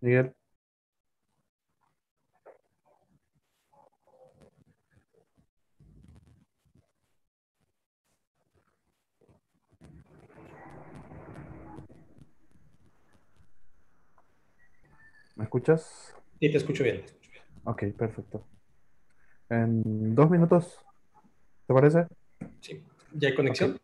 Miguel. ¿Me escuchas? Sí, te escucho bien. Te Ok, perfecto. En dos minutos, ¿te parece? Sí, ¿ya hay conexión?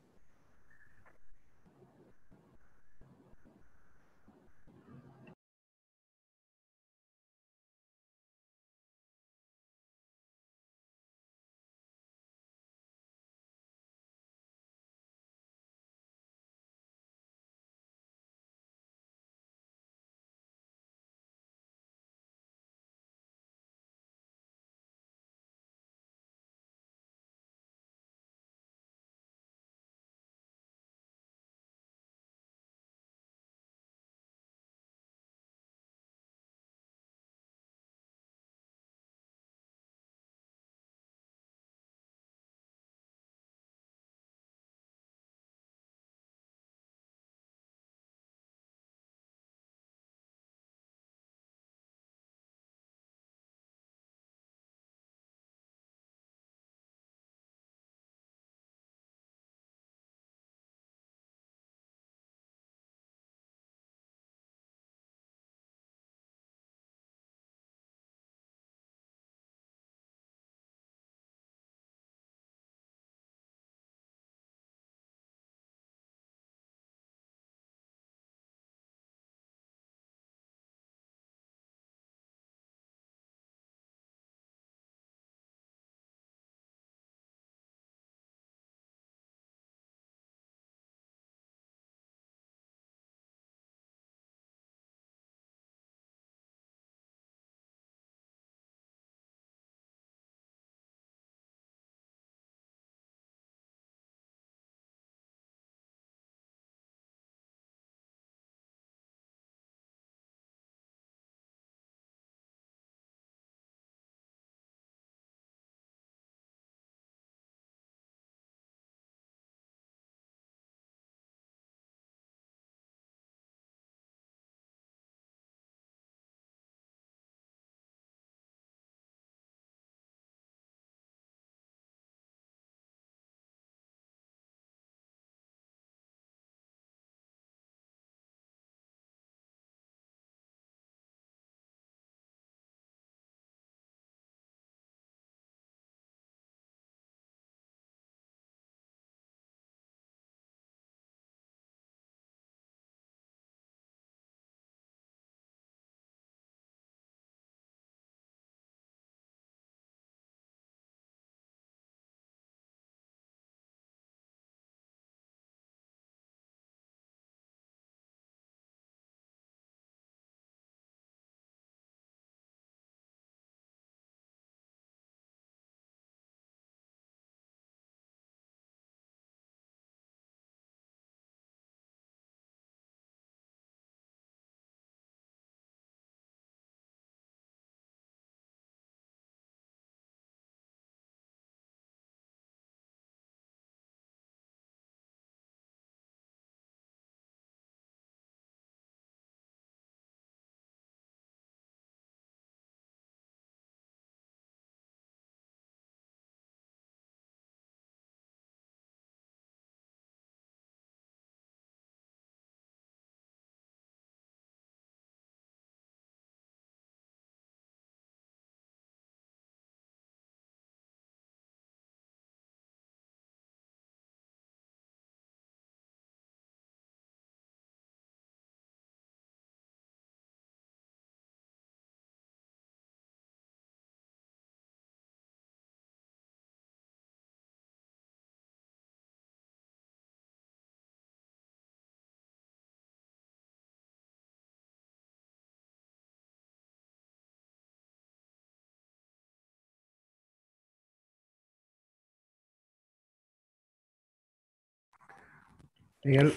Miguel.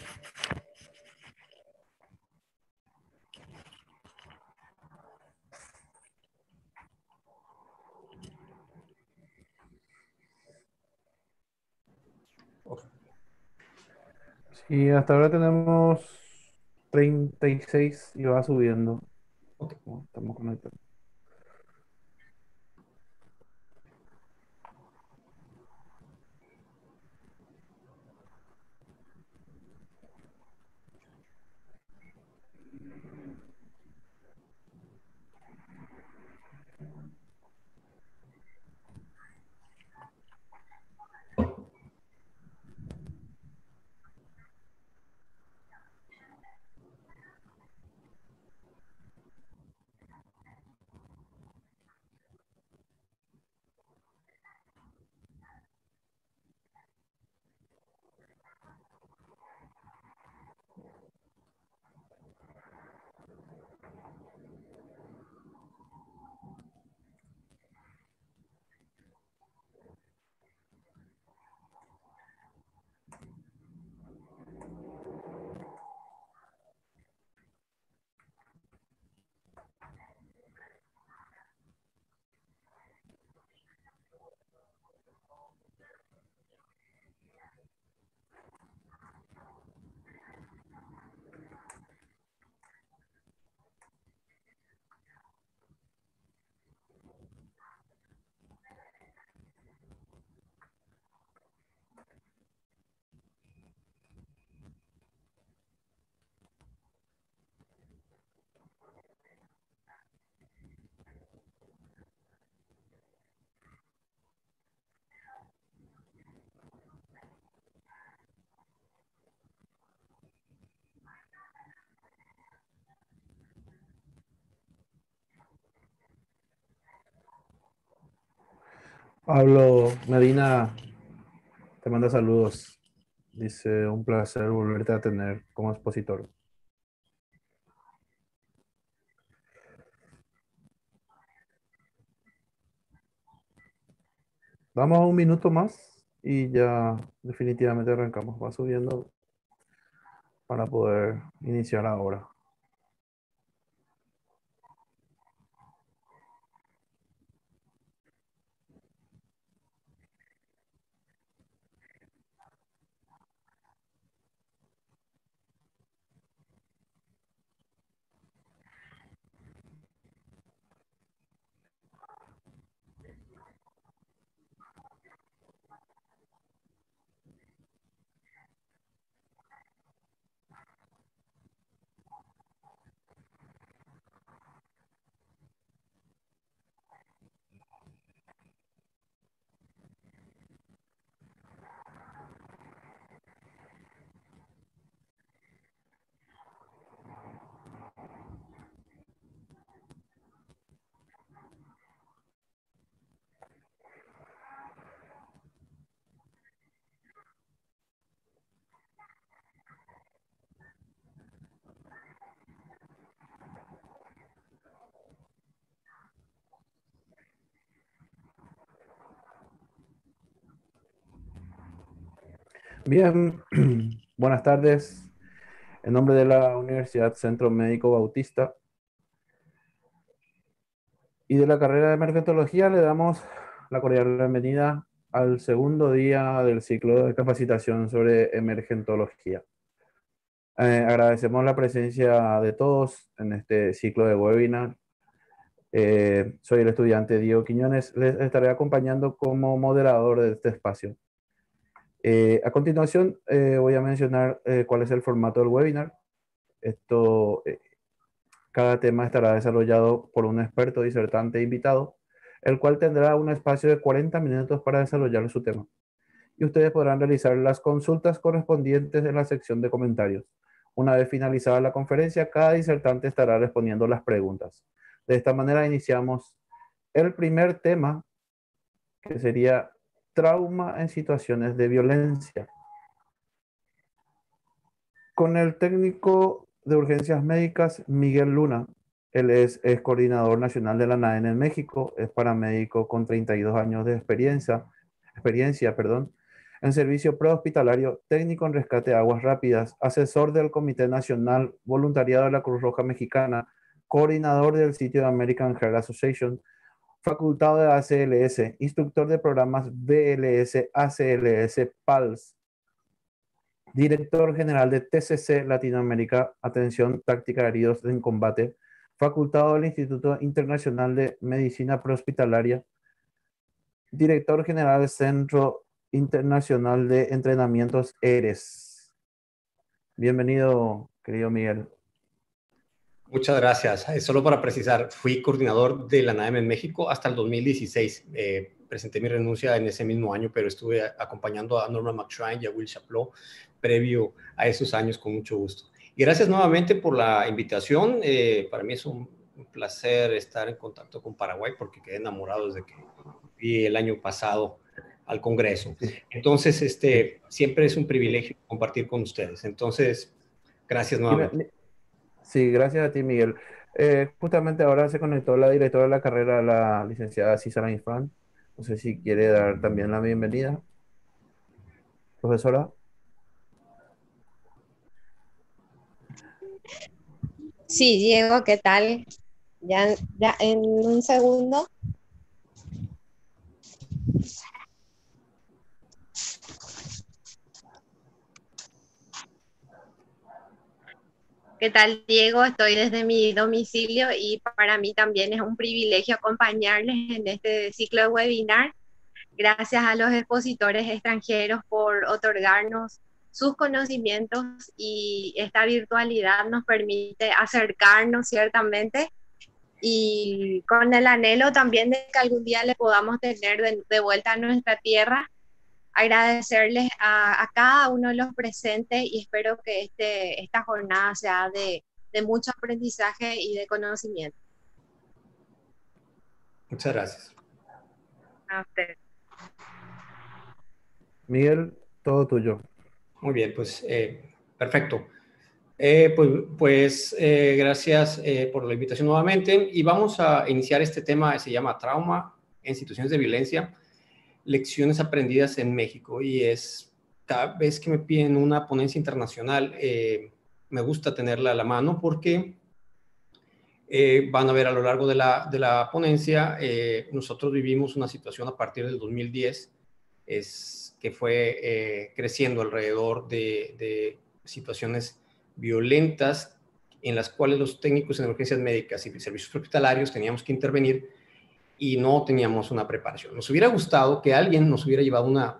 Y hasta ahora tenemos 36 y va subiendo. Estamos conectados. Pablo Medina te manda saludos. Dice, un placer volverte a tener como expositor. Vamos a un minuto más y ya definitivamente arrancamos. Va subiendo para poder iniciar ahora. Bien, buenas tardes. En nombre de la Universidad Centro Médico Bautista y de la carrera de emergentología le damos la cordial bienvenida al segundo día del ciclo de capacitación sobre emergentología. Eh, agradecemos la presencia de todos en este ciclo de webinar. Eh, soy el estudiante Diego Quiñones. Les estaré acompañando como moderador de este espacio. Eh, a continuación, eh, voy a mencionar eh, cuál es el formato del webinar. Esto, cada tema estará desarrollado por un experto, disertante, e invitado, el cual tendrá un espacio de 40 minutos para desarrollar su tema. Y ustedes podrán realizar las consultas correspondientes en la sección de comentarios. Una vez finalizada la conferencia, cada disertante estará respondiendo las preguntas. De esta manera iniciamos el primer tema, que sería trauma en situaciones de violencia. Con el técnico de urgencias médicas, Miguel Luna. Él es, coordinador nacional de la NAEN en México, es paramédico con 32 años de experiencia, experiencia perdón, en servicio prehospitalario, técnico en rescate de aguas rápidas, asesor del Comité Nacional Voluntariado de la Cruz Roja Mexicana, coordinador del sitio de American Health Association, facultado de ACLS, instructor de programas BLS, ACLS, PALS, director general de TCC Latinoamérica, atención táctica de heridos en combate, facultado del Instituto Internacional de Medicina Prehospitalaria, director general del Centro Internacional de Entrenamientos ERES. Bienvenido, querido Miguel. Muchas gracias. Eh, solo para precisar, fui coordinador de la NAM en México hasta el 2016. Eh, presenté mi renuncia en ese mismo año, pero estuve acompañando a Norma McTrine y a Will Chapló previo a esos años con mucho gusto. Y gracias nuevamente por la invitación. Eh, para mí es un, placer estar en contacto con Paraguay porque quedé enamorado desde que vi el año pasado al Congreso. Entonces, este, siempre es un privilegio compartir con ustedes. Entonces, gracias nuevamente. Sí, gracias a ti, Miguel. Eh, justamente ahora se conectó la directora de la carrera, la licenciada Cisara Infran. No sé si quiere dar también la bienvenida. Profesora. Sí, Diego, ¿qué tal? Ya, ya en un segundo. ¿Qué tal, Diego? Estoy desde mi domicilio y para mí también es un privilegio acompañarles en este ciclo de webinar. Gracias a los expositores extranjeros por otorgarnos sus conocimientos y esta virtualidad nos permite acercarnos ciertamente y con el anhelo también de que algún día le podamos tener de, vuelta a nuestra tierra agradecerles a, cada uno de los presentes y espero que este, esta jornada sea de, de mucho aprendizaje y de conocimiento. Muchas gracias. A usted. Miguel, todo tuyo. Muy bien, pues eh, perfecto. Eh, pues, pues eh, gracias por la invitación nuevamente y vamos a iniciar este tema que se llama trauma en situaciones de violencia lecciones aprendidas en México y es cada vez que me piden una ponencia internacional, eh, me gusta tenerla a la mano porque eh, van a ver a lo largo de la, de la ponencia, eh, nosotros vivimos una situación a partir del 2010 es, que fue creciendo alrededor de, de situaciones violentas en las cuales los técnicos en emergencias médicas y servicios hospitalarios teníamos que intervenir y no teníamos una preparación. Nos hubiera gustado que alguien nos hubiera llevado una,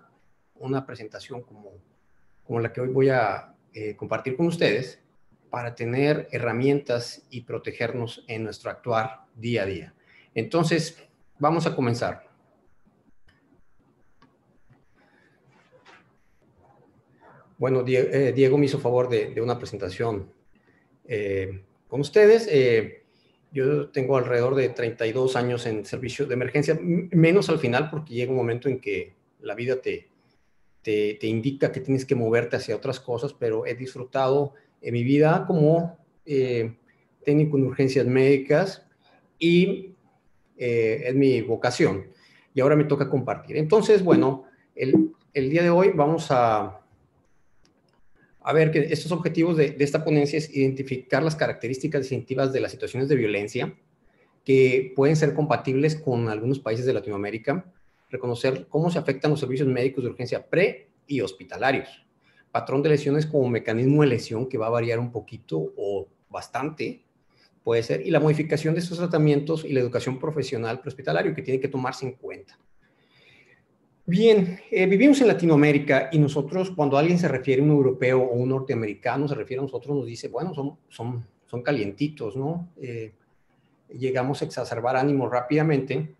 una presentación como, como la que hoy voy a eh, compartir con ustedes para tener herramientas y protegernos en nuestro actuar día a día. Entonces, vamos a comenzar. Bueno, eh, Diego, me hizo favor de, una presentación eh, con ustedes. Yo tengo alrededor de 32 años en servicio de emergencia, menos al final porque llega un momento en que la vida te, te, indica que tienes que moverte hacia otras cosas, pero he disfrutado en mi vida como eh, técnico en urgencias médicas y eh, es mi vocación. Y ahora me toca compartir. Entonces, bueno, el día de hoy vamos a a ver, que estos objetivos de, esta ponencia es identificar las características distintivas de las situaciones de violencia que pueden ser compatibles con algunos países de Latinoamérica, reconocer cómo se afectan los servicios médicos de urgencia pre y hospitalarios, patrón de lesiones como mecanismo de lesión que va a variar un poquito o bastante, puede ser, y la modificación de estos tratamientos y la educación profesional prehospitalario que tiene que tomarse en cuenta. Bien, eh, vivimos en Latinoamérica y nosotros cuando alguien se refiere a un europeo o un norteamericano, se refiere a nosotros, nos dice, bueno, son, son, son calientitos, ¿no? Eh, llegamos a exacerbar ánimos rápidamente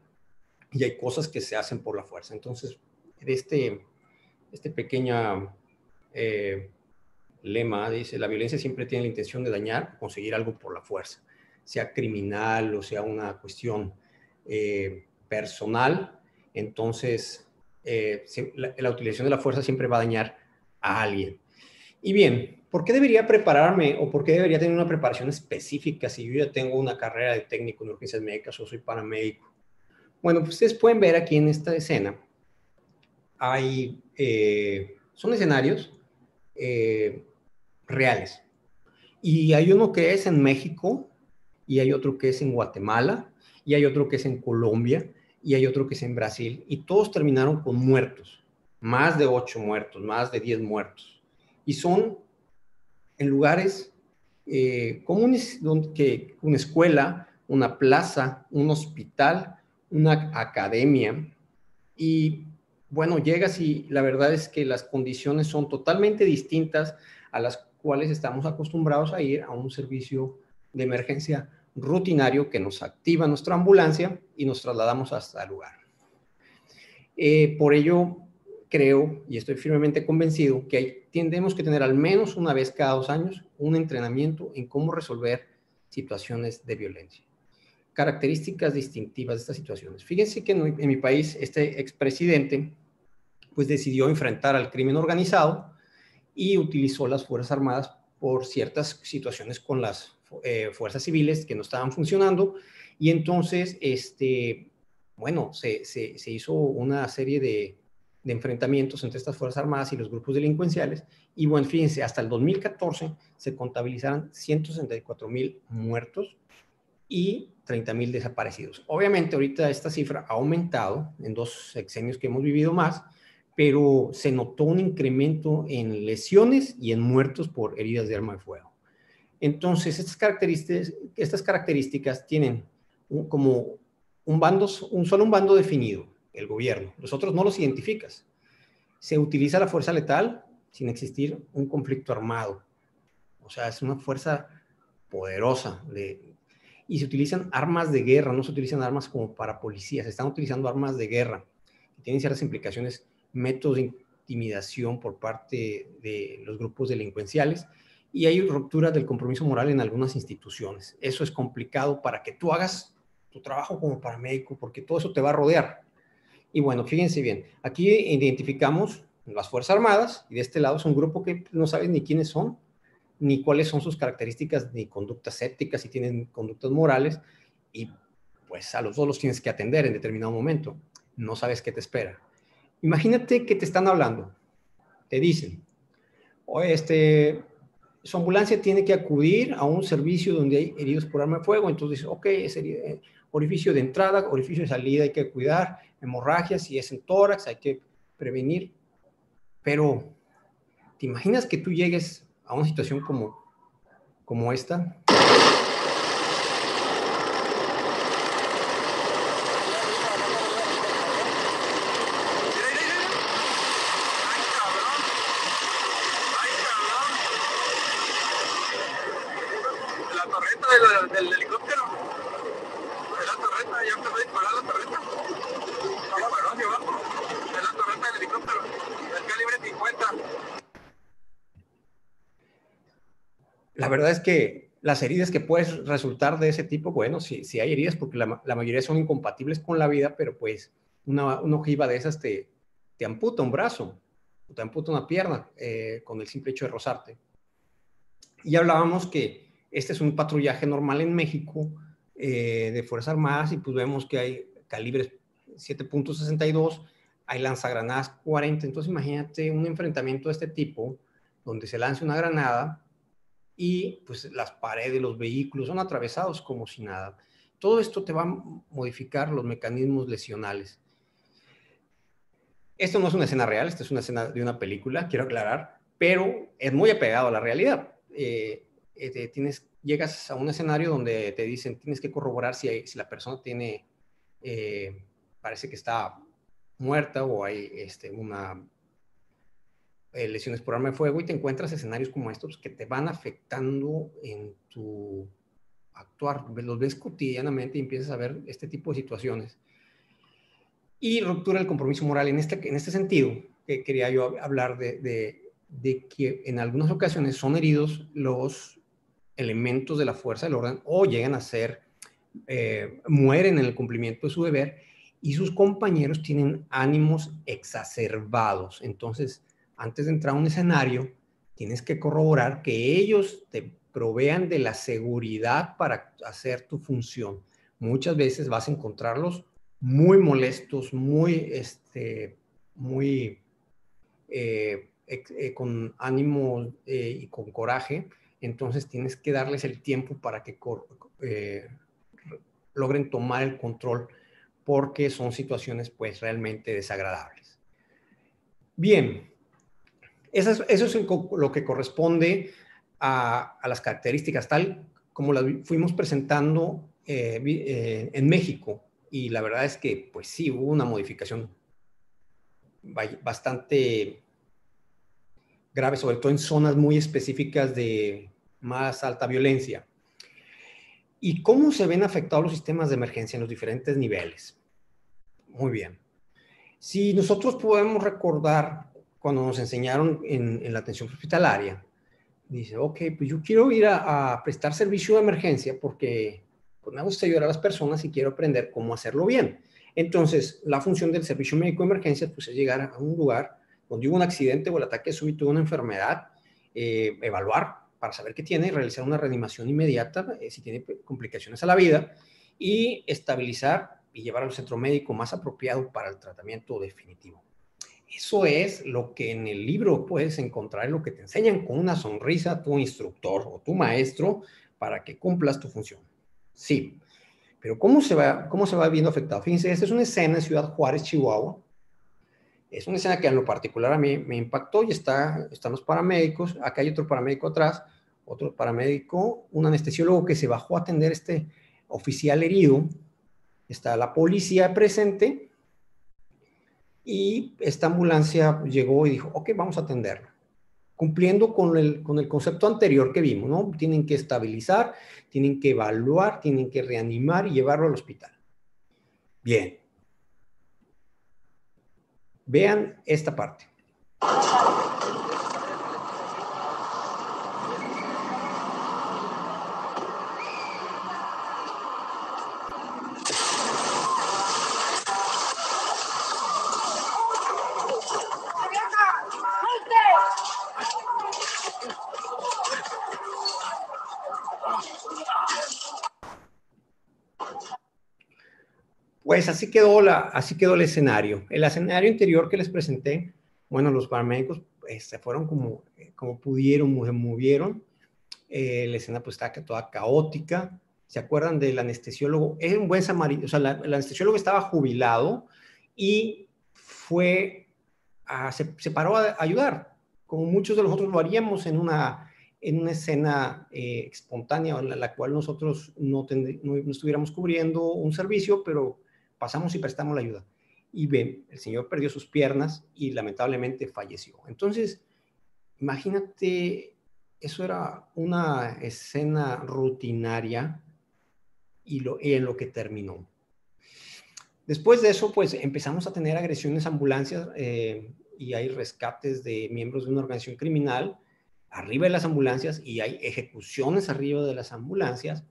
y hay cosas que se hacen por la fuerza. Entonces, este, este pequeño eh, lema dice, la violencia siempre tiene la intención de dañar, conseguir algo por la fuerza, sea criminal o sea una cuestión personal. Entonces, eh, la, utilización de la fuerza siempre va a dañar a alguien. Y bien, ¿por qué debería prepararme o por qué debería tener una preparación específica si yo ya tengo una carrera de técnico en urgencias médicas o soy paramédico? Bueno, pues ustedes pueden ver aquí en esta escena, hay, eh, son escenarios eh, reales. Y hay uno que es en México, y hay otro que es en Guatemala, y hay otro que es en Colombia, y hay otro que es en Brasil, y todos terminaron con muertos, más de ocho muertos, más de diez muertos. Y son en lugares eh, comunes, que una escuela, una plaza, un hospital, una academia, y bueno, llegas y la verdad es que las condiciones son totalmente distintas a las cuales estamos acostumbrados a ir a un servicio de emergencia rutinario que nos activa nuestra ambulancia y nos trasladamos hasta el lugar. Eh, por ello, creo y estoy firmemente convencido que hay, que tener al menos una vez cada dos años un entrenamiento en cómo resolver situaciones de violencia. Características distintivas de estas situaciones. Fíjense que en, mi país este expresidente pues decidió enfrentar al crimen organizado y utilizó las Fuerzas Armadas por ciertas situaciones con las eh, fuerzas civiles que no estaban funcionando y entonces, este, bueno, se, se, hizo una serie de, de, enfrentamientos entre estas Fuerzas Armadas y los grupos delincuenciales y bueno, fíjense, hasta el 2014 se contabilizaron 164 mil muertos y 30 mil desaparecidos. Obviamente ahorita esta cifra ha aumentado en dos sexenios que hemos vivido más, pero se notó un incremento en lesiones y en muertos por heridas de arma de fuego. Entonces, estas características, tienen como un bando, un, solo un bando definido, el gobierno. Los otros no los identificas. Se utiliza la fuerza letal sin existir un conflicto armado. O sea, es una fuerza poderosa. y se utilizan armas de guerra, no se utilizan armas como para policías, están utilizando armas de guerra, tienen ciertas implicaciones, métodos de intimidación por parte de los grupos delincuenciales, y hay rupturas del compromiso moral en algunas instituciones. Eso es complicado para que tú hagas tu trabajo como paramédico, porque todo eso te va a rodear. Y bueno, fíjense bien, aquí identificamos las Fuerzas Armadas y de este lado es un grupo que no sabes ni quiénes son, ni cuáles son sus características, ni conductas éticas, si tienen conductas morales, y pues a los dos los tienes que atender en determinado momento. No sabes qué te espera. Imagínate que te están hablando, te dicen, oye, este, su ambulancia tiene que acudir a un servicio donde hay heridos por arma de fuego, entonces, ok, es eh, orificio de entrada, orificio de salida, hay que cuidar, hemorragias, si es en tórax, hay que prevenir. Pero, ¿te imaginas que tú llegues a una situación como, como esta? las heridas que puedes resultar de ese tipo, bueno, sí, hay heridas porque la, mayoría son incompatibles con la vida, pero pues una, ojiva de esas te, te amputa un brazo, o te amputa una pierna eh, con el simple hecho de rozarte. Y hablábamos que este es un patrullaje normal en México eh, de Fuerzas Armadas y pues vemos que hay calibres 7.62, hay lanzagranadas 40, entonces imagínate un enfrentamiento de este tipo donde se lance una granada y pues las paredes, los vehículos son atravesados como si nada. Todo esto te va a modificar los mecanismos lesionales. Esto no es una escena real, esta es una escena de una película, quiero aclarar, pero es muy apegado a la realidad. Eh, este, tienes, llegas a un escenario donde te dicen, tienes que corroborar si, la persona tiene, eh, parece que está muerta o hay este, una eh, lesiones por arma de fuego y te encuentras escenarios como estos que te van afectando en tu actuar, los ves cotidianamente y empiezas a ver este tipo de situaciones. Y ruptura del compromiso moral. En este, en este sentido, que quería yo hablar de, de, que en algunas ocasiones son heridos los elementos de la fuerza del orden o llegan a ser, eh, mueren en el cumplimiento de su deber y sus compañeros tienen ánimos exacerbados. Entonces, antes de entrar a un escenario, tienes que corroborar que ellos te provean de la seguridad para hacer tu función. Muchas veces vas a encontrarlos muy molestos, muy, este, muy eh, eh, con ánimo eh, y con coraje. Entonces tienes que darles el tiempo para que logren tomar el control porque son situaciones pues realmente desagradables. Bien, eso es, eso lo que corresponde a, las características tal como las fuimos presentando eh, eh, en México. Y la verdad es que, pues sí, hubo una modificación bastante grave, sobre todo en zonas muy específicas de más alta violencia. ¿Y cómo se ven afectados los sistemas de emergencia en los diferentes niveles? Muy bien. Si nosotros podemos recordar cuando nos enseñaron en, la atención hospitalaria, dice, ok, pues yo quiero ir a, prestar servicio de emergencia porque pues me gusta ayudar a las personas y quiero aprender cómo hacerlo bien. Entonces, la función del servicio médico de emergencia pues, es llegar a un lugar donde hubo un accidente o el ataque súbito de una enfermedad, eh, evaluar para saber qué tiene, realizar una reanimación inmediata eh, si tiene complicaciones a la vida y estabilizar y llevar al centro médico más apropiado para el tratamiento definitivo. Eso es lo que en el libro puedes encontrar, lo que te enseñan con una sonrisa tu instructor o tu maestro para que cumplas tu función. Sí, pero ¿cómo se va, cómo se va viendo afectado? Fíjense, esta es una escena en Ciudad Juárez, Chihuahua. Es una escena que en lo particular a mí me impactó y está, están los paramédicos. Acá hay otro paramédico atrás, otro paramédico, un anestesiólogo que se bajó a atender a este oficial herido. Está la policía presente y esta ambulancia llegó y dijo, ok, vamos a atenderla. Cumpliendo con el, concepto anterior que vimos, ¿no? Tienen que estabilizar, tienen que evaluar, tienen que reanimar y llevarlo al hospital. Bien. Vean esta parte. Pues así quedó, la, así quedó el escenario. El escenario interior que les presenté, bueno, los paramédicos pues, se fueron como, eh, como pudieron, se movieron. Eh, la escena pues estaba toda caótica. ¿Se acuerdan del anestesiólogo? Es un buen samaritano, o sea, el anestesiólogo estaba jubilado y fue, a, se, paró a ayudar, como muchos de nosotros lo haríamos en una, en una escena eh, espontánea, en la, cual nosotros no estuviéramos cubriendo un servicio, pero pasamos y prestamos la ayuda. Y ven, el señor perdió sus piernas y lamentablemente falleció. Entonces, imagínate, eso era una escena rutinaria y, lo, en lo que terminó. Después de eso, pues empezamos a tener agresiones ambulancias eh, y hay rescates de miembros de una organización criminal arriba de las ambulancias y hay ejecuciones arriba de las ambulancias.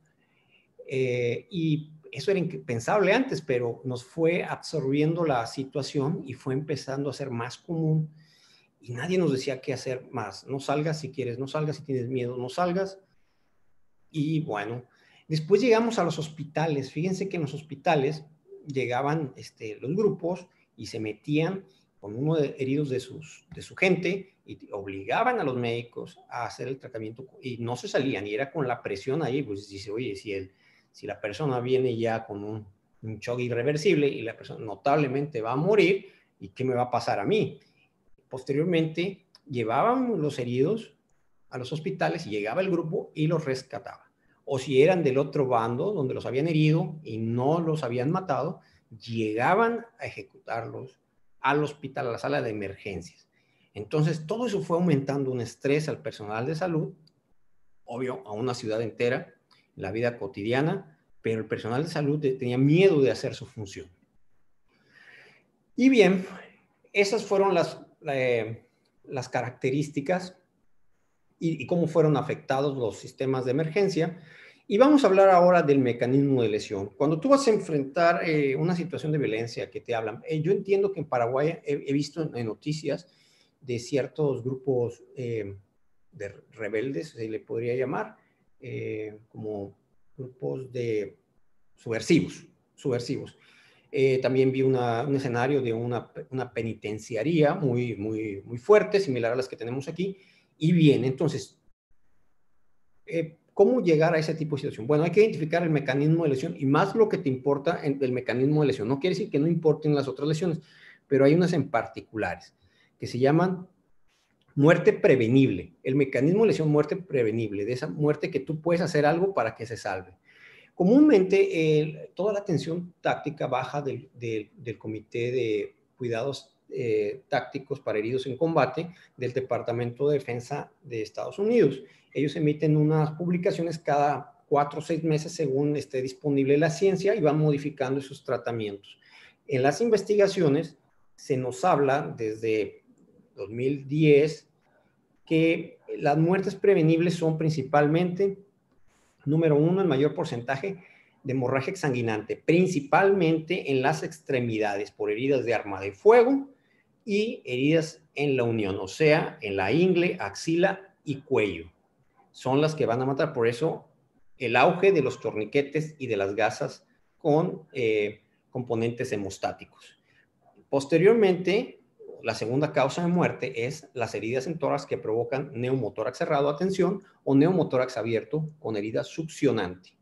Eh, y eso era impensable antes, pero nos fue absorbiendo la situación y fue empezando a ser más común y nadie nos decía qué hacer más. No salgas si quieres, no salgas si tienes miedo, no salgas. Y bueno, después llegamos a los hospitales. Fíjense que en los hospitales llegaban este, los grupos y se metían con uno de heridos de, sus, de su gente y obligaban a los médicos a hacer el tratamiento y no se salían y era con la presión ahí, pues dice, oye, si él si la persona viene ya con un, shock irreversible y la persona notablemente va a morir, ¿y qué me va a pasar a mí? Posteriormente, llevaban los heridos a los hospitales, y llegaba el grupo y los rescataba. O si eran del otro bando, donde los habían herido y no los habían matado, llegaban a ejecutarlos al hospital, a la sala de emergencias. Entonces, todo eso fue aumentando un estrés al personal de salud, obvio, a una ciudad entera, la vida cotidiana, pero el personal de salud tenía miedo de hacer su función. Y bien, esas fueron las, eh, las características y, cómo fueron afectados los sistemas de emergencia. Y vamos a hablar ahora del mecanismo de lesión. Cuando tú vas a enfrentar eh, una situación de violencia que te hablan, eh, yo entiendo que en Paraguay he, visto noticias de ciertos grupos de rebeldes, se le podría llamar, eh, como grupos de subversivos. subversivos. Eh, también vi un escenario de una, penitenciaría muy, muy, muy fuerte, similar a las que tenemos aquí. Y bien, entonces, eh, ¿cómo llegar a ese tipo de situación? Bueno, hay que identificar el mecanismo de lesión y más lo que te importa en el mecanismo de lesión. No quiere decir que no importen las otras lesiones, pero hay unas en particulares que se llaman muerte prevenible, el mecanismo de lesión muerte prevenible, de esa muerte que tú puedes hacer algo para que se salve. Comúnmente toda la atención táctica baja del, Comité de Cuidados eh, Tácticos para Heridos en Combate del Departamento de Defensa de Estados Unidos. Ellos emiten unas publicaciones cada cuatro o seis meses según esté disponible la ciencia y van modificando sus tratamientos. En las investigaciones se nos habla desde 2010 que las muertes prevenibles son principalmente, número uno, el mayor porcentaje de hemorragia exsanguinante, principalmente en las extremidades por heridas de arma de fuego y heridas en la unión, o sea, en la ingle, axila y cuello. Son las que van a matar, por eso el auge de los torniquetes y de las gasas con eh, componentes hemostáticos. Posteriormente, la segunda causa de muerte es las heridas en tórax que provocan neumotórax cerrado a tensión o neumotórax abierto con herida succionante,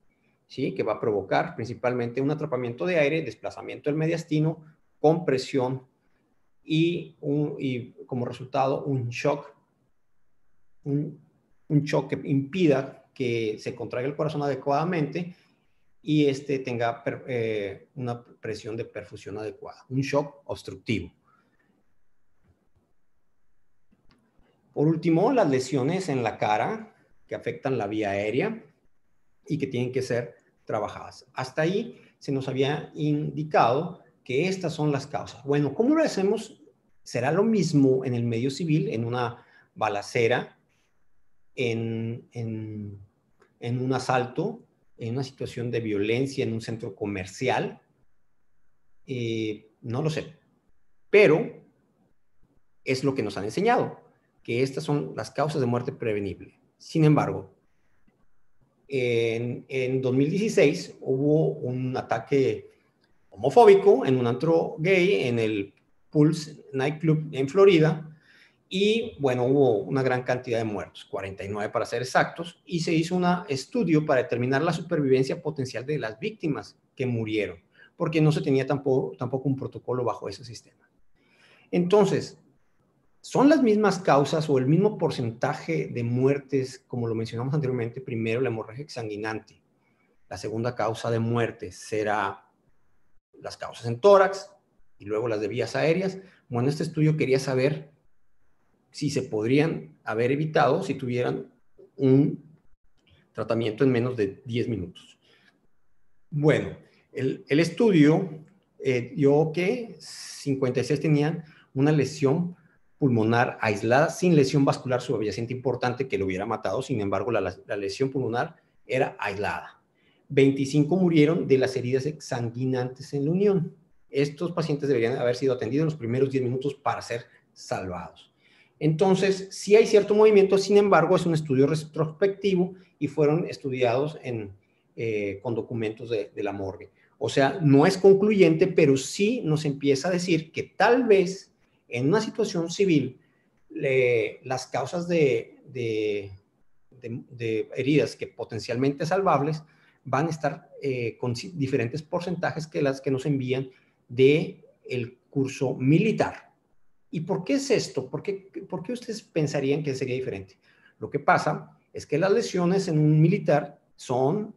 ¿sí? que va a provocar principalmente un atrapamiento de aire, desplazamiento del mediastino, compresión y, como resultado un shock, un, shock que impida que se contraiga el corazón adecuadamente y este tenga eh, una presión de perfusión adecuada, un shock obstructivo. Por último, las lesiones en la cara que afectan la vía aérea y que tienen que ser trabajadas. Hasta ahí se nos había indicado que estas son las causas. Bueno, ¿cómo lo hacemos? Será lo mismo en el medio civil, en una balacera, en, un asalto, en una situación de violencia, en un centro comercial. Eh, no lo sé, pero es lo que nos han enseñado que estas son las causas de muerte prevenible. Sin embargo, en, 2016 hubo un ataque homofóbico en un antro gay en el Pulse Nightclub en Florida. Y bueno, hubo una gran cantidad de muertos, 49 para ser exactos, y se hizo un estudio para determinar la supervivencia potencial de las víctimas que murieron, porque no se tenía tampoco, tampoco un protocolo bajo ese sistema. Entonces, son las mismas causas o el mismo porcentaje de muertes, como lo mencionamos anteriormente, primero la hemorragia exsanguinante. La segunda causa de muerte será las causas en tórax y luego las de vías aéreas. Bueno, este estudio quería saber si se podrían haber evitado si tuvieran un tratamiento en menos de 10 minutos. Bueno, el, estudio eh, dio que 56 tenían una lesión pulmonar aislada sin lesión vascular subyacente importante que lo hubiera matado, sin embargo la, lesión pulmonar era aislada. 25 murieron de las heridas exsanguinantes en la unión. Estos pacientes deberían haber sido atendidos en los primeros 10 minutos para ser salvados. Entonces, sí hay cierto movimiento, sin embargo, es un estudio retrospectivo y fueron estudiados en, eh, con documentos de, de la morgue. O sea, no es concluyente, pero sí nos empieza a decir que tal vez en una situación civil, las causas de, heridas que potencialmente salvables van a estar eh, con diferentes porcentajes que las que nos envían de el curso militar. ¿Y por qué es esto? ¿Por qué, ¿Por qué ustedes pensarían que sería diferente? Lo que pasa es que las lesiones en un militar son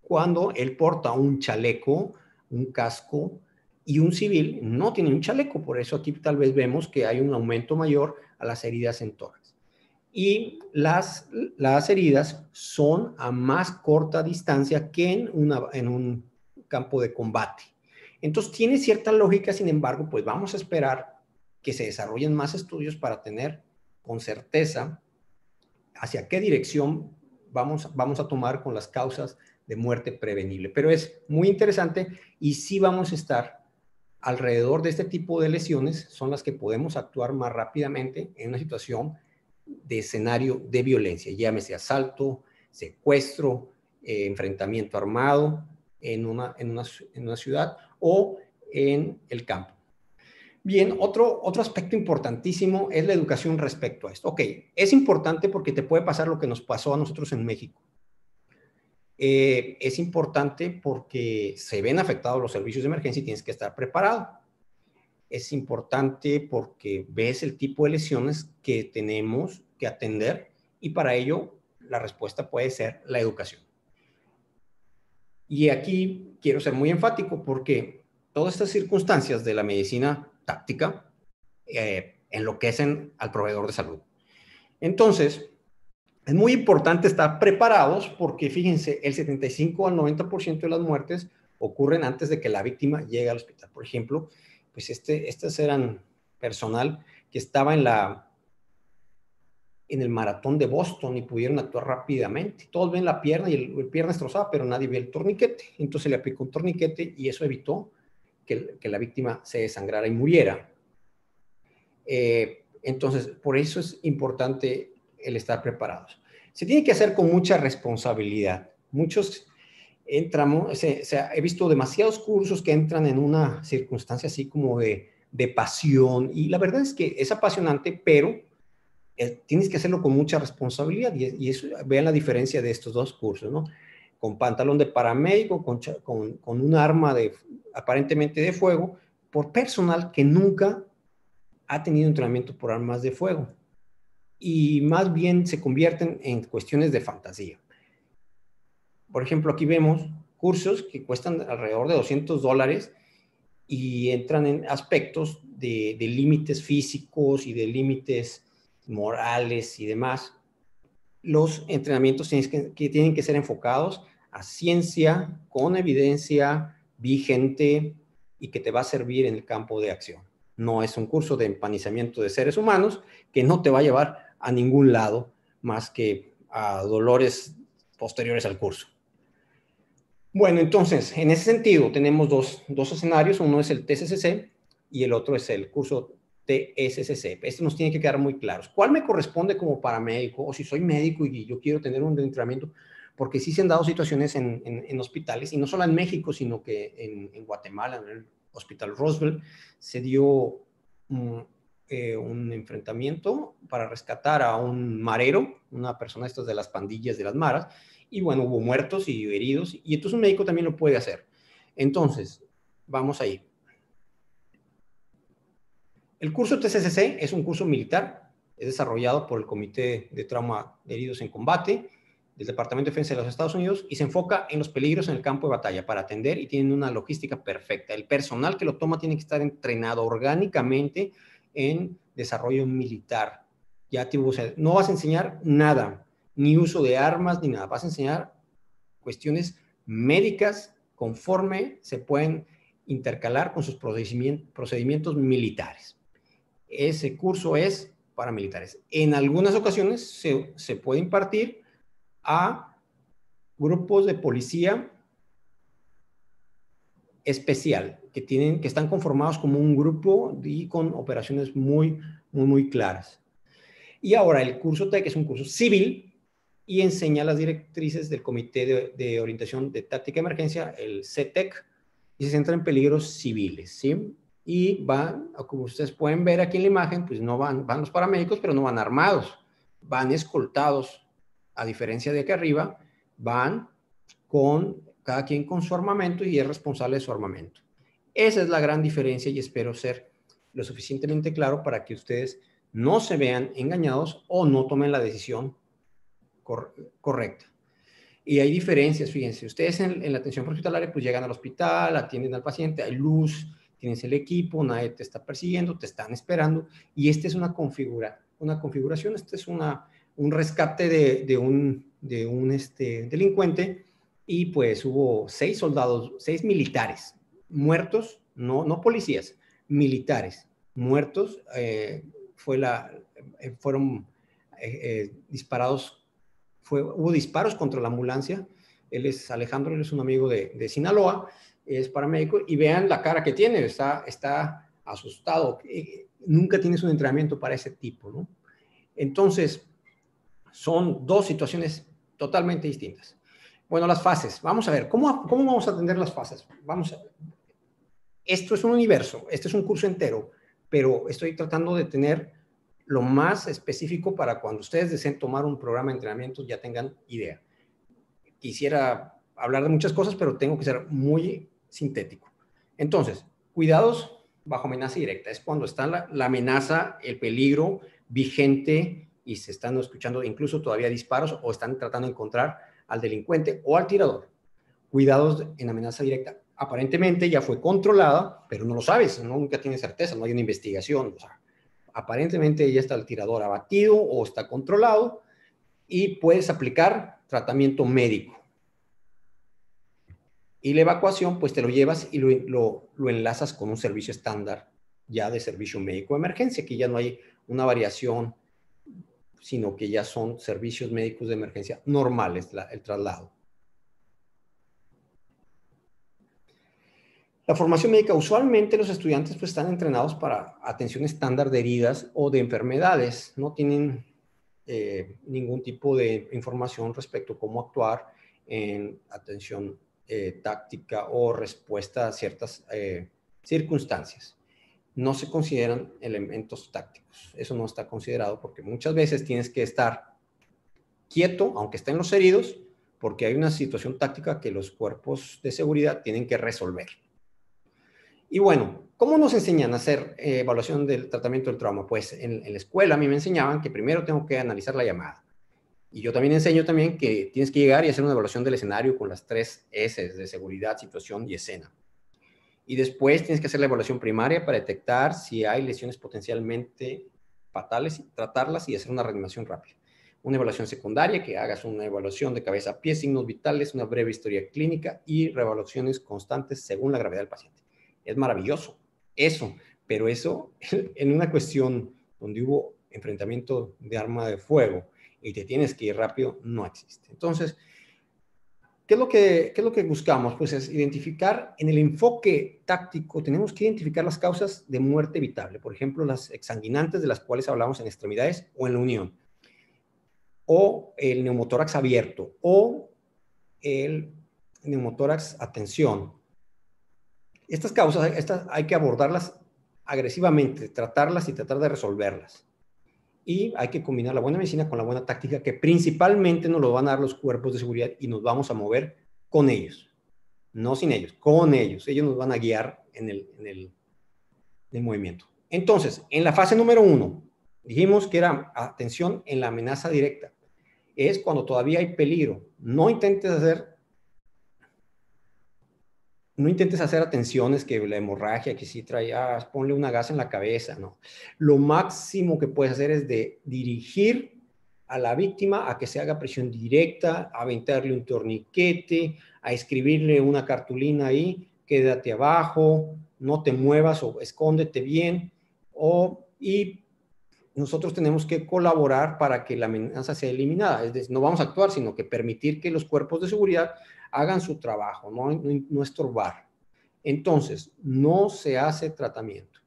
cuando él porta un chaleco, un casco, y un civil no tiene un chaleco. Por eso aquí tal vez vemos que hay un aumento mayor a las heridas en torres. Y las, las heridas son a más corta distancia que en, una, en un campo de combate. Entonces tiene cierta lógica, sin embargo, pues vamos a esperar que se desarrollen más estudios para tener con certeza hacia qué dirección vamos, vamos a tomar con las causas de muerte prevenible. Pero es muy interesante y sí vamos a estar alrededor de este tipo de lesiones son las que podemos actuar más rápidamente en una situación de escenario de violencia, llámese asalto, secuestro, eh, enfrentamiento armado en una, en, una, en una ciudad o en el campo. Bien, otro, otro aspecto importantísimo es la educación respecto a esto. Ok, es importante porque te puede pasar lo que nos pasó a nosotros en México. Eh, es importante porque se ven afectados los servicios de emergencia y tienes que estar preparado. Es importante porque ves el tipo de lesiones que tenemos que atender y para ello la respuesta puede ser la educación. Y aquí quiero ser muy enfático porque todas estas circunstancias de la medicina táctica eh, enloquecen al proveedor de salud. Entonces, es muy importante estar preparados porque, fíjense, el 75 al 90% de las muertes ocurren antes de que la víctima llegue al hospital. Por ejemplo, pues este, estas eran personal que estaba en la en el maratón de Boston y pudieron actuar rápidamente. Todos ven la pierna y el, pierna destrozada, pero nadie ve el torniquete. Entonces le aplicó un torniquete y eso evitó que, la víctima se desangrara y muriera. Eh, entonces, por eso es importante el estar preparados. Se tiene que hacer con mucha responsabilidad. Muchos entramos, he visto demasiados cursos que entran en una circunstancia así como de, pasión y la verdad es que es apasionante, pero eh, tienes que hacerlo con mucha responsabilidad y, eso, vean la diferencia de estos dos cursos, ¿no? Con pantalón de paramédico, con, con un arma de, aparentemente de fuego, por personal que nunca ha tenido entrenamiento por armas de fuego y más bien se convierten en cuestiones de fantasía. Por ejemplo, aquí vemos cursos que cuestan alrededor de 200 dólares y entran en aspectos de, límites físicos y de límites morales y demás. Los entrenamientos tienen que ser enfocados a ciencia, con evidencia vigente y que te va a servir en el campo de acción. No es un curso de empanizamiento de seres humanos que no te va a llevar a ningún lado más que a dolores posteriores al curso. Bueno, entonces, en ese sentido, tenemos dos, escenarios. Uno es el TCCC y el otro es el curso TSCC. Esto nos tiene que quedar muy claros. ¿Cuál me corresponde como paramédico? O si soy médico y yo quiero tener un entrenamiento, porque sí se han dado situaciones en, hospitales, y no solo en México, sino que en, Guatemala, en el Hospital Roosevelt, se dio mm, eh, un enfrentamiento para rescatar a un marero, una persona estas de las pandillas de las maras, y bueno, hubo muertos y heridos, y entonces un médico también lo puede hacer. Entonces, vamos ahí. El curso TCCC es un curso militar, es desarrollado por el Comité de Trauma de Heridos en Combate del Departamento de Defensa de los Estados Unidos y se enfoca en los peligros en el campo de batalla para atender y tienen una logística perfecta. El personal que lo toma tiene que estar entrenado orgánicamente en desarrollo militar. Ya no vas a enseñar nada, ni uso de armas, ni nada. Vas a enseñar cuestiones médicas conforme se pueden intercalar con sus procedimientos, procedimientos militares. Ese curso es para militares. En algunas ocasiones se, se puede impartir a grupos de policía especial, que, tienen, que están conformados como un grupo y con operaciones muy, muy, claras. Y ahora el curso TEC es un curso civil y enseña las directrices del Comité de, Orientación de Táctica de Emergencia, el CETEC, e y se centra en peligros civiles, ¿sí? Y van, como ustedes pueden ver aquí en la imagen, pues no van, van los paramédicos, pero no van armados, van escoltados, a diferencia de aquí arriba, van con cada quien con su armamento y es responsable de su armamento. Esa es la gran diferencia y espero ser lo suficientemente claro para que ustedes no se vean engañados o no tomen la decisión correcta. Y hay diferencias, fíjense, ustedes en, la atención hospitalaria pues llegan al hospital, atienden al paciente, hay luz, tienen el equipo, nadie te está persiguiendo, te están esperando y esta es una, configura, una configuración, este es una, un rescate de, un, de un este, delincuente y pues hubo seis soldados, seis militares muertos, no, no policías, militares muertos, eh, fue la, eh, fueron eh, disparados, fue, hubo disparos contra la ambulancia. Él es Alejandro, él es un amigo de, de Sinaloa, es paramédico, y vean la cara que tiene, está, está asustado. Nunca tienes un entrenamiento para ese tipo, ¿no? Entonces, son dos situaciones totalmente distintas. Bueno, las fases. Vamos a ver, ¿cómo, cómo vamos a atender las fases? Vamos a, esto es un universo, este es un curso entero, pero estoy tratando de tener lo más específico para cuando ustedes deseen tomar un programa de entrenamiento ya tengan idea. Quisiera hablar de muchas cosas, pero tengo que ser muy sintético. Entonces, cuidados bajo amenaza directa. Es cuando está la, la, amenaza, el peligro vigente y se están escuchando incluso todavía disparos o están tratando de encontrar al delincuente o al tirador. Cuidados en amenaza directa aparentemente ya fue controlada, pero no lo sabes, nunca tienes certeza, no hay una investigación. aparentemente ya está el tirador abatido o está controlado y puedes aplicar tratamiento médico. Y la evacuación, pues te lo llevas y lo, lo, enlazas con un servicio estándar ya de servicio médico de emergencia, que ya no hay una variación, sino que ya son servicios médicos de emergencia normales el traslado. La formación médica, usualmente los estudiantes pues, están entrenados para atención estándar de heridas o de enfermedades, no tienen eh, ningún tipo de información respecto a cómo actuar en atención eh, táctica o respuesta a ciertas eh, circunstancias. No se consideran elementos tácticos, eso no está considerado porque muchas veces tienes que estar quieto, aunque estén los heridos, porque hay una situación táctica que los cuerpos de seguridad tienen que resolver. Y bueno, ¿cómo nos enseñan a hacer eh, evaluación del tratamiento del trauma? Pues en, la escuela a mí me enseñaban que primero tengo que analizar la llamada. Y yo también enseño también que tienes que llegar y hacer una evaluación del escenario con las tres S de seguridad, situación y escena. Y después tienes que hacer la evaluación primaria para detectar si hay lesiones potencialmente fatales, y tratarlas y hacer una reanimación rápida una evaluación secundaria, que hagas una evaluación de cabeza a pie, signos vitales, una breve historia clínica y revaluaciones constantes según la gravedad del paciente es maravilloso. Eso, pero eso en una cuestión donde hubo enfrentamiento de arma de fuego y te tienes que ir rápido, no existe. Entonces, ¿qué es lo que, lo que buscamos? Pues es identificar en el enfoque táctico, tenemos que identificar las causas de muerte evitable, por ejemplo, las exsanguinantes de las cuales hablamos en extremidades o en la unión, o el neumotórax abierto, o el neumotórax atención estas causas estas hay que abordarlas agresivamente, tratarlas y tratar de resolverlas. Y hay que combinar la buena medicina con la buena táctica, que principalmente nos lo van a dar los cuerpos de seguridad y nos vamos a mover con ellos. No sin ellos, con ellos. Ellos nos van a guiar en el movimiento. Entonces, en la fase número uno, dijimos que era atención en la amenaza directa. Es cuando todavía hay peligro. No intentes hacer no intentes hacer atenciones que la hemorragia, que si traías, ah, ponle una gasa en la cabeza, no. Lo máximo que puedes hacer es de dirigir a la víctima a que se haga presión directa, a aventarle un torniquete, a escribirle una cartulina ahí, quédate abajo, no te muevas o escóndete bien, o, y nosotros tenemos que colaborar para que la amenaza sea eliminada. Es no vamos a actuar, sino que permitir que los cuerpos de seguridad hagan su trabajo, no, estorbar. Entonces, no se hace tratamiento.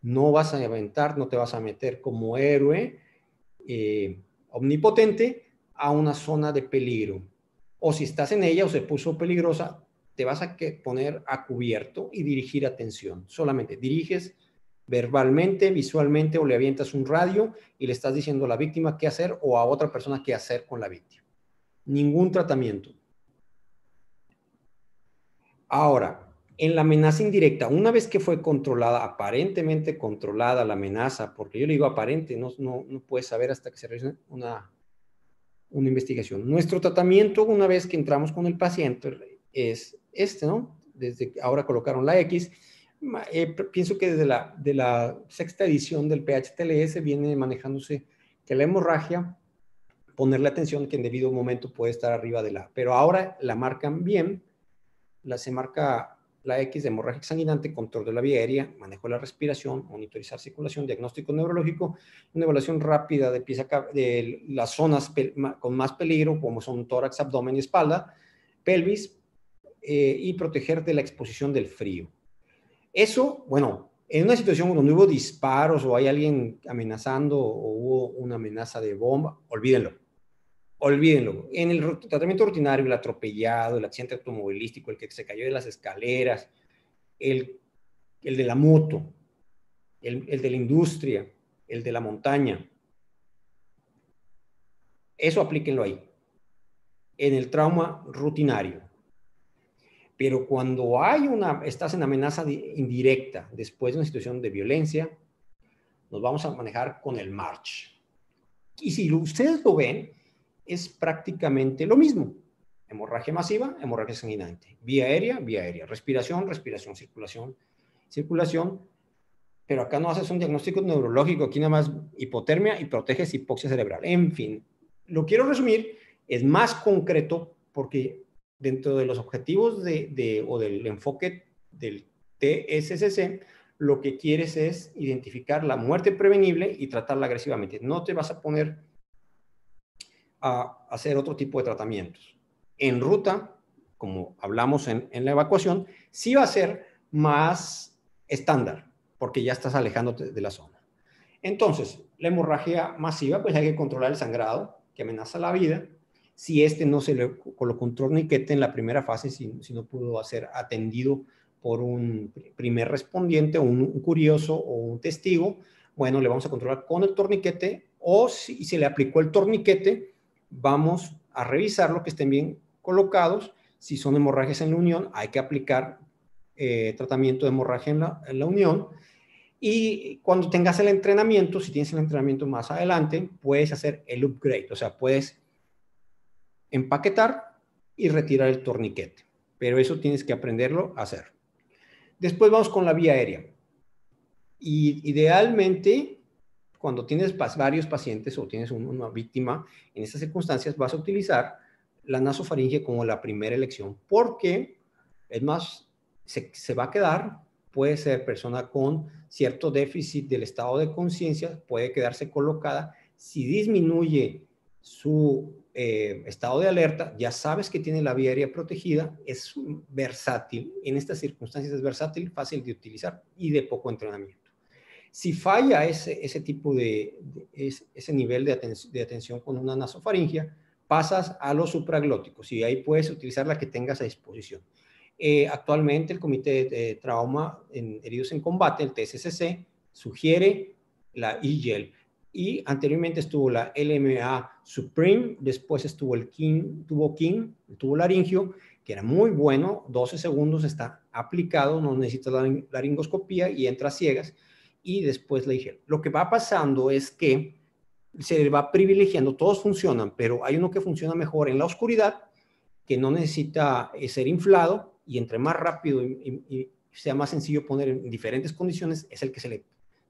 No vas a aventar, no te vas a meter como héroe eh, omnipotente a una zona de peligro. O si estás en ella o se puso peligrosa, te vas a poner a cubierto y dirigir atención. Solamente diriges verbalmente, visualmente o le avientas un radio y le estás diciendo a la víctima qué hacer o a otra persona qué hacer con la víctima. Ningún tratamiento. Ahora, en la amenaza indirecta, una vez que fue controlada, aparentemente controlada la amenaza, porque yo le digo aparente, no, no, no puedes saber hasta que se realice una, una investigación. Nuestro tratamiento, una vez que entramos con el paciente, es este, ¿no? Desde ahora colocaron la X. Eh, pienso que desde la, de la sexta edición del PHTLS viene manejándose que la hemorragia, ponerle atención que en debido momento puede estar arriba de la, pero ahora la marcan bien la se marca la X de hemorragia sanguinante, control de la vía aérea, manejo de la respiración, monitorizar circulación, diagnóstico neurológico, una evaluación rápida de, de las zonas con más peligro, como son tórax, abdomen y espalda, pelvis, eh, y proteger de la exposición del frío. Eso, bueno, en una situación donde hubo disparos o hay alguien amenazando o hubo una amenaza de bomba, olvídenlo olvídenlo, en el tratamiento rutinario, el atropellado, el accidente automovilístico, el que se cayó de las escaleras, el, el de la moto, el, el de la industria, el de la montaña. Eso aplíquenlo ahí, en el trauma rutinario. Pero cuando hay una, estás en amenaza indirecta después de una situación de violencia, nos vamos a manejar con el March. Y si ustedes lo ven, es prácticamente lo mismo. Hemorragia masiva, hemorragia sanguinante. Vía aérea, vía aérea. Respiración, respiración, circulación, circulación. Pero acá no haces un diagnóstico neurológico, aquí nada más hipotermia y proteges hipoxia cerebral. En fin, lo quiero resumir, es más concreto porque dentro de los objetivos de, o del enfoque del TSCC, lo que quieres es identificar la muerte prevenible y tratarla agresivamente. No te vas a poner a hacer otro tipo de tratamientos. En ruta, como hablamos en, la evacuación, sí va a ser más estándar, porque ya estás alejándote de la zona. Entonces, la hemorragia masiva, pues hay que controlar el sangrado que amenaza la vida. Si este no se le colocó un torniquete en la primera fase, si, no pudo ser atendido por un primer respondiente, o un curioso o un testigo, bueno, le vamos a controlar con el torniquete o si se le aplicó el torniquete, vamos a revisar lo que estén bien colocados. Si son hemorragias en la unión, hay que aplicar eh, tratamiento de hemorragia en la, en la unión. Y cuando tengas el entrenamiento, si tienes el entrenamiento más adelante, puedes hacer el upgrade, o sea, puedes empaquetar y retirar el torniquete. Pero eso tienes que aprenderlo a hacer. Después vamos con la vía aérea. Y idealmente cuando tienes varios pacientes o tienes una víctima, en estas circunstancias vas a utilizar la nasofaringe como la primera elección, porque es más, se, va a quedar, puede ser persona con cierto déficit del estado de conciencia, puede quedarse colocada. Si disminuye su eh, estado de alerta, ya sabes que tiene la vía aérea protegida, es versátil, en estas circunstancias es versátil, fácil de utilizar y de poco entrenamiento. Si falla ese, ese tipo de, ese, nivel de, atención con una nasofaringia, pasas a los supraglóticos y ahí puedes utilizar la que tengas a disposición. Eh, actualmente el Comité de Trauma en Heridos en Combate, el TSCC, sugiere la IGEL y anteriormente estuvo la LMA Supreme, después estuvo el King, tuvo King, el laringio, que era muy bueno, 12 segundos está aplicado, no necesitas laringoscopía y entra ciegas, y después la IGEL. Lo que va pasando es que se va privilegiando, todos funcionan, pero hay uno que funciona mejor en la oscuridad, que no necesita eh, ser inflado y entre más rápido y, sea más sencillo poner en diferentes condiciones, es el que se le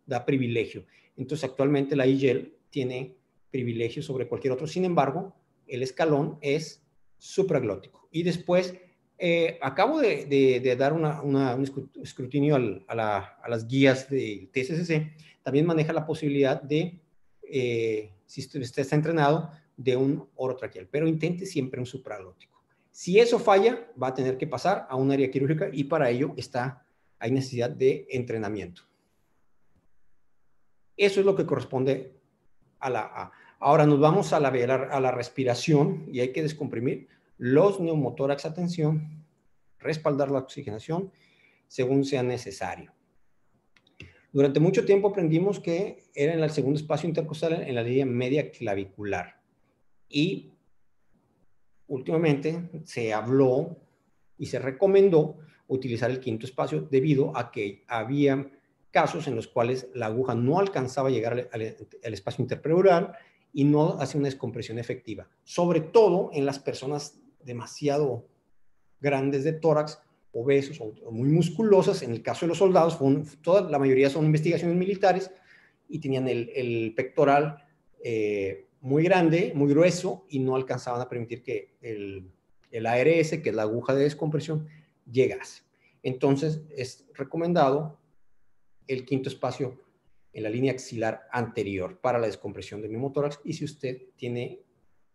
da privilegio. Entonces actualmente la IGEL tiene privilegio sobre cualquier otro, sin embargo, el escalón es supraglótico. Y después eh, acabo de, dar un escrutinio a, las guías del TSCC. También maneja la posibilidad de, eh, si usted está entrenado, de un oro orotraqueal, pero intente siempre un supralótico. Si eso falla, va a tener que pasar a un área quirúrgica y para ello está, hay necesidad de entrenamiento. Eso es lo que corresponde a la a. Ahora nos vamos a la, a la respiración y hay que descomprimir los neumotórax atención, respaldar la oxigenación según sea necesario. Durante mucho tiempo aprendimos que era en el segundo espacio intercostal en la línea media clavicular. Y últimamente se habló y se recomendó utilizar el quinto espacio debido a que había casos en los cuales la aguja no alcanzaba a llegar al, espacio interpreural y no hacía una descompresión efectiva, sobre todo en las personas demasiado grandes de tórax, obesos o, muy musculosas. En el caso de los soldados, fue la mayoría son investigaciones militares y tenían el, pectoral eh, muy grande, muy grueso y no alcanzaban a permitir que el, el ARS, que es la aguja de descompresión, llegase. Entonces es recomendado el quinto espacio en la línea axilar anterior para la descompresión del mismo tórax y si usted tiene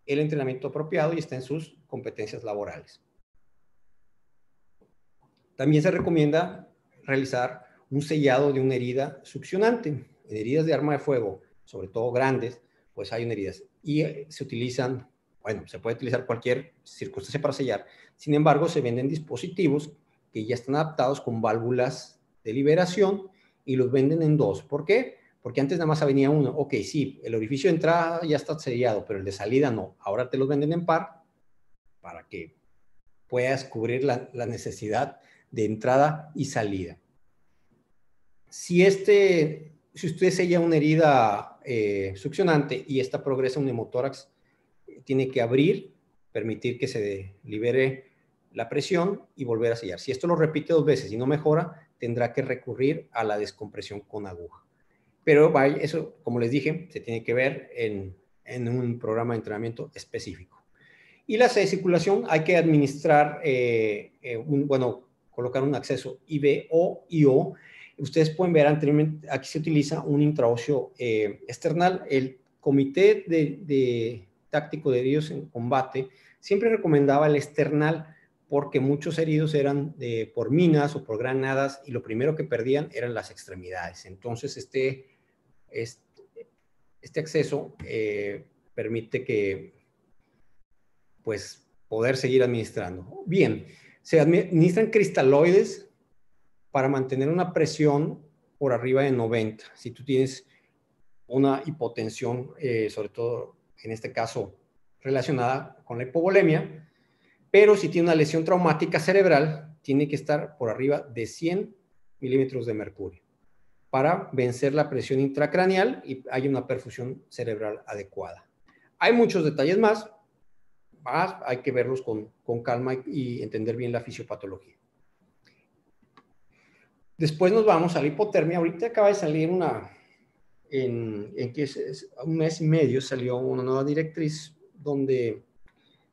el entrenamiento apropiado y está en sus competencias laborales. También se recomienda realizar un sellado de una herida succionante. En heridas de arma de fuego, sobre todo grandes, pues hay heridas y eh, se utilizan, bueno, se puede utilizar cualquier circunstancia para sellar. Sin embargo, se venden dispositivos que ya están adaptados con válvulas de liberación y los venden en dos. ¿Por qué? Porque antes nada más venía uno. Ok, sí, el orificio de entrada ya está sellado, pero el de salida no. Ahora te los venden en par para que puedas cubrir la, necesidad de entrada y salida. Si, este, si usted sella una herida eh, succionante y esta progresa un hemotórax, tiene que abrir, permitir que se libere la presión y volver a sellar. Si esto lo repite dos veces y no mejora, tendrá que recurrir a la descompresión con aguja. Pero eso, como les dije, se tiene que ver en un programa de entrenamiento específico. Y la circulación hay que administrar, eh, eh, un, bueno, colocar un acceso IBOIO. Ustedes pueden ver anteriormente, aquí se utiliza un intraocio eh, external. El Comité de, Táctico de Heridos en Combate siempre recomendaba el external porque muchos heridos eran por minas o por granadas y lo primero que perdían eran las extremidades. Entonces, este, este, este acceso permite que pues poder seguir administrando. Bien, se administran cristaloides para mantener una presión por arriba de 90. Si tú tienes una hipotensión, eh, sobre todo en este caso relacionada con la hipovolemia, pero si tiene una lesión traumática cerebral, tiene que estar por arriba de 100 milímetros de mercurio para vencer la presión intracraneal y hay una perfusión cerebral adecuada. Hay muchos detalles más, más, hay que verlos con, con calma y, entender bien la fisiopatología. Después nos vamos a la hipotermia. Ahorita acaba de salir una, en, que un mes y medio salió una nueva directriz donde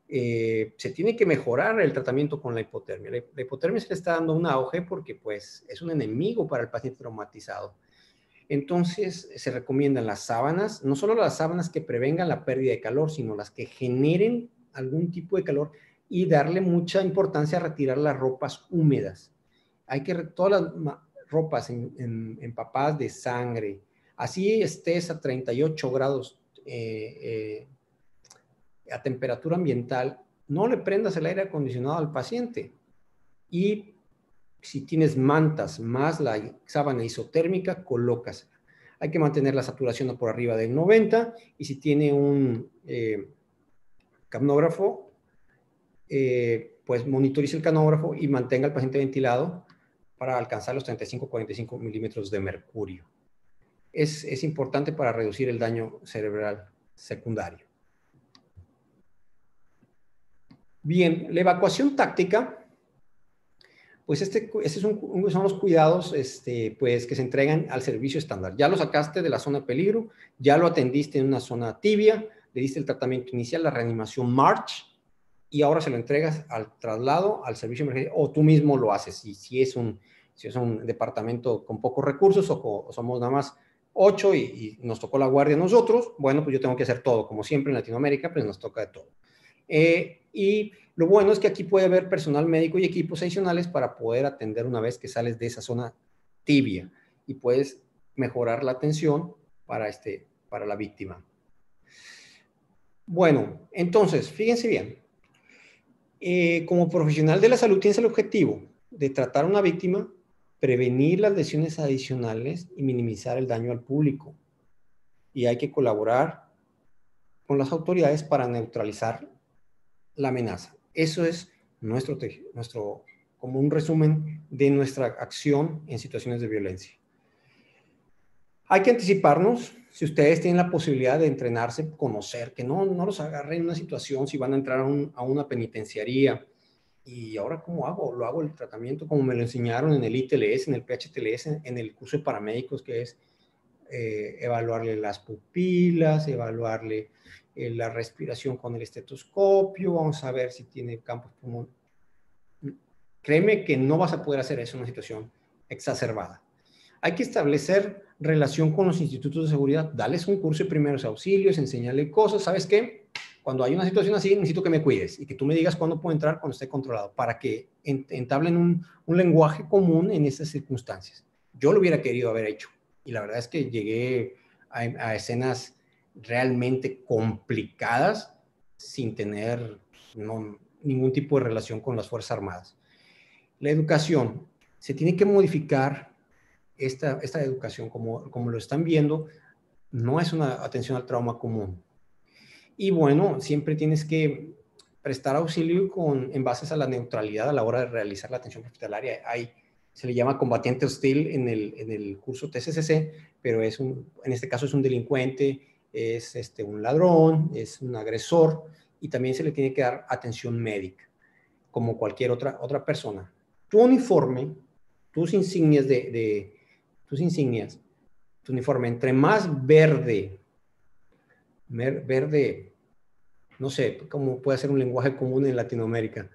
eh, se tiene que mejorar el tratamiento con la hipotermia. La, la, hipotermia se le está dando un auge porque pues es un enemigo para el paciente traumatizado. Entonces se recomiendan las sábanas, no solo las sábanas que prevengan la pérdida de calor, sino las que generen algún tipo de calor y darle mucha importancia a retirar las ropas húmedas. Hay que todas las ropas empapadas de sangre, así estés a 38 grados eh, eh, a temperatura ambiental, no le prendas el aire acondicionado al paciente. Y si tienes mantas más la sábana isotérmica, colocas. Hay que mantener la saturación por arriba del 90 y si tiene un... Eh, camnógrafo, eh, pues monitorice el canógrafo y mantenga al paciente ventilado para alcanzar los 35-45 milímetros de mercurio. Es, es importante para reducir el daño cerebral secundario. Bien, la evacuación táctica, pues este, este son los cuidados este, pues, que se entregan al servicio estándar. Ya lo sacaste de la zona peligro, ya lo atendiste en una zona tibia, le diste el tratamiento inicial, la reanimación March, y ahora se lo entregas al traslado, al servicio de emergencia, o tú mismo lo haces. Y si es un, si es un departamento con pocos recursos o, somos nada más ocho y, nos tocó la guardia nosotros, bueno, pues yo tengo que hacer todo. Como siempre en Latinoamérica, pues nos toca de todo. Eh, y lo bueno es que aquí puede haber personal médico y equipos adicionales para poder atender una vez que sales de esa zona tibia y puedes mejorar la atención para, este, para la víctima. Bueno, entonces, fíjense bien. Eh, como profesional de la salud tienes el objetivo de tratar a una víctima, prevenir las lesiones adicionales y minimizar el daño al público. Y hay que colaborar con las autoridades para neutralizar la amenaza. Eso es nuestro, nuestro como un resumen de nuestra acción en situaciones de violencia. Hay que anticiparnos. Si ustedes tienen la posibilidad de entrenarse, conocer, que no, no los agarren en una situación, si van a entrar a, una penitenciaría, y ahora cómo hago, lo hago el tratamiento como me lo enseñaron en el ITLS, en el PHTLS, en el curso de paramédicos, que es eh, evaluarle las pupilas, evaluarle eh, la respiración con el estetoscopio, vamos a ver si tiene campos pulmonares. Créeme que no vas a poder hacer eso en una situación exacerbada. Hay que establecer relación con los institutos de seguridad, dales un curso de primeros auxilios, enseñarle cosas, ¿sabes qué? Cuando hay una situación así, necesito que me cuides y que tú me digas cuándo puedo entrar, cuando esté controlado, para que entablen un, lenguaje común en estas circunstancias. Yo lo hubiera querido haber hecho y la verdad es que llegué a, escenas realmente complicadas sin tener ningún tipo de relación con las Fuerzas Armadas. La educación se tiene que modificar esta, esta educación, como, como lo están viendo, no es una atención al trauma común. Y bueno, siempre tienes que prestar auxilio con, en bases a la neutralidad a la hora de realizar la atención hospitalaria. Hay, se le llama combatiente hostil en el, en el curso TCCC, pero es un, en este caso es un delincuente, es este, un ladrón, es un agresor y también se le tiene que dar atención médica, como cualquier otra, otra persona. Tu uniforme, tus insignias de, de tus insignias, tu uniforme, entre más verde, verde, no sé cómo puede ser un lenguaje común en Latinoamérica,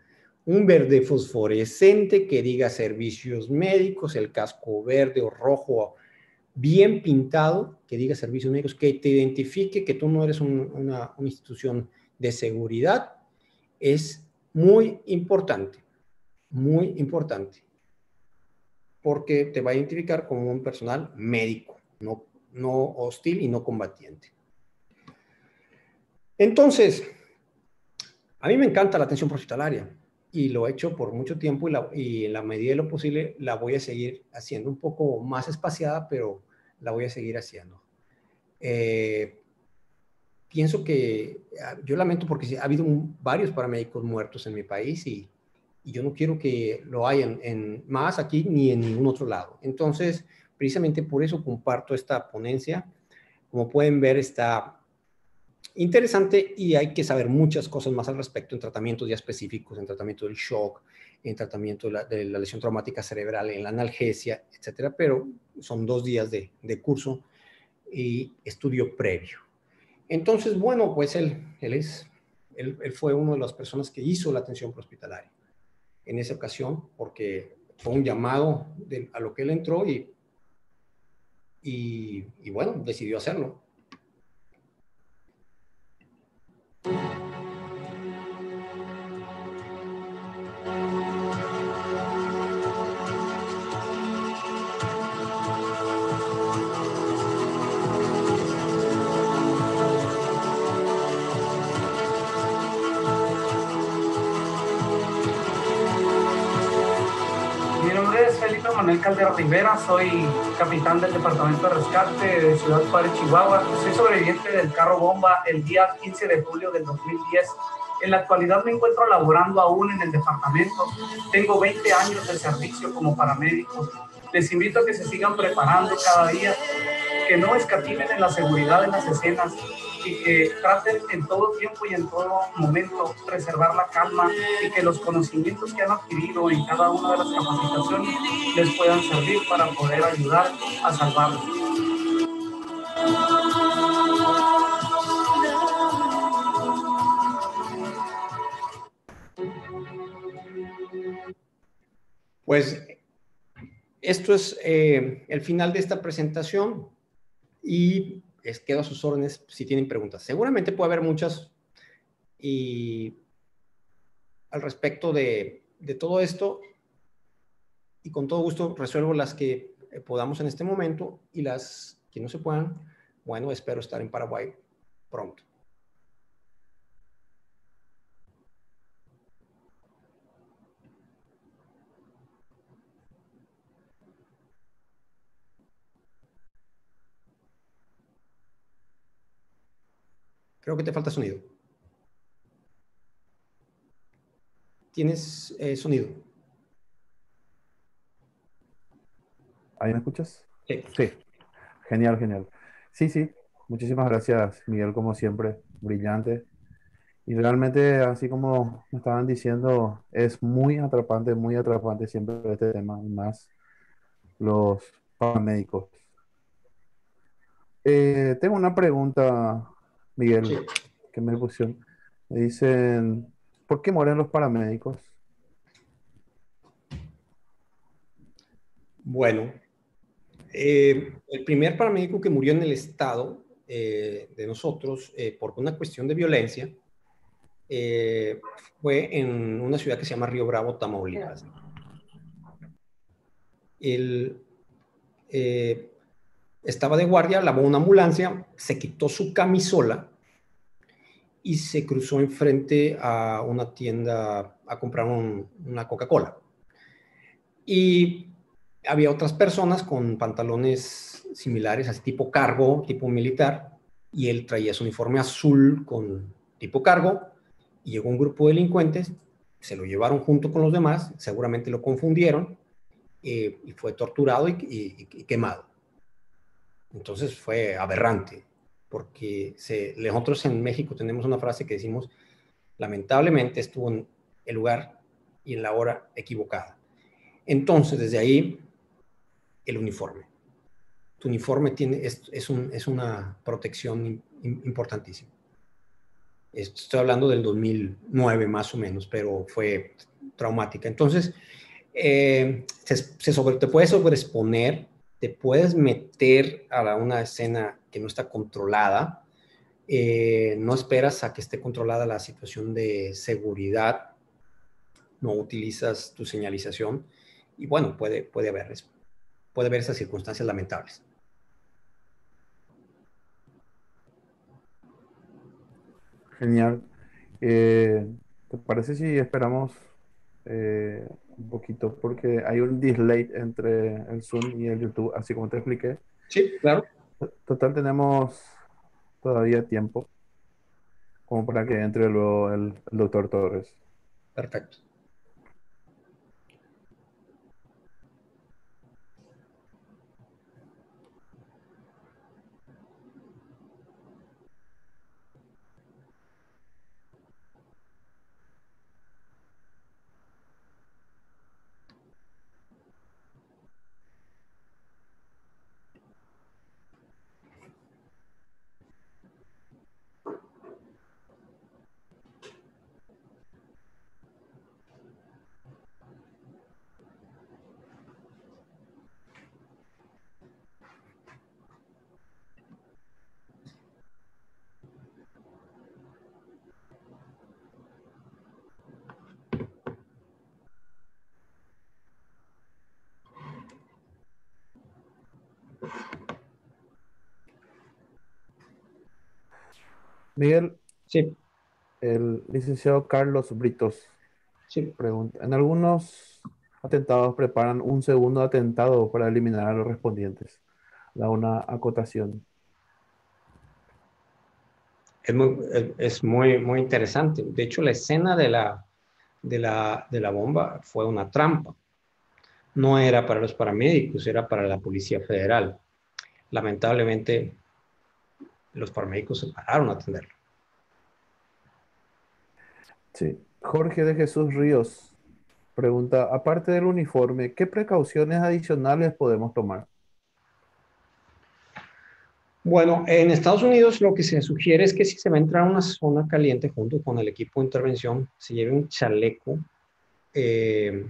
un verde fosforescente que diga servicios médicos, el casco verde o rojo bien pintado, que diga servicios médicos, que te identifique que tú no eres una institución de seguridad, es muy importante, muy importante porque te va a identificar como un personal médico, no, no hostil y no combatiente. Entonces, a mí me encanta la atención profitalaria y lo he hecho por mucho tiempo y, en la medida de lo posible la voy a seguir haciendo un poco más espaciada, pero la voy a seguir haciendo. Eh, pienso que ah, yo lamento porque ha habido varios paramédicos muertos en mi país y y yo no quiero que lo hayan en, más aquí ni en ningún otro lado. Entonces, precisamente por eso comparto esta ponencia. Como pueden ver, está interesante y hay que saber muchas cosas más al respecto en tratamientos ya específicos, en tratamiento del shock, en tratamiento de la, lesión traumática cerebral, en la analgesia, etcétera, pero son dos días de, curso y estudio previo. Entonces, bueno, pues él, él es, él, fue una de las personas que hizo la atención hospitalaria en esa ocasión, porque fue un llamado a lo que él entró y, y bueno, decidió hacerlo. alcalde Rivera, soy capitán del Departamento de Rescate de Ciudad Juárez, Chihuahua. Soy sobreviviente del carro bomba el día 15 de julio del 2010. En la actualidad me encuentro laborando aún en el departamento. Tengo 20 años de servicio como paramédico. Les invito a que se sigan preparando cada día que no escatimen en la seguridad en las escenas y que traten en todo tiempo y en todo momento preservar la calma y que los conocimientos que han adquirido en cada una de las capacitaciones les puedan servir para poder ayudar a salvarlos. Pues esto es eh, el final de esta presentación y les quedo a sus órdenes si tienen preguntas. Seguramente puede haber muchas y al respecto de, de todo esto y con todo gusto resuelvo las que eh, podamos en este momento y las que no se puedan, bueno, espero estar en Paraguay pronto. Creo que te falta sonido. Tienes eh, sonido. ¿Ahí me escuchas? Sí. sí. Genial, genial. Sí, sí. Muchísimas gracias, Miguel, como siempre. Brillante. Y realmente, así como me estaban diciendo, es muy atrapante, muy atrapante siempre este tema, más los paramédicos. Eh, tengo una pregunta, Miguel, qué que me dicen, ¿por qué mueren los paramédicos? Bueno, eh, el primer paramédico que murió en el estado eh, de nosotros eh, por una cuestión de violencia fue en una ciudad que se llama Río Bravo, Tamaulipas. El, estaba de guardia, lavó una ambulancia, se quitó su camisola y se cruzó enfrente a una tienda a comprar una Coca-Cola. Y había otras personas con pantalones similares, así tipo cargo, tipo militar, y él traía su uniforme azul con tipo cargo, y llegó un grupo de delincuentes, se lo llevaron junto con los demás, seguramente lo confundieron, eh, y fue torturado y quemado entonces fue aberrante, porque se, nosotros en México tenemos una frase que decimos, lamentablemente estuvo en el lugar y en la hora equivocada. Entonces, desde ahí, el uniforme. Tu uniforme tiene, es, una protección importantísima. Estoy hablando del 2009 más o menos, pero fue traumática. Entonces, eh, se, se te puedes sobreexponer te puedes meter a una escena que no está controlada, eh, no esperas a que esté controlada la situación de seguridad, no utilizas tu señalización y bueno, puede, puede, haber, puede haber esas circunstancias lamentables. Genial. Eh, ¿Te parece si esperamos eh, un poquito porque hay un delay entre el Zoom y el YouTube, así como te expliqué. Sí, claro. Total, tenemos todavía tiempo como para que entre luego el, el doctor Torres. Perfecto. El licenciado Carlos Britos. Pregunta. En algunos atentados preparan un segundo atentado para eliminar a los respondientes. La una acotación. Es muy, es muy, muy interesante. De hecho, la escena de la, de la, de la bomba fue una trampa. No era para los paramédicos, era para la Policía Federal. Lamentablemente, los paramédicos se pararon a atenderlo. Sí. Jorge de Jesús Ríos pregunta, aparte del uniforme, ¿qué precauciones adicionales podemos tomar? Bueno, en Estados Unidos lo que se sugiere es que si se va a entrar a una zona caliente junto con el equipo de intervención, se lleve un chaleco eh,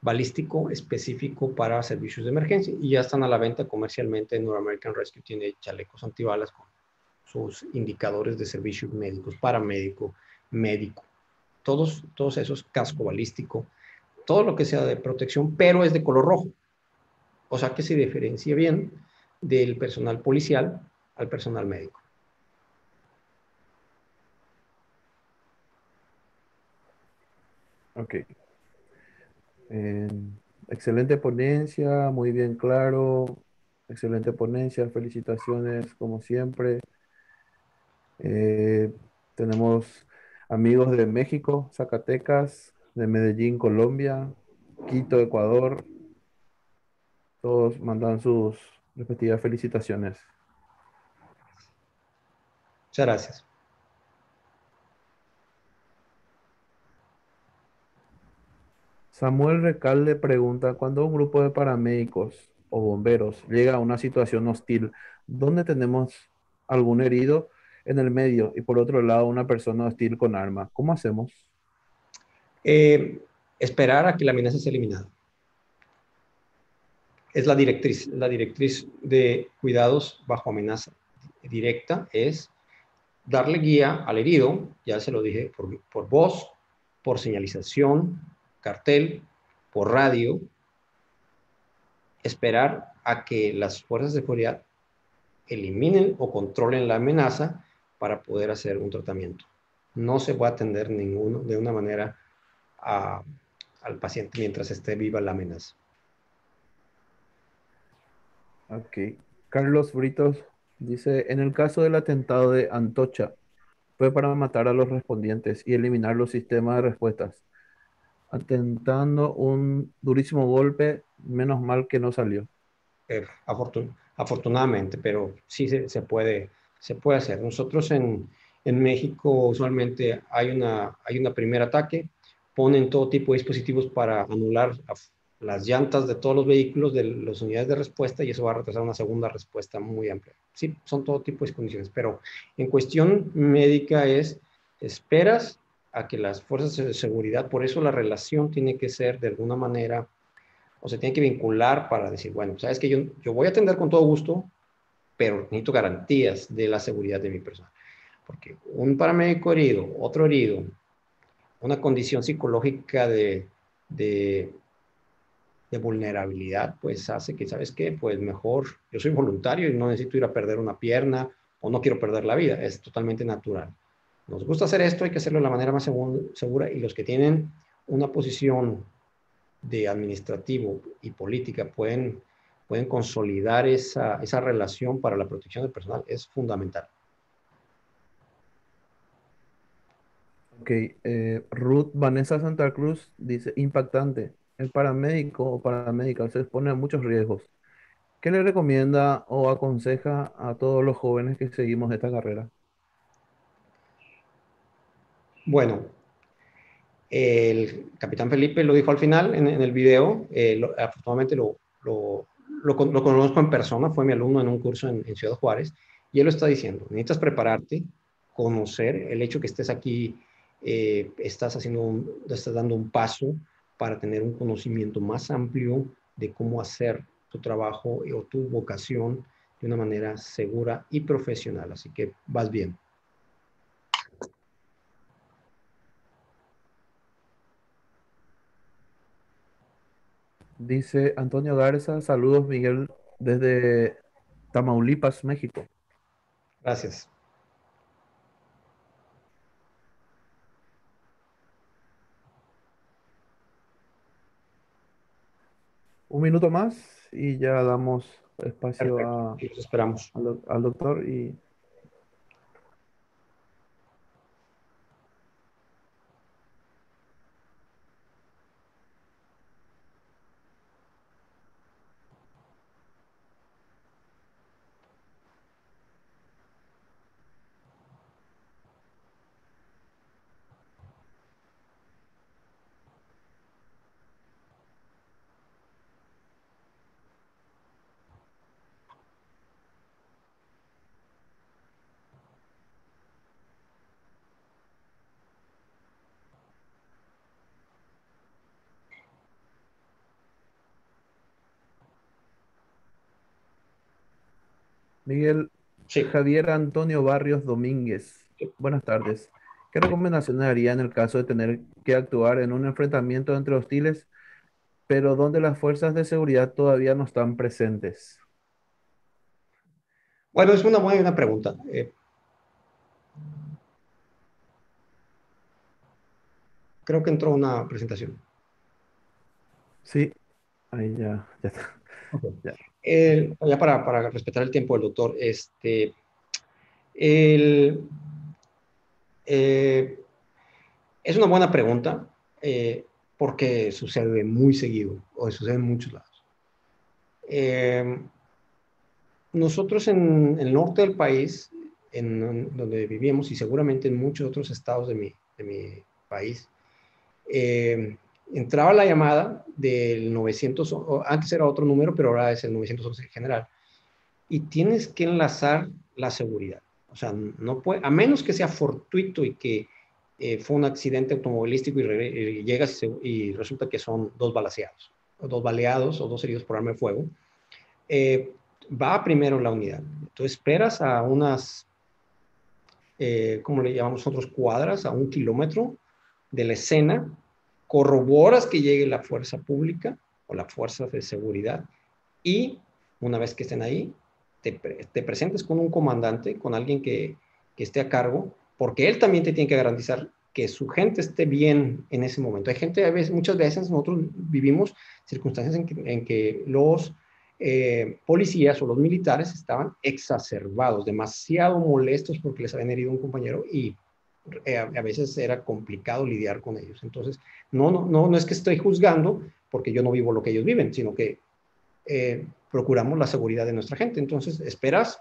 balístico específico para servicios de emergencia y ya están a la venta comercialmente. en North American Rescue tiene chalecos antibalas con sus indicadores de servicios médicos, paramédico, médico, todos, todos esos, casco balístico, todo lo que sea de protección, pero es de color rojo. O sea que se diferencia bien del personal policial al personal médico. Ok excelente ponencia, muy bien claro, excelente ponencia, felicitaciones como siempre. Eh, tenemos amigos de México, Zacatecas, de Medellín, Colombia, Quito, Ecuador. Todos mandan sus respectivas felicitaciones. Muchas gracias. Samuel Recalde pregunta, cuando un grupo de paramédicos o bomberos llega a una situación hostil, ¿dónde tenemos algún herido en el medio y por otro lado una persona hostil con arma? ¿Cómo hacemos? Eh, esperar a que la amenaza sea eliminada. Es la directriz, la directriz de cuidados bajo amenaza directa es darle guía al herido, ya se lo dije por voz, por señalización, cartel, por radio, esperar a que las fuerzas de seguridad eliminen o controlen la amenaza para poder hacer un tratamiento. No se va a atender ninguno de una manera ah, al paciente mientras esté viva la amenaza. Ok. Carlos Britos dice, en el caso del atentado de Antocha, fue para matar a los respondientes y eliminar los sistemas de respuestas atentando un durísimo golpe, menos mal que no salió. Eh, afortunadamente, pero sí se, puede, se puede hacer. Nosotros en, México usualmente hay una, hay una primer ataque, ponen todo tipo de dispositivos para anular las llantas de todos los vehículos de las unidades de respuesta y eso va a retrasar una segunda respuesta muy amplia. Sí, son todo tipo de condiciones, pero en cuestión médica es, esperas a que las fuerzas de seguridad, por eso la relación tiene que ser de alguna manera, o se tiene que vincular para decir, bueno, sabes que yo, yo voy a atender con todo gusto, pero necesito garantías de la seguridad de mi persona. Porque un paramédico herido, otro herido, una condición psicológica de, de, de vulnerabilidad, pues hace que, ¿sabes qué? Pues mejor, yo soy voluntario y no necesito ir a perder una pierna o no quiero perder la vida, es totalmente natural nos gusta hacer esto, hay que hacerlo de la manera más segura y los que tienen una posición de administrativo y política pueden, pueden consolidar esa, esa relación para la protección del personal es fundamental. Ok, eh, Ruth Vanessa Santa Cruz dice, impactante, el paramédico o paramédica se expone a muchos riesgos. ¿Qué le recomienda o aconseja a todos los jóvenes que seguimos esta carrera? Bueno, el capitán Felipe lo dijo al final en, el video, eh, afortunadamente lo, conozco en persona, fue mi alumno en un curso en, Ciudad Juárez, y él lo está diciendo, necesitas prepararte, conocer el hecho que estés aquí, eh, estás, haciendo estás dando un paso para tener un conocimiento más amplio de cómo hacer tu trabajo eh, o tu vocación de una manera segura y profesional, así que vas bien. Dice Antonio Garza, saludos Miguel desde Tamaulipas, México. Gracias. Un minuto más y ya damos espacio esperamos. al doctor y Miguel Javier Antonio Barrios Domínguez. Buenas tardes. ¿Qué recomendaciones haría en el caso de tener que actuar en un enfrentamiento entre hostiles, pero donde las fuerzas de seguridad todavía no están presentes? Bueno, es una buena pregunta. Eh, creo que entró una presentación. Sí, ahí ya, está. Ya ya para, respetar el tiempo del doctor, este, eh, es una buena pregunta eh, porque sucede muy seguido o sucede en muchos lados. Eh, nosotros en, el norte del país, en, donde vivimos y seguramente en muchos otros estados de mi, de mi país, entraba la llamada del 900, antes era otro número, pero ahora es el 911 en general, y tienes que enlazar la seguridad. O sea, no puede, a menos que sea fortuito y que eh, fue un accidente automovilístico y, y llegas y, resulta que son dos balaseados, o dos baleados o dos heridos por arma de fuego, eh, va primero la unidad. Tú esperas a unas, eh, ¿cómo le llamamos nosotros? Cuadras, a un kilómetro de la escena corroboras que llegue la fuerza pública o las fuerzas de seguridad y una vez que estén ahí, te, presentes con un comandante, con alguien que, esté a cargo, porque él también te tiene que garantizar que su gente esté bien en ese momento. Hay gente, a veces, muchas veces nosotros vivimos circunstancias en que, los eh, policías o los militares estaban exacerbados, demasiado molestos porque les habían herido un compañero y eh, a veces era complicado lidiar con ellos. Entonces, no, no, no, no es que estoy juzgando porque yo no vivo lo que ellos viven, sino que eh, procuramos la seguridad de nuestra gente. Entonces, esperas,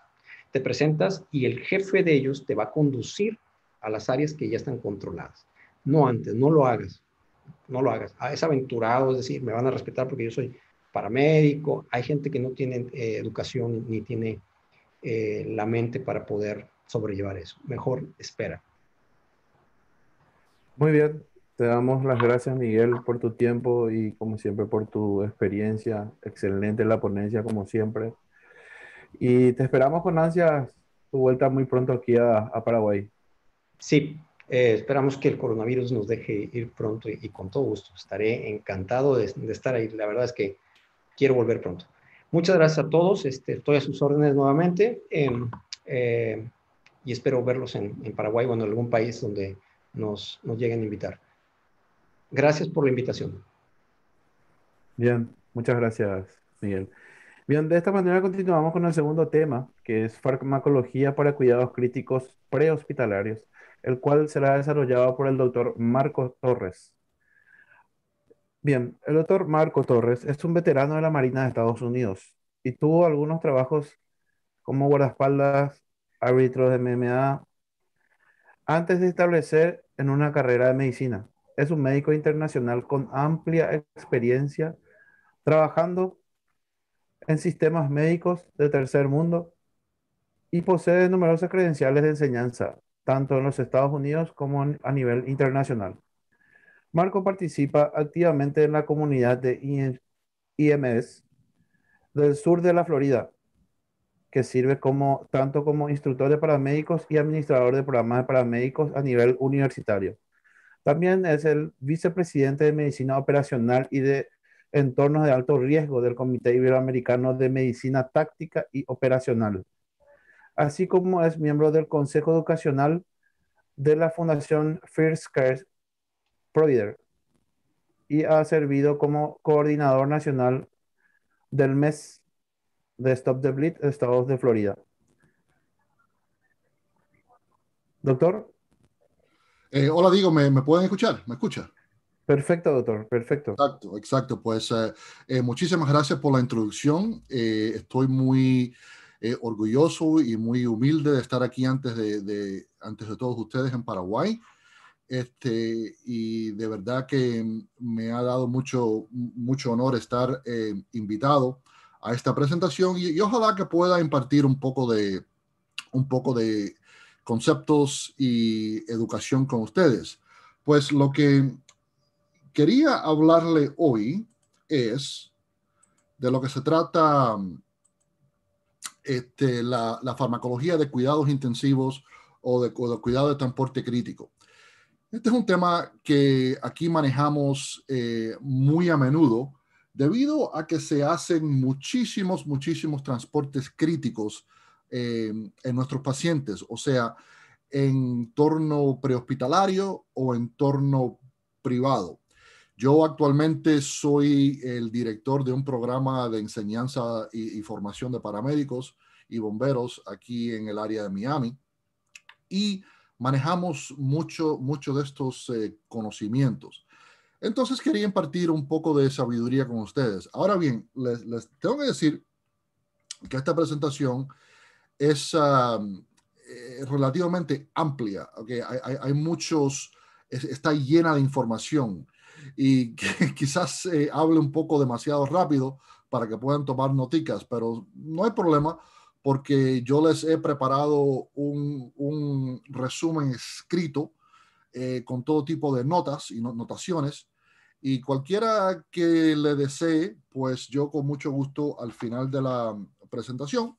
te presentas y el jefe de ellos te va a conducir a las áreas que ya están controladas. No antes, no lo hagas, no lo hagas. Ah, es aventurado, es decir, me van a respetar porque yo soy paramédico. Hay gente que no tiene eh, educación ni tiene la mente para poder sobrellevar eso. Mejor espera. Muy bien, te damos las gracias Miguel por tu tiempo y como siempre por tu experiencia. Excelente la ponencia como siempre. Y te esperamos con ansias tu vuelta muy pronto aquí a, Paraguay. Sí, eh, esperamos que el coronavirus nos deje ir pronto y, con todo gusto. Estaré encantado de, estar ahí. La verdad es que quiero volver pronto. Muchas gracias a todos. Este, estoy a sus órdenes nuevamente em, eh, y espero verlos en, en Paraguay o en algún país donde nos, lleguen a invitar. Gracias por la invitación. Bien, muchas gracias, Miguel. Bien, de esta manera continuamos con el segundo tema, que es farmacología para cuidados críticos prehospitalarios, el cual será desarrollado por el doctor Marco Torres. Bien, el doctor Marco Torres es un veterano de la Marina de Estados Unidos y tuvo algunos trabajos como guardaespaldas, árbitro de MMA, antes de establecer en una carrera de medicina. Es un médico internacional con amplia experiencia trabajando en sistemas médicos de tercer mundo y posee numerosas credenciales de enseñanza, tanto en los Estados Unidos como a nivel internacional. Marco participa activamente en la comunidad de IMS del sur de la Florida, que sirve como, tanto como instructor de paramédicos y administrador de programas de paramédicos a nivel universitario. También es el vicepresidente de Medicina Operacional y de Entornos de Alto Riesgo del Comité Iberoamericano de Medicina Táctica y Operacional, así como es miembro del Consejo Educacional de la Fundación First Care Provider y ha servido como coordinador nacional del mes de Stop the Bleed, Estados de Florida. Doctor. Eh, hola, digo, ¿me, pueden escuchar? ¿Me escucha? Perfecto, doctor, perfecto. Exacto, exacto. Pues eh, eh, muchísimas gracias por la introducción. estoy muy orgulloso y muy humilde de estar aquí antes de, antes de todos ustedes en Paraguay. Este, y de verdad que me ha dado mucho, mucho honor estar invitado a esta presentación y, ojalá que pueda impartir un poco de, un poco de conceptos y educación con ustedes. Pues lo que quería hablarle hoy es de lo que se trata este, la, farmacología de cuidados intensivos o de, de, cuidado de transporte crítico. Este es un tema que aquí manejamos eh, muy a menudo debido a que se hacen muchísimos, muchísimos transportes críticos eh, en nuestros pacientes, o sea, en torno prehospitalario o en torno privado. Yo actualmente soy el director de un programa de enseñanza y, formación de paramédicos y bomberos aquí en el área de Miami y manejamos mucho, mucho de estos eh, conocimientos. Entonces quería impartir un poco de sabiduría con ustedes. Ahora bien, les, tengo que decir que esta presentación es eh, relativamente amplia. Hay, muchos, está llena de información y quizás eh, hable un poco demasiado rápido para que puedan tomar noticas, pero no hay problema porque yo les he preparado un resumen escrito eh, con todo tipo de notas y notaciones. Y cualquiera que le desee, pues yo con mucho gusto al final de la presentación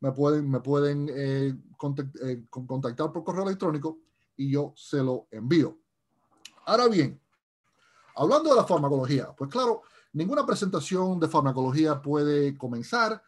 me pueden, me pueden eh, eh, contactar por correo electrónico y yo se lo envío. Ahora bien, hablando de la farmacología, pues claro, ninguna presentación de farmacología puede comenzar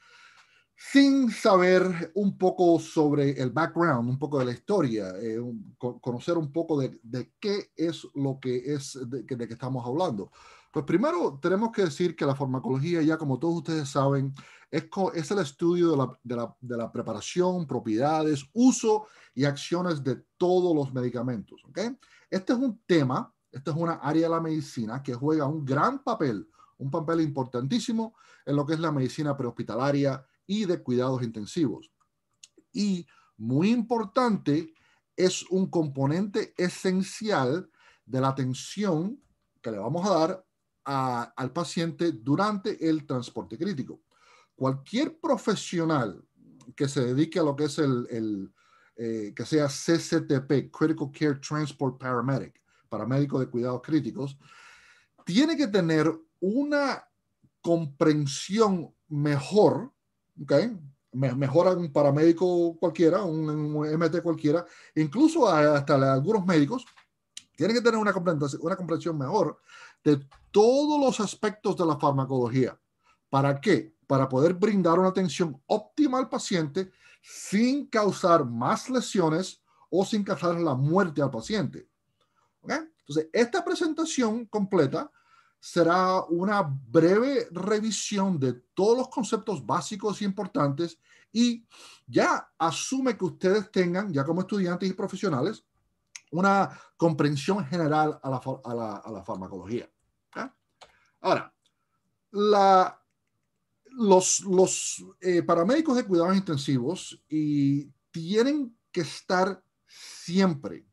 sin saber un poco sobre el background, un poco de la historia, eh, conocer un poco de, qué es lo que es de, estamos hablando. Pues primero tenemos que decir que la farmacología, ya como todos ustedes saben, es, es el estudio de la, preparación, propiedades, uso y acciones de todos los medicamentos. ¿okay? Este es un tema, esta es una área de la medicina que juega un gran papel, un papel importantísimo en lo que es la medicina prehospitalaria y de cuidados intensivos. Y muy importante, es un componente esencial de la atención que le vamos a dar al paciente durante el transporte crítico. Cualquier profesional que se dedique a lo que es el, eh, que sea CCTP, Critical Care Transport Paramedic, paramédico de cuidados críticos, tiene que tener una comprensión mejor ¿okay? Mejora un paramédico cualquiera, un, MT cualquiera, incluso hasta algunos médicos, tienen que tener una comprensión, una comprensión mejor de todos los aspectos de la farmacología. ¿Para qué? Para poder brindar una atención óptima al paciente sin causar más lesiones o sin causar la muerte al paciente. ¿Okay? Entonces, esta presentación completa será una breve revisión de todos los conceptos básicos y importantes y ya asume que ustedes tengan, ya como estudiantes y profesionales, una comprensión general a la, farmacología. Ahora, la, los, eh, paramédicos de cuidados intensivos y tienen que estar siempre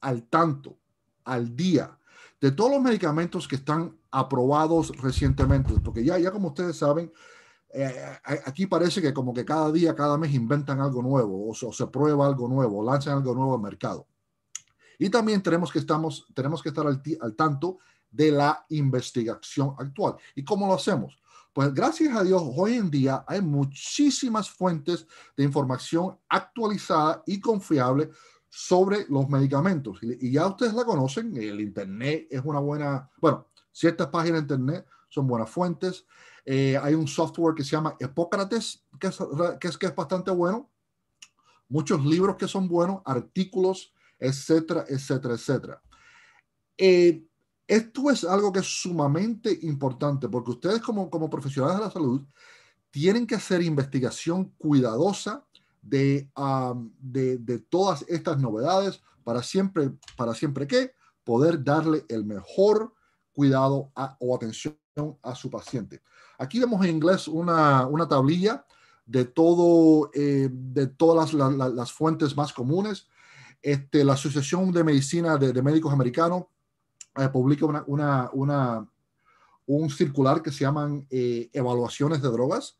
al tanto, al día, de todos los medicamentos que están aprobados recientemente, porque ya, ya como ustedes saben, eh, aquí parece que como que cada día, cada mes inventan algo nuevo, o, se prueba algo nuevo, o lanzan algo nuevo al mercado. Y también tenemos que, estamos, tenemos que estar al tanto de la investigación actual. ¿Y cómo lo hacemos? Pues gracias a Dios, hoy en día hay muchísimas fuentes de información actualizada y confiable sobre los medicamentos. Y, ya ustedes la conocen, el Internet es una buena, bueno, ciertas páginas de Internet son buenas fuentes. Eh, hay un software que se llama Hipócrates, que es, que es, bastante bueno. Muchos libros que son buenos, artículos, etcétera, etcétera, etcétera. Eh, esto es algo que es sumamente importante porque ustedes como, como profesionales de la salud tienen que hacer investigación cuidadosa de, todas estas novedades para siempre, para siempre que poder darle el mejor cuidado o atención a su paciente. Aquí vemos en inglés una, tablilla de, todo, eh, de todas las, fuentes más comunes. Este, la Asociación de Medicina de, Médicos Americanos eh, publica una, una, un circular que se llaman eh, evaluaciones de drogas,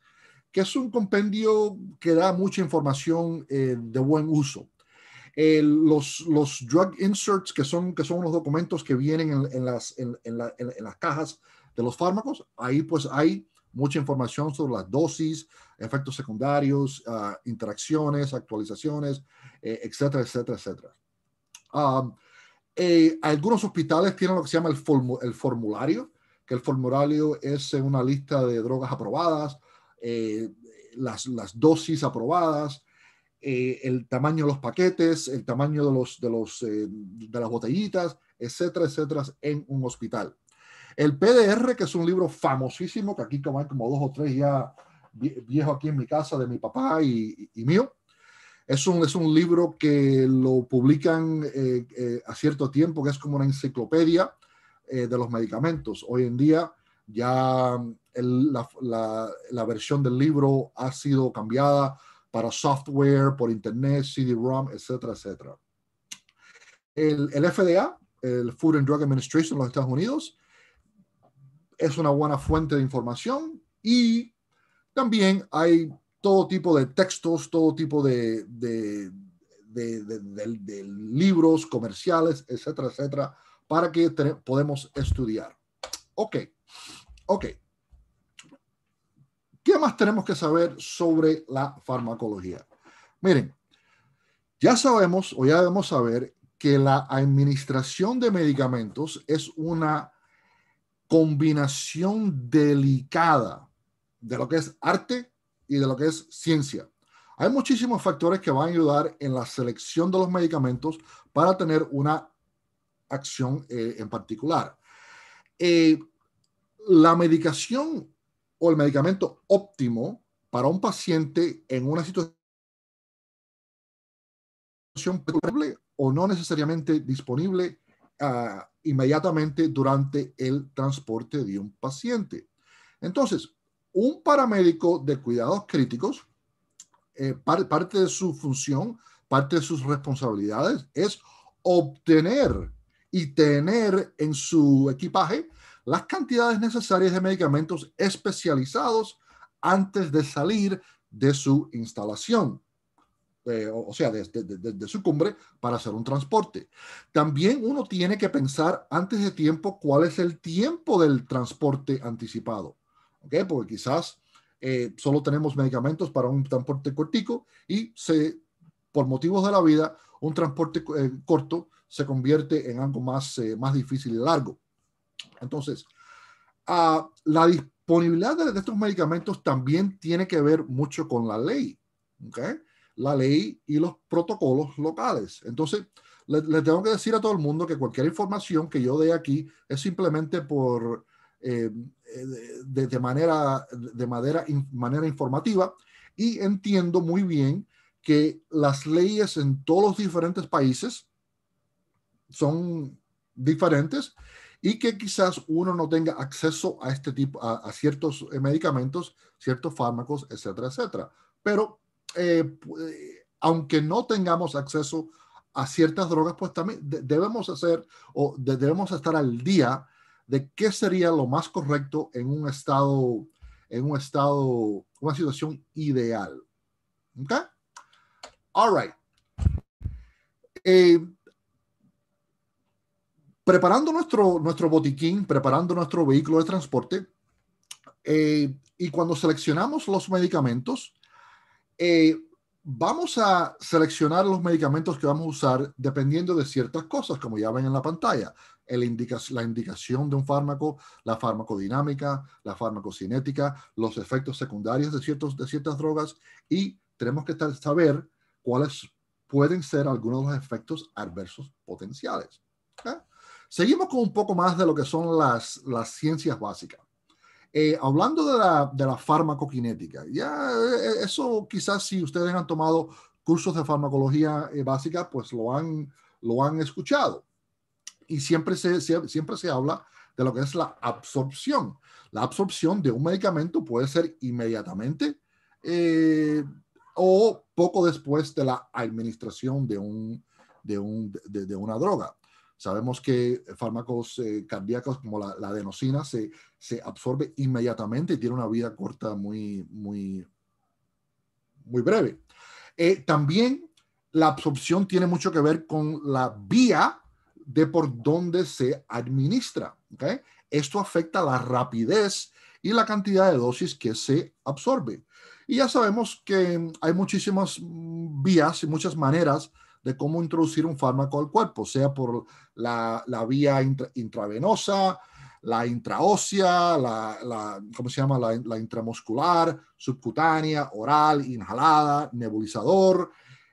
que es un compendio que da mucha información eh, de buen uso. Eh, los, los drug inserts, que son, que son los documentos que vienen en, las, cajas de los fármacos, ahí pues hay mucha información sobre las dosis, efectos secundarios, ah, interacciones, actualizaciones, eh, etcétera, etcétera, etcétera. Ah, algunos hospitales tienen lo que se llama el, el formulario, que el formulario es una lista de drogas aprobadas, eh, las, dosis aprobadas, eh, el tamaño de los paquetes, el tamaño de, los, de, los, eh, las botellitas, etcétera, etcétera, en un hospital. El PDR, que es un libro famosísimo, que aquí hay como dos o tres ya viejo aquí en mi casa de mi papá y, mío. Es un, libro que lo publican a cierto tiempo, que es como una enciclopedia de los medicamentos. Hoy en día ya mm, la, versión del libro ha sido cambiada para software, por internet, CD-ROM, etcétera, etcétera. El, FDA, el Food and Drug Administration de los Estados Unidos, es una buena fuente de información y también hay todo tipo de textos, todo tipo de, de libros comerciales, etcétera, etcétera, para que podemos estudiar. Ok. Ok. ¿Qué más tenemos que saber sobre la farmacología? Miren, ya sabemos o ya debemos saber que la administración de medicamentos es una combinación delicada de lo que es arte y de lo que es ciencia. Hay muchísimos factores que van a ayudar en la selección de los medicamentos para tener una acción eh, en particular. Eh, la medicación o el medicamento óptimo para un paciente en una situación o no necesariamente disponible ah, inmediatamente durante el transporte de un paciente. Entonces, un paramédico de cuidados críticos, eh, parte de su función, parte de sus responsabilidades es obtener y tener en su equipaje las cantidades necesarias de medicamentos especializados antes de salir de su instalación, eh, o, sea, desde de, su cumbre para hacer un transporte. También uno tiene que pensar antes de tiempo cuál es el tiempo del transporte anticipado, porque quizás eh, solo tenemos medicamentos para un transporte cortico y se, por motivos de la vida, un transporte eh, corto se convierte en algo más, más difícil y largo. Entonces, ah, la disponibilidad de, estos medicamentos también tiene que ver mucho con la ley, ¿okay? la ley y los protocolos locales. Entonces, les tengo que decir a todo el mundo que cualquier información que yo dé aquí es simplemente por... Eh, de, manera, de manera, manera informativa y entiendo muy bien que las leyes en todos los diferentes países son diferentes y que quizás uno no tenga acceso a este tipo, a, ciertos eh, medicamentos, ciertos fármacos, etcétera, etcétera. Pero eh, eh, aunque no tengamos acceso a ciertas drogas, pues también debemos hacer o debemos estar al día de qué sería lo más correcto en un estado, en un estado, una situación ideal. ¿Ok? All right. Eh, preparando nuestro, nuestro botiquín, preparando nuestro vehículo de transporte, eh, y cuando seleccionamos los medicamentos, eh, vamos a seleccionar los medicamentos que vamos a usar dependiendo de ciertas cosas, como ya ven en la pantalla. la indicación de un fármaco, la farmacodinámica, la farmacocinética, los efectos secundarios de, ciertos, de ciertas drogas y tenemos que saber cuáles pueden ser algunos de los efectos adversos potenciales. ¿eh? Seguimos con un poco más de lo que son las, ciencias básicas. Eh, hablando de la, de la ya eh, eh, eso quizás si ustedes han tomado cursos de farmacología básica, pues lo han, lo han escuchado. Y siempre se, siempre se habla de lo que es la absorción. La absorción de un medicamento puede ser inmediatamente o poco después de la administración de, un, de, de una droga. Sabemos que fármacos eh, cardíacos como la, adenosina se, se, absorbe inmediatamente y tiene una vida corta muy, muy, muy breve. Eh, también la absorción tiene mucho que ver con la vía de por dónde se administra. ¿okay? Esto afecta la rapidez y la cantidad de dosis que se absorbe. Y ya sabemos que hay muchísimas mm, vías y muchas maneras de cómo introducir un fármaco al cuerpo, sea por la, vía intravenosa, la intraósea, la, se llama? La, intramuscular, subcutánea, oral, inhalada, nebulizador,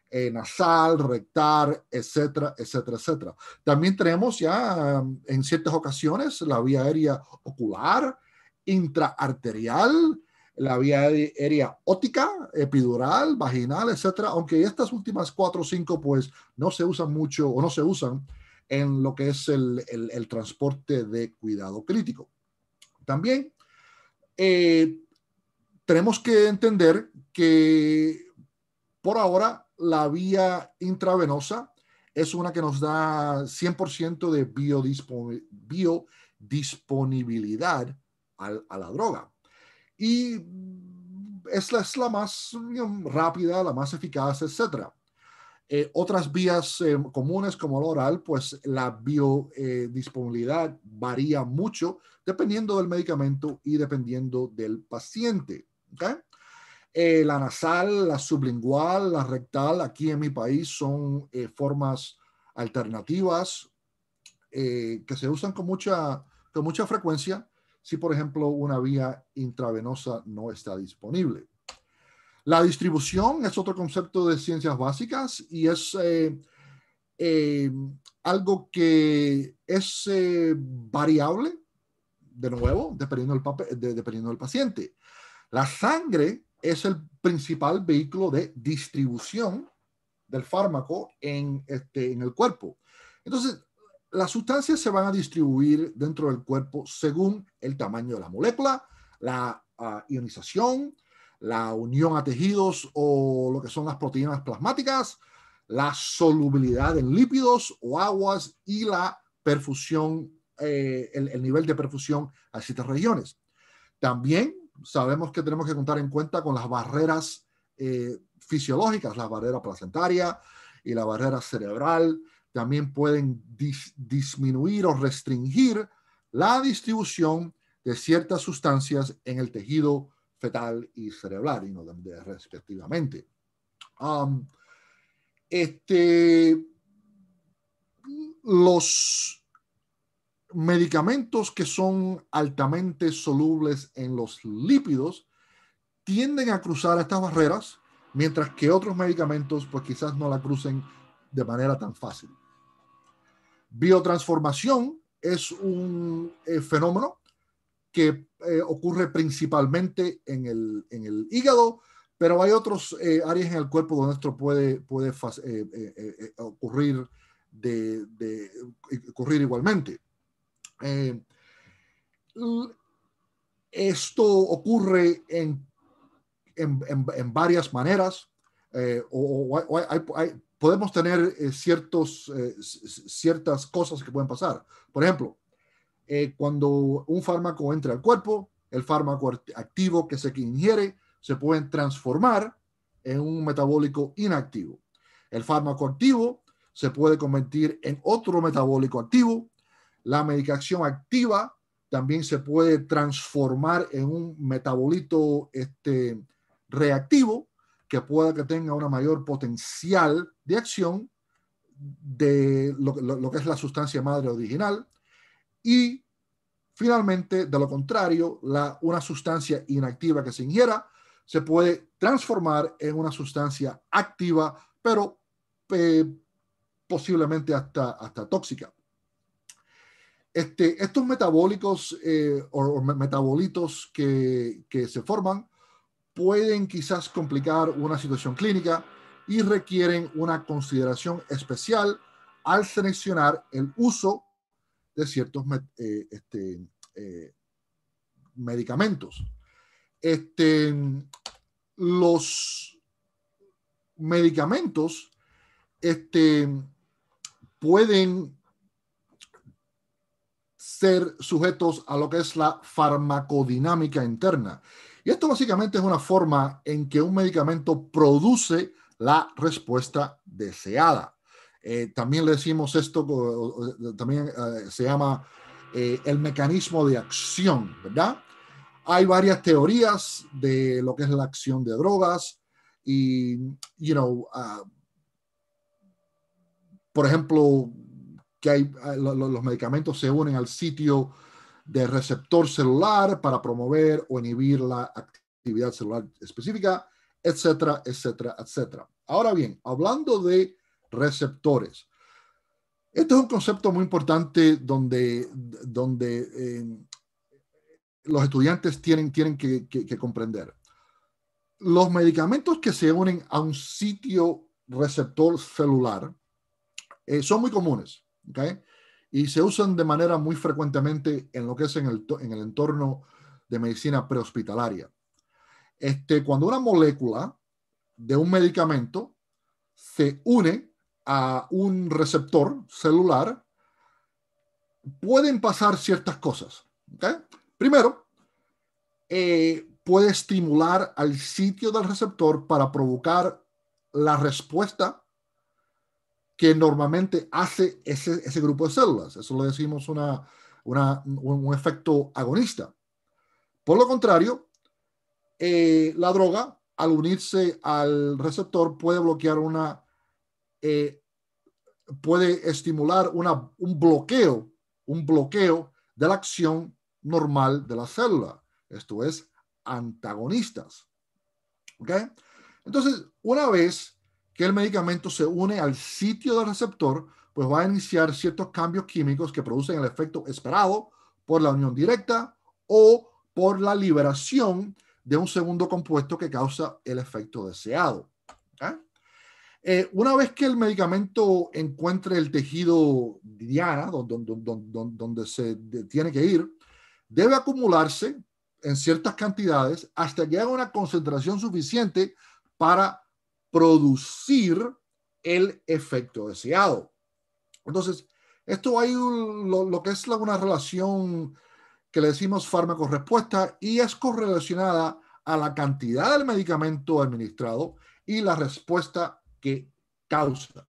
eh, nasal, rectal, etcétera, etcétera, etcétera. También tenemos ya um, en ciertas ocasiones la vía aérea ocular, intraarterial, la vía aérea óptica, epidural, vaginal, etcétera, aunque estas últimas cuatro o cinco pues no se usan mucho o no se usan en lo que es el, transporte de cuidado crítico. También eh, tenemos que entender que por ahora la vía intravenosa es una que nos da 100% de biodisponibilidad a la droga y es la, es la más rápida, la más eficaz, etc. Eh, otras vías eh, comunes como la oral, pues la biodisponibilidad eh, varía mucho dependiendo del medicamento y dependiendo del paciente. la nasal, la sublingual, la rectal, aquí en mi país son formas alternativas que se usan con mucha, con mucha frecuencia si, por ejemplo, una vía intravenosa no está disponible. La distribución es otro concepto de ciencias básicas y es eh, eh, algo que es eh, variable, de nuevo, dependiendo del, dependiendo del paciente. La sangre es el principal vehículo de distribución del fármaco en, este, en el cuerpo. Entonces, las sustancias se van a distribuir dentro del cuerpo según el tamaño de la molécula, la ah, ionización, la unión a tejidos o lo que son las proteínas plasmáticas, la solubilidad en lípidos o aguas y la perfusión, eh, el, nivel de perfusión a ciertas regiones. También sabemos que tenemos que contar en cuenta con las barreras eh, fisiológicas, la barrera placentaria y la barrera cerebral, también pueden disminuir o restringir la distribución de ciertas sustancias en el tejido fetal y cerebral, y no respectivamente. este, los medicamentos que son altamente solubles en los lípidos tienden a cruzar estas barreras, mientras que otros medicamentos pues quizás no la crucen de manera tan fácil. Biotransformación es un eh, fenómeno que eh, ocurre principalmente en el, hígado, pero hay otros eh, áreas en el cuerpo donde esto puede, puede ocurrir, de, ocurrir igualmente. esto ocurre en, en, en varias maneras. o, hay, hay podemos tener eh, ciertos, eh, ciertas cosas que pueden pasar. Por ejemplo, eh, cuando un fármaco entra al cuerpo, el fármaco activo que se ingiere se puede transformar en un metabólico inactivo. El fármaco activo se puede convertir en otro metabólico activo. La medicación activa también se puede transformar en un metabolito este, reactivo que pueda que tenga una mayor potencial de acción de lo, que es la sustancia madre original y finalmente, de lo contrario, la, una sustancia inactiva que se ingiera se puede transformar en una sustancia activa, pero posiblemente hasta, hasta tóxica. Este, estos metabólicos eh, o, metabolitos que, se forman pueden quizás complicar una situación clínica y requieren una consideración especial al seleccionar el uso de ciertos eh, este, eh, medicamentos. Este, los medicamentos este, pueden ser sujetos a lo que es la farmacodinámica interna. Y esto básicamente es una forma en que un medicamento produce la respuesta deseada. Eh, también le decimos esto, también eh, se llama eh, el mecanismo de acción, ¿verdad? Hay varias teorías de lo que es la acción de drogas y, you know, ah, por ejemplo, que ah, los medicamentos se unen al sitio de receptor celular para promover o inhibir la actividad celular específica, etcétera, etcétera, etcétera. Ahora bien, hablando de receptores, este es un concepto muy importante donde, donde eh, los estudiantes tienen, tienen que, comprender. Los medicamentos que se unen a un sitio receptor celular eh, son muy comunes. ¿ok?, y se usan de manera muy frecuentemente en lo que es en el, en el entorno de medicina prehospitalaria. Este, cuando una molécula de un medicamento se une a un receptor celular, pueden pasar ciertas cosas. Primero, eh, puede estimular al sitio del receptor para provocar la respuesta que normalmente hace ese, ese grupo de células. Eso lo decimos una, un, efecto agonista. Por lo contrario, eh, la droga, al unirse al receptor, puede bloquear una, eh, puede estimular una, un bloqueo, un bloqueo de la acción normal de la célula. Esto es antagonistas. ¿Okay? Entonces, una vez que el medicamento se une al sitio del receptor, pues va a iniciar ciertos cambios químicos que producen el efecto esperado por la unión directa o por la liberación de un segundo compuesto que causa el efecto deseado. ¿ah? Eh, una vez que el medicamento encuentre el tejido diana, donde, donde se tiene que ir, debe acumularse en ciertas cantidades hasta que haga una concentración suficiente para producir el efecto deseado. Entonces, esto hay lo, que es una relación que le decimos fármaco-respuesta y es correlacionada a la cantidad del medicamento administrado y la respuesta que causa.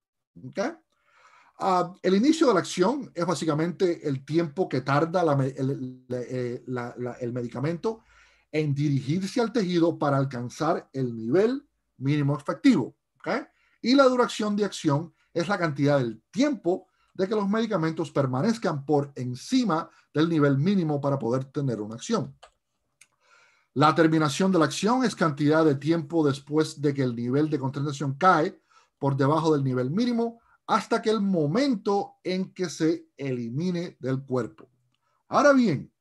Ah, el inicio de la acción es básicamente el tiempo que tarda el, eh, el medicamento en dirigirse al tejido para alcanzar el nivel mínimo efectivo. Y la duración de acción es la cantidad del tiempo de que los medicamentos permanezcan por encima del nivel mínimo para poder tener una acción. La terminación de la acción es cantidad de tiempo después de que el nivel de concentración cae por debajo del nivel mínimo hasta que el momento en que se elimine del cuerpo. Ahora bien,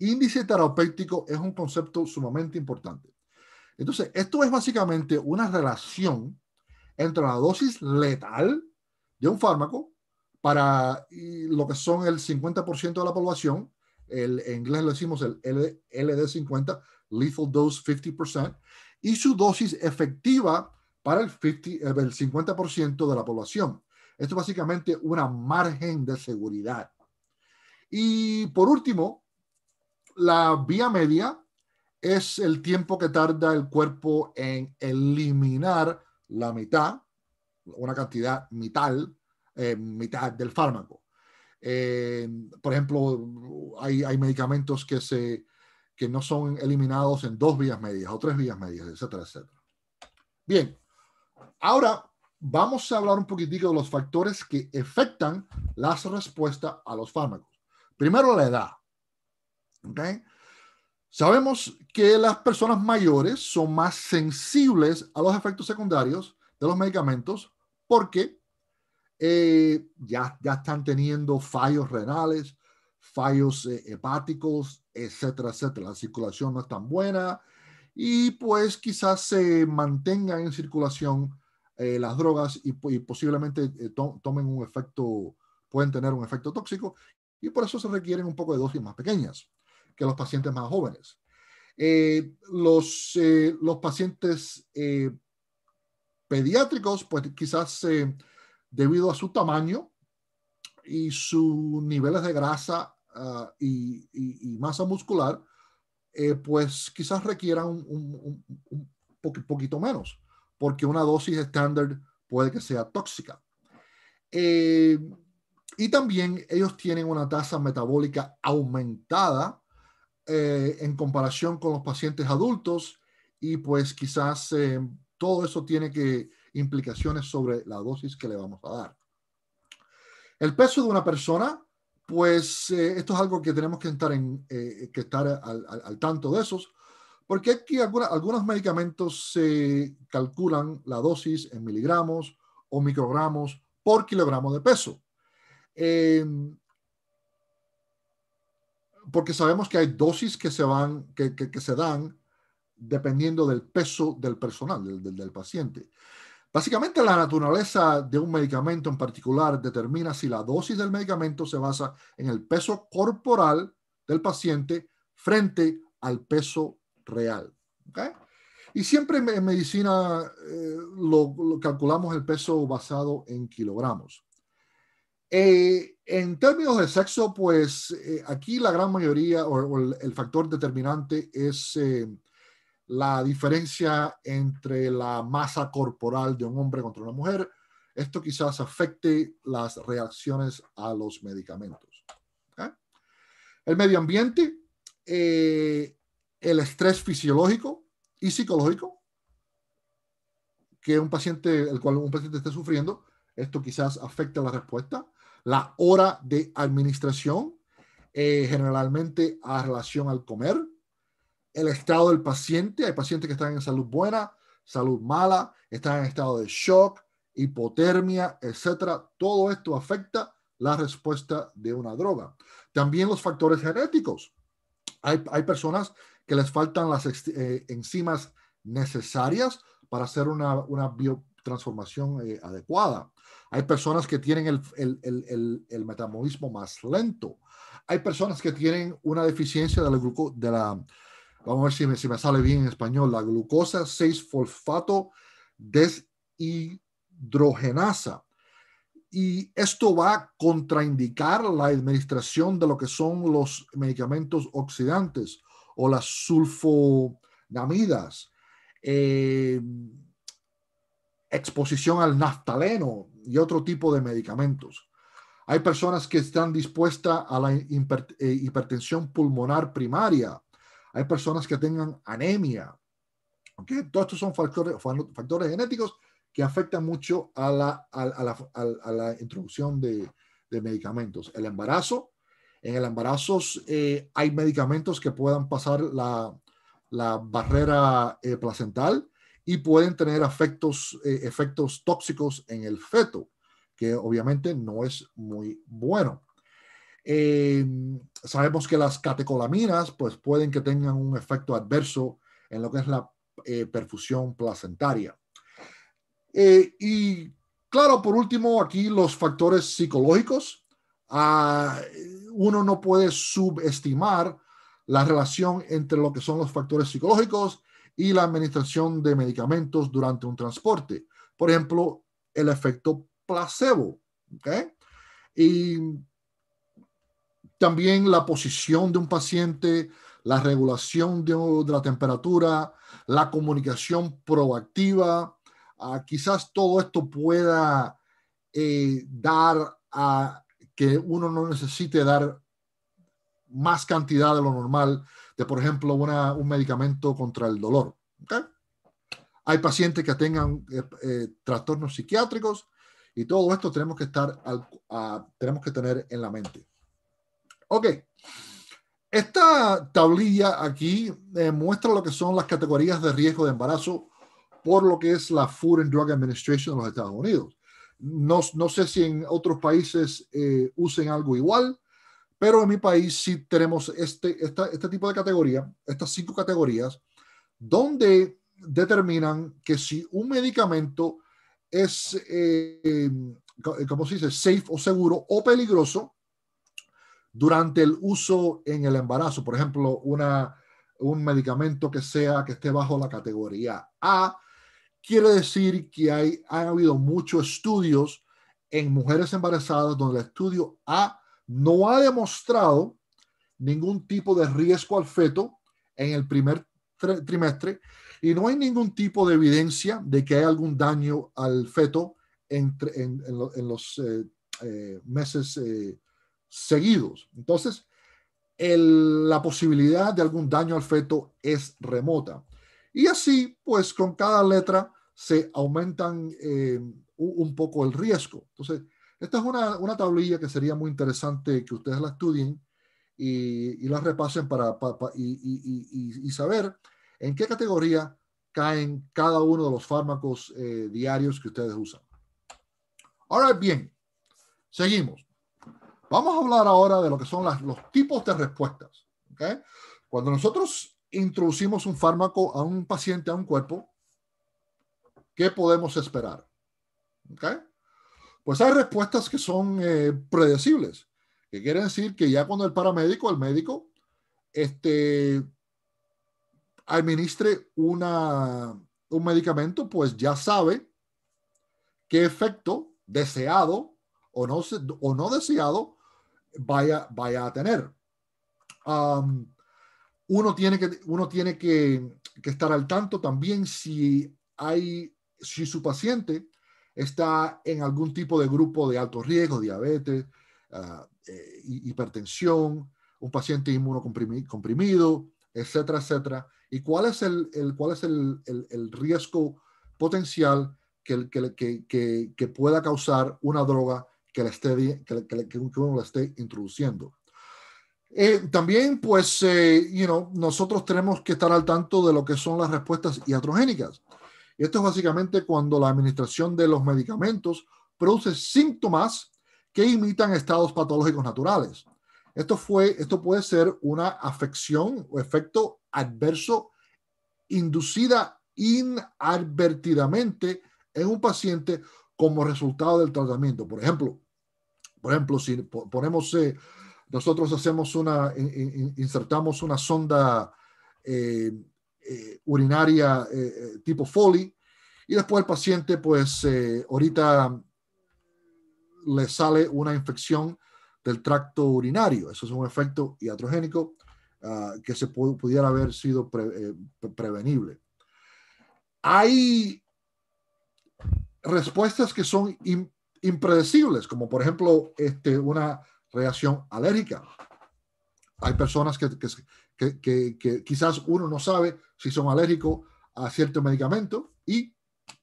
índice terapéutico es un concepto sumamente importante. Entonces, esto es básicamente una relación entre la dosis letal de un fármaco para lo que son el 50% de la población, el, en inglés le decimos el LD50, Lethal Dose 50%, y su dosis efectiva para el 50% eh, de la población. Esto es básicamente una margen de seguridad. Y por último, la vía media es el tiempo que tarda el cuerpo en eliminar la mitad, una cantidad mitad eh, mitad del fármaco. Eh, por ejemplo, hay, medicamentos que, se, no son eliminados en dos vías medias o tres vías medias, etcétera, etcétera. Bien, ahora vamos a hablar un poquitico de los factores que afectan las respuestas a los fármacos. Primero, la edad. ¿okay? Sabemos que las personas mayores son más sensibles a los efectos secundarios de los medicamentos porque eh, ya, ya están teniendo fallos renales, fallos eh, hepáticos, etcétera, etcétera. La circulación no es tan buena y pues quizás se mantengan en circulación eh, las drogas y, posiblemente tomen un efecto, pueden tener un efecto tóxico y por eso se requieren un poco de dosis más pequeñas que los pacientes más jóvenes. Eh, eh, los, pacientes eh, pediátricos, pues quizás debido a su tamaño y sus niveles de grasa ah, y, masa muscular, pues quizás requieran un, poquito menos, porque una dosis estándar puede que sea tóxica. y también ellos tienen una tasa metabólica aumentada eh, en comparación con los pacientes adultos y pues quizás eh, todo eso tiene que implicaciones sobre la dosis que le vamos a dar. El peso de una persona, pues eh, esto es algo que tenemos que estar, en, al, tanto de esos, porque aquí algunos medicamentos se calculan la dosis en miligramos o microgramos por kilogramo de peso porque sabemos que hay dosis que se, van, que, que, se dan dependiendo del peso del personal, del, del, paciente. Básicamente la naturaleza de un medicamento en particular determina si la dosis del medicamento se basa en el peso corporal del paciente frente al peso real. Y siempre en medicina eh, lo, calculamos el peso basado en kilogramos. Eh, en términos de sexo, pues eh, aquí la gran mayoría o, el, factor determinante es eh, la diferencia entre la masa corporal de un hombre contra una mujer. Esto quizás afecte las reacciones a los medicamentos. El medio ambiente, el estrés fisiológico y psicológico que un paciente, el cual un paciente esté sufriendo, esto quizás afecte la respuesta la hora de administración, eh, generalmente a relación al comer, el estado del paciente, hay pacientes que están en salud buena, salud mala, están en estado de shock, hipotermia, etcétera. Todo esto afecta la respuesta de una droga. También los factores genéticos. Hay, personas que les faltan las eh, enzimas necesarias para hacer una, una bio, transformación eh, adecuada. Hay personas que tienen el, el, el, el, metabolismo más lento. Hay personas que tienen una deficiencia de la, glucosa, de la vamos a ver si me, si me sale bien en español, la glucosa 6-fosfato deshidrogenasa. Y esto va a contraindicar la administración de lo que son los medicamentos oxidantes o las sulfonamidas. Eh, exposición al naftaleno y otro tipo de medicamentos. Hay personas que están dispuestas a la eh, hipertensión pulmonar primaria. Hay personas que tengan anemia. ¿Okay? Todos estos son factores, factores genéticos que afectan mucho a la, introducción de, medicamentos. El embarazo. En el embarazo eh, hay medicamentos que puedan pasar la, barrera eh, placental y pueden tener eh, efectos, tóxicos en el feto, que obviamente no es muy bueno. Eh, sabemos que las catecolaminas pues, pueden que tengan un efecto adverso en lo que es la eh, perfusión placentaria. y claro, por último, aquí los factores psicológicos. Ah, uno no puede subestimar la relación entre lo que son los factores psicológicos y la administración de medicamentos durante un transporte. Por ejemplo, el efecto placebo. Y también la posición de un paciente, la regulación de, la temperatura, la comunicación proactiva. Ah, quizás todo esto pueda eh, dar a que uno no necesite dar más cantidad de lo normal por ejemplo, una, un medicamento contra el dolor. Hay pacientes que tengan eh, eh, trastornos psiquiátricos y todo esto tenemos que, estar tenemos que tener en la mente. Ok. Esta tablilla aquí eh, muestra lo que son las categorías de riesgo de embarazo por lo que es la Food and Drug Administration de los Estados Unidos. No, sé si en otros países usen algo igual, pero en mi país sí tenemos este, este tipo de categoría, estas cinco categorías, donde determinan que si un medicamento es, eh, ¿cómo se dice?, safe o seguro o peligroso durante el uso en el embarazo. Por ejemplo, una, un medicamento que sea, que esté bajo la categoría A, quiere decir que hay, han habido muchos estudios en mujeres embarazadas donde el estudio A no ha demostrado ningún tipo de riesgo al feto en el primer trimestre y no hay ningún tipo de evidencia de que hay algún daño al feto entre, en, los eh, eh, meses eh, seguidos. Entonces, la posibilidad de algún daño al feto es remota. Y así, pues con cada letra se aumentan un, un poco el riesgo. Entonces, esta es una, una tablilla que sería muy interesante que ustedes la estudien y, y la repasen para, para, y, y, y, saber en qué categoría caen cada uno de los fármacos eh, diarios que ustedes usan. Ahora bien, seguimos. Vamos a hablar ahora de lo que son los tipos de respuestas. ¿okay? Cuando nosotros introducimos un fármaco a un paciente, a un cuerpo, ¿qué podemos esperar? ¿Okay? Pues hay respuestas que son eh, predecibles, que quiere decir que ya cuando el paramédico, el médico, este, administre una, un medicamento, pues ya sabe qué efecto deseado o no, o no deseado vaya, vaya a tener. uno tiene, que, uno tiene que, estar al tanto también si hay, si su paciente está en algún tipo de grupo de alto riesgo, diabetes, ah, eh, hipertensión, un paciente inmunocomprimido, etcétera, etcétera. ¿Y cuál es el, cuál es el, riesgo potencial que, que, pueda causar una droga que, le esté, uno la esté introduciendo? Eh, también, pues, eh, nosotros tenemos que estar al tanto de lo que son las respuestas iatrogénicas esto es básicamente cuando la administración de los medicamentos produce síntomas que imitan estados patológicos naturales. Esto, fue, esto puede ser una afección o efecto adverso inducida inadvertidamente en un paciente como resultado del tratamiento. Por ejemplo, por ejemplo si ponemos, eh, nosotros hacemos una, insertamos una sonda eh, eh, urinaria eh, eh, tipo Foley. Y después el paciente, pues ahorita le sale una infección del tracto urinario. Eso es un efecto iatrogénico ah, que se pudiera haber sido prevenible. Hay respuestas que son impredecibles, como por ejemplo este, una reacción alérgica. Hay personas que, quizás uno no sabe si son alérgicos a cierto medicamento y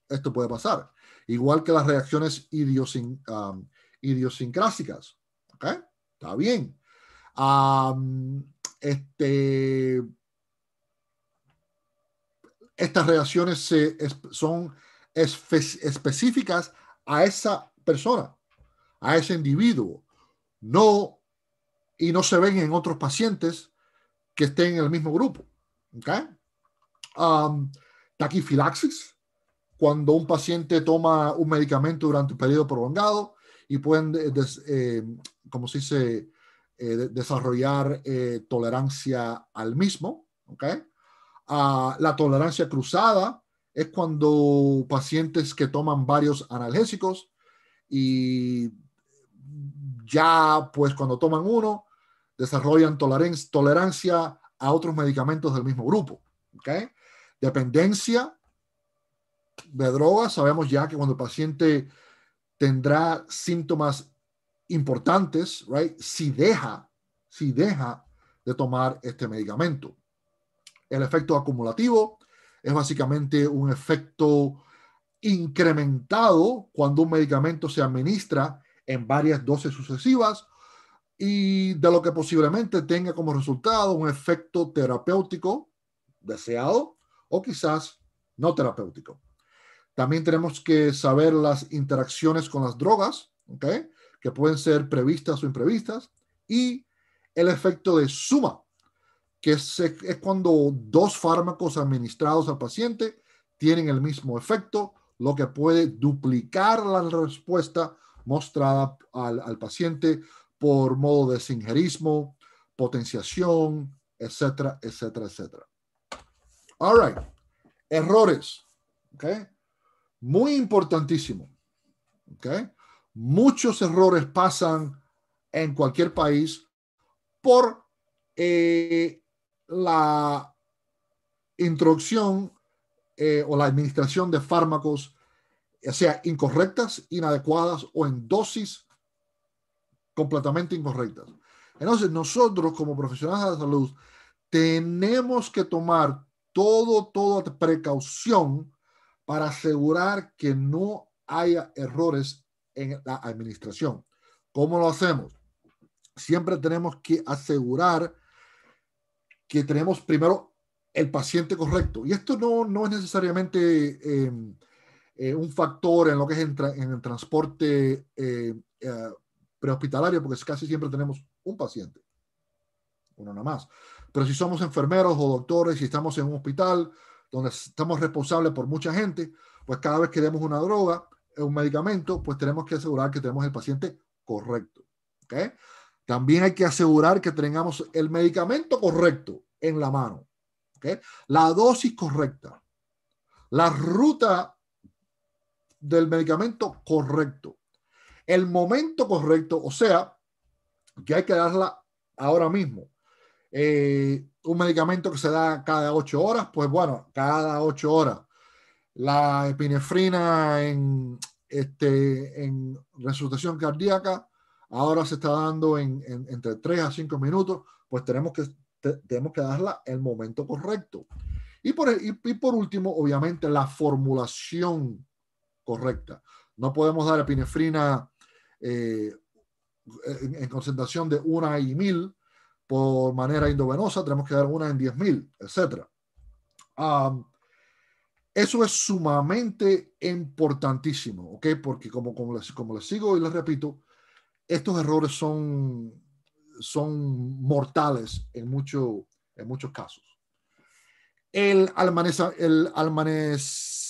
esto puede pasar. Igual que las reacciones idiosin, idiosincrásicas. Está bien. este, estas reacciones son específicas a esa persona, a ese individuo, no y no se ven en otros pacientes que estén en el mismo grupo. ¿okay? taquifilaxis, cuando un paciente toma un medicamento durante un periodo prolongado y pueden, eh, se dice, eh, desarrollar eh, tolerancia al mismo. ¿okay? Ah, la tolerancia cruzada es cuando pacientes que toman varios analgésicos y ya pues cuando toman uno desarrollan tolerancia a otros medicamentos del mismo grupo. Dependencia de drogas, sabemos ya que cuando el paciente tendrá síntomas importantes, right, si deja, si deja de tomar este medicamento. El efecto acumulativo es básicamente un efecto incrementado cuando un medicamento se administra en varias dosis sucesivas y de lo que posiblemente tenga como resultado un efecto terapéutico deseado o quizás no terapéutico. También tenemos que saber las interacciones con las drogas, que pueden ser previstas o imprevistas, y el efecto de suma, que es, cuando dos fármacos administrados al paciente tienen el mismo efecto, lo que puede duplicar la respuesta mostrada al, al paciente por modo de sinjerismo, potenciación, etcétera, etcétera, etcétera. All right. Errores. Muy importantísimo. Muchos errores pasan en cualquier país por eh, la introducción eh, o la administración de fármacos, ya sea incorrectas, inadecuadas o en dosis completamente incorrectas. Entonces, nosotros como profesionales de la salud tenemos que tomar todo, toda precaución para asegurar que no haya errores en la administración. ¿Cómo lo hacemos? Siempre tenemos que asegurar que tenemos primero el paciente correcto. Y esto no, es necesariamente eh, eh, un factor en lo que es en, el transporte eh, prehospitalario, porque casi siempre tenemos un paciente, uno nada más. Pero si somos enfermeros o doctores, y estamos en un hospital donde estamos responsables por mucha gente, pues cada vez que demos una droga, eh, un medicamento, pues tenemos que asegurar que tenemos el paciente correcto. ¿okay? También hay que asegurar que tengamos el medicamento correcto en la mano, la dosis correcta, la ruta del medicamento correcto el momento correcto, o sea, que hay que darla ahora mismo. Eh, un medicamento que se da cada ocho horas, pues bueno, cada ocho horas. La epinefrina en, este, en resucitación cardíaca, ahora se está dando entre tres a cinco minutos, pues tenemos que, que darla el momento correcto. Y por, y por último, obviamente, la formulación correcta. No podemos dar epinefrina eh, en, concentración de una y mil por manera indovenosa tenemos que dar una en diez mil, etc. eso es sumamente importantísimo, ¿ok? Porque como, como, les, como les sigo y les repito, estos errores son, son mortales en, mucho, en muchos casos. El, almaneza, el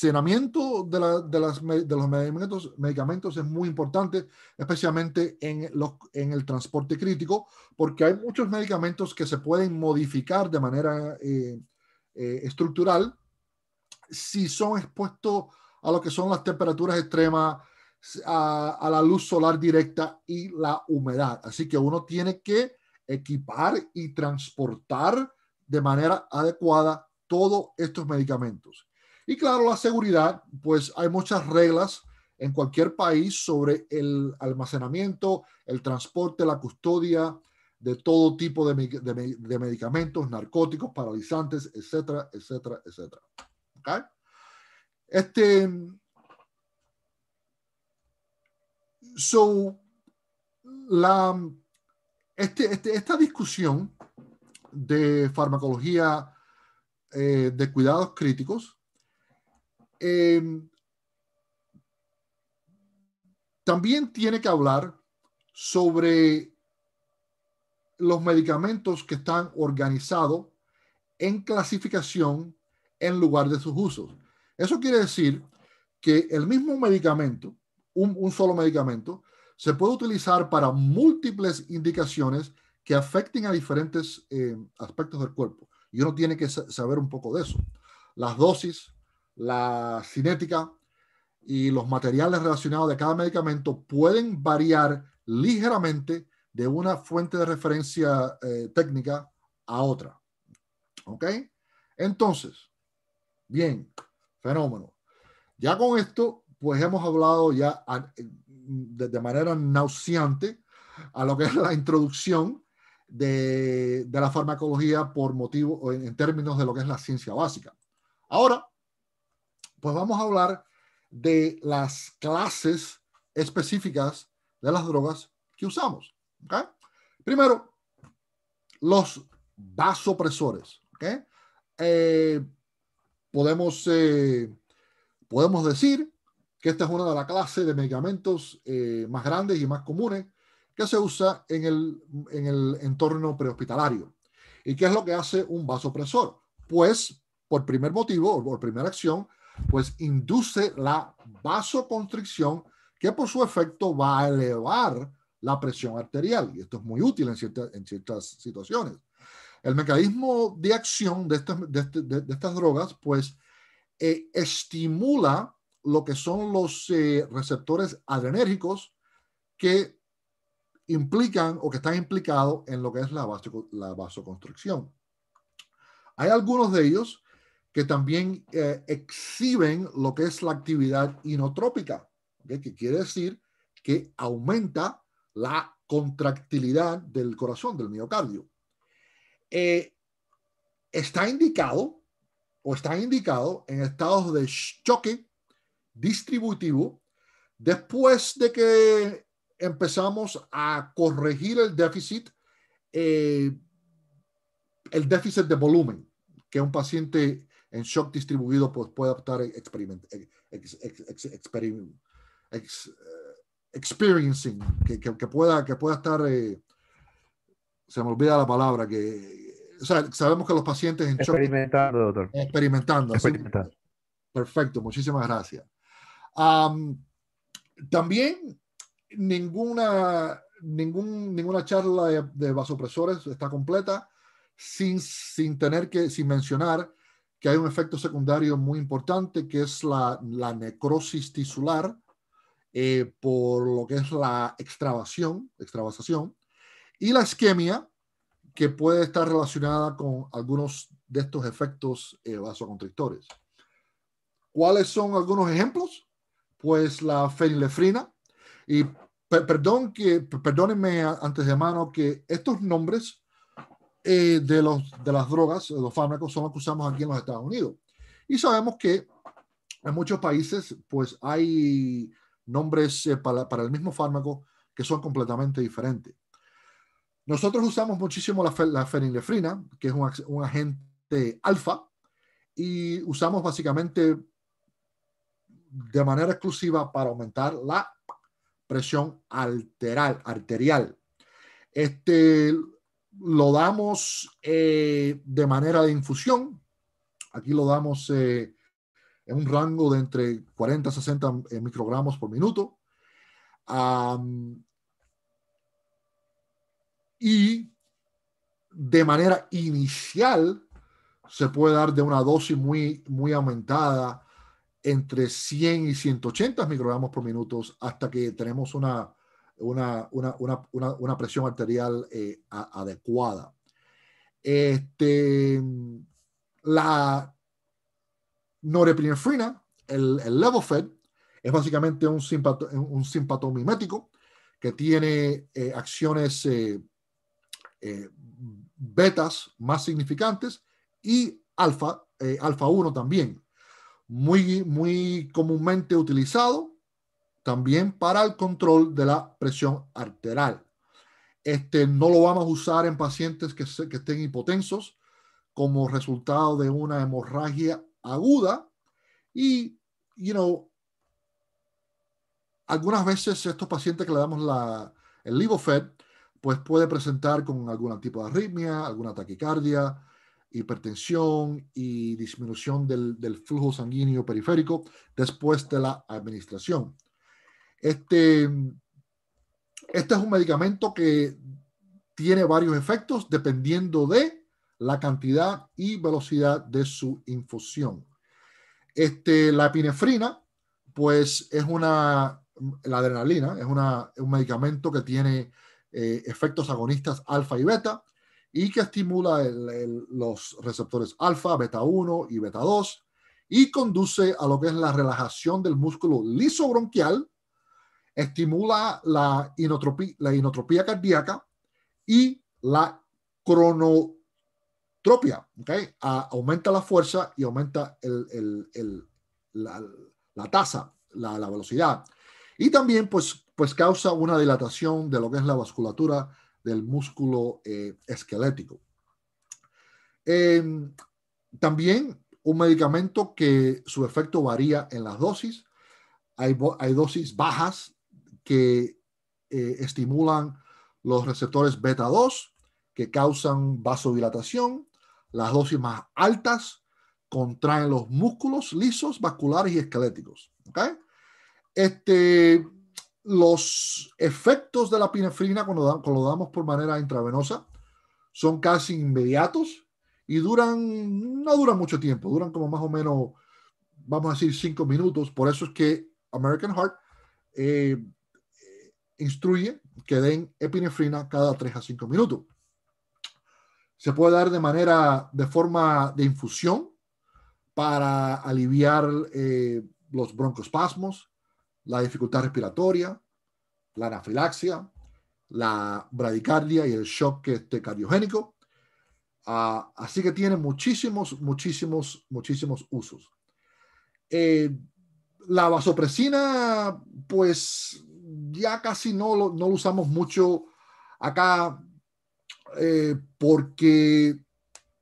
el de, de, los medicamentos, medicamentos, es muy importante, especialmente en, el transporte crítico, porque hay muchos medicamentos que se pueden modificar de manera eh, eh, estructural si son expuestos a lo que son las temperaturas extremas, a, la luz solar directa y la humedad. Así que uno tiene que equipar y transportar de manera adecuada todos estos medicamentos. Y claro, la seguridad, pues hay muchas reglas en cualquier país sobre el almacenamiento, el transporte, la custodia de todo tipo de, medicamentos, narcóticos, paralizantes, etcétera, etcétera, etcétera. Este, so, la, este, este, esta discusión de farmacología eh, de cuidados críticos eh, también tiene que hablar sobre los medicamentos que están organizados en clasificación en lugar de sus usos. Eso quiere decir que el mismo medicamento, un, solo medicamento, se puede utilizar para múltiples indicaciones que afecten a diferentes eh, aspectos del cuerpo. Y uno tiene que saber un poco de eso. Las dosis, la cinética y los materiales relacionados de cada medicamento pueden variar ligeramente de una fuente de referencia eh, técnica a otra. ¿Ok? Entonces, bien, fenómeno. Ya con esto, pues hemos hablado ya de, manera nauseante a lo que es la introducción de, la farmacología por motivo, en términos de lo que es la ciencia básica. Ahora, pues vamos a hablar de las clases específicas de las drogas que usamos. Primero, los vasopresores. Eh, podemos, eh, podemos decir que esta es una de las clases de medicamentos eh, más grandes y más comunes que se usa en el, en el entorno prehospitalario. ¿Y qué es lo que hace un vasopresor? Pues, por primer motivo por primera acción, pues induce la vasoconstricción que por su efecto va a elevar la presión arterial. Y esto es muy útil en, ciertas situaciones. El mecanismo de acción de estas, este, drogas, pues, eh, estimula lo que son los eh, receptores adrenérgicos que implican o que están implicados en lo que es la, la vasoconstricción. Hay algunos de ellos que también eh, exhiben lo que es la actividad inotrópica, que quiere decir que aumenta la contractilidad del corazón, del miocardio. Eh, está indicado o está indicado en estados de choque distributivo después de que empezamos a corregir el déficit, eh, el déficit de volumen que un paciente en shock distribuido pues, puede estar experiment, eh, experiencing, que, pueda, que pueda estar, eh, se me olvida la palabra, que sabemos que los pacientes en experimentando, doctor. Experimentando. perfecto, muchísimas gracias. también ninguna, ningún, ninguna charla de, de vasopresores está completa sin, sin tener que, sin mencionar que hay un efecto secundario muy importante que es la, necrosis tisular eh, por lo que es la extravasación, extravasación y la isquemia que puede estar relacionada con algunos de estos efectos eh, vasoconstrictores. ¿Cuáles son algunos ejemplos? Pues la fenilefrina y perdón que, perdónenme antes de mano que estos nombres eh, de, los, de las drogas, de los fármacos, son los que usamos aquí en los Estados Unidos. Y sabemos que en muchos países, pues hay nombres eh, para, para, el mismo fármaco que son completamente diferentes. Nosotros usamos muchísimo la, fenilefrina, que es un, agente alfa, y usamos básicamente de manera exclusiva para aumentar la presión alteral, arterial. Este, lo damos eh, de manera de infusión. Aquí lo damos eh, en un rango de entre 40 a 60 microgramos por minuto. y de manera inicial se puede dar de una dosis muy, muy aumentada entre 100 y 180 microgramos por minuto hasta que tenemos una, una, presión arterial eh, adecuada. Este, la norepinefrina, el, Levofed, es básicamente un, simpato, un simpatomimético que tiene eh, acciones eh, betas más significantes y alfa, alfa 1 también. Muy, muy comúnmente utilizado también para el control de la presión arterial. Este, no lo vamos a usar en pacientes que, estén hipotensos como resultado de una hemorragia aguda y, you know, algunas veces estos pacientes que le damos la, el Libofed pues puede presentar con algún tipo de arritmia, alguna taquicardia, hipertensión y disminución del, flujo sanguíneo periférico después de la administración. Este, este es un medicamento que tiene varios efectos dependiendo de la cantidad y velocidad de su infusión. Este, la epinefrina, pues es una, la adrenalina, es una, un medicamento que tiene eh, efectos agonistas alfa y beta y que estimula los receptores alfa, beta 1 y beta 2 y conduce a lo que es la relajación del músculo lisobronquial, estimula la inotropía, la inotropía cardíaca y la cronotropia. aumenta la fuerza y aumenta la, tasa, la, velocidad. Y también pues, pues causa una dilatación de lo que es la vasculatura del músculo eh, esquelético. Em, también un medicamento que su efecto varía en las dosis. Hay, hay dosis bajas que eh, estimulan los receptores beta 2, que causan vasodilatación. Las dosis más altas contraen los músculos lisos, vasculares y esqueléticos. Este, los efectos de la pinefrina cuando, cuando, lo damos por manera intravenosa son casi inmediatos y duran, no duran mucho tiempo, duran como más o menos, vamos a decir, cinco minutos. Por eso es que American Heart eh, instruye que den epinefrina cada 3 a 5 minutos. Se puede dar de manera, de forma de infusión para aliviar eh, los broncospasmos, la dificultad respiratoria, la anafilaxia, la bradicardia y el shock cardiogénico. Ah, así que tiene muchísimos, muchísimos, muchísimos usos. Eh, la vasopresina, pues ya casi no lo, usamos mucho acá eh, porque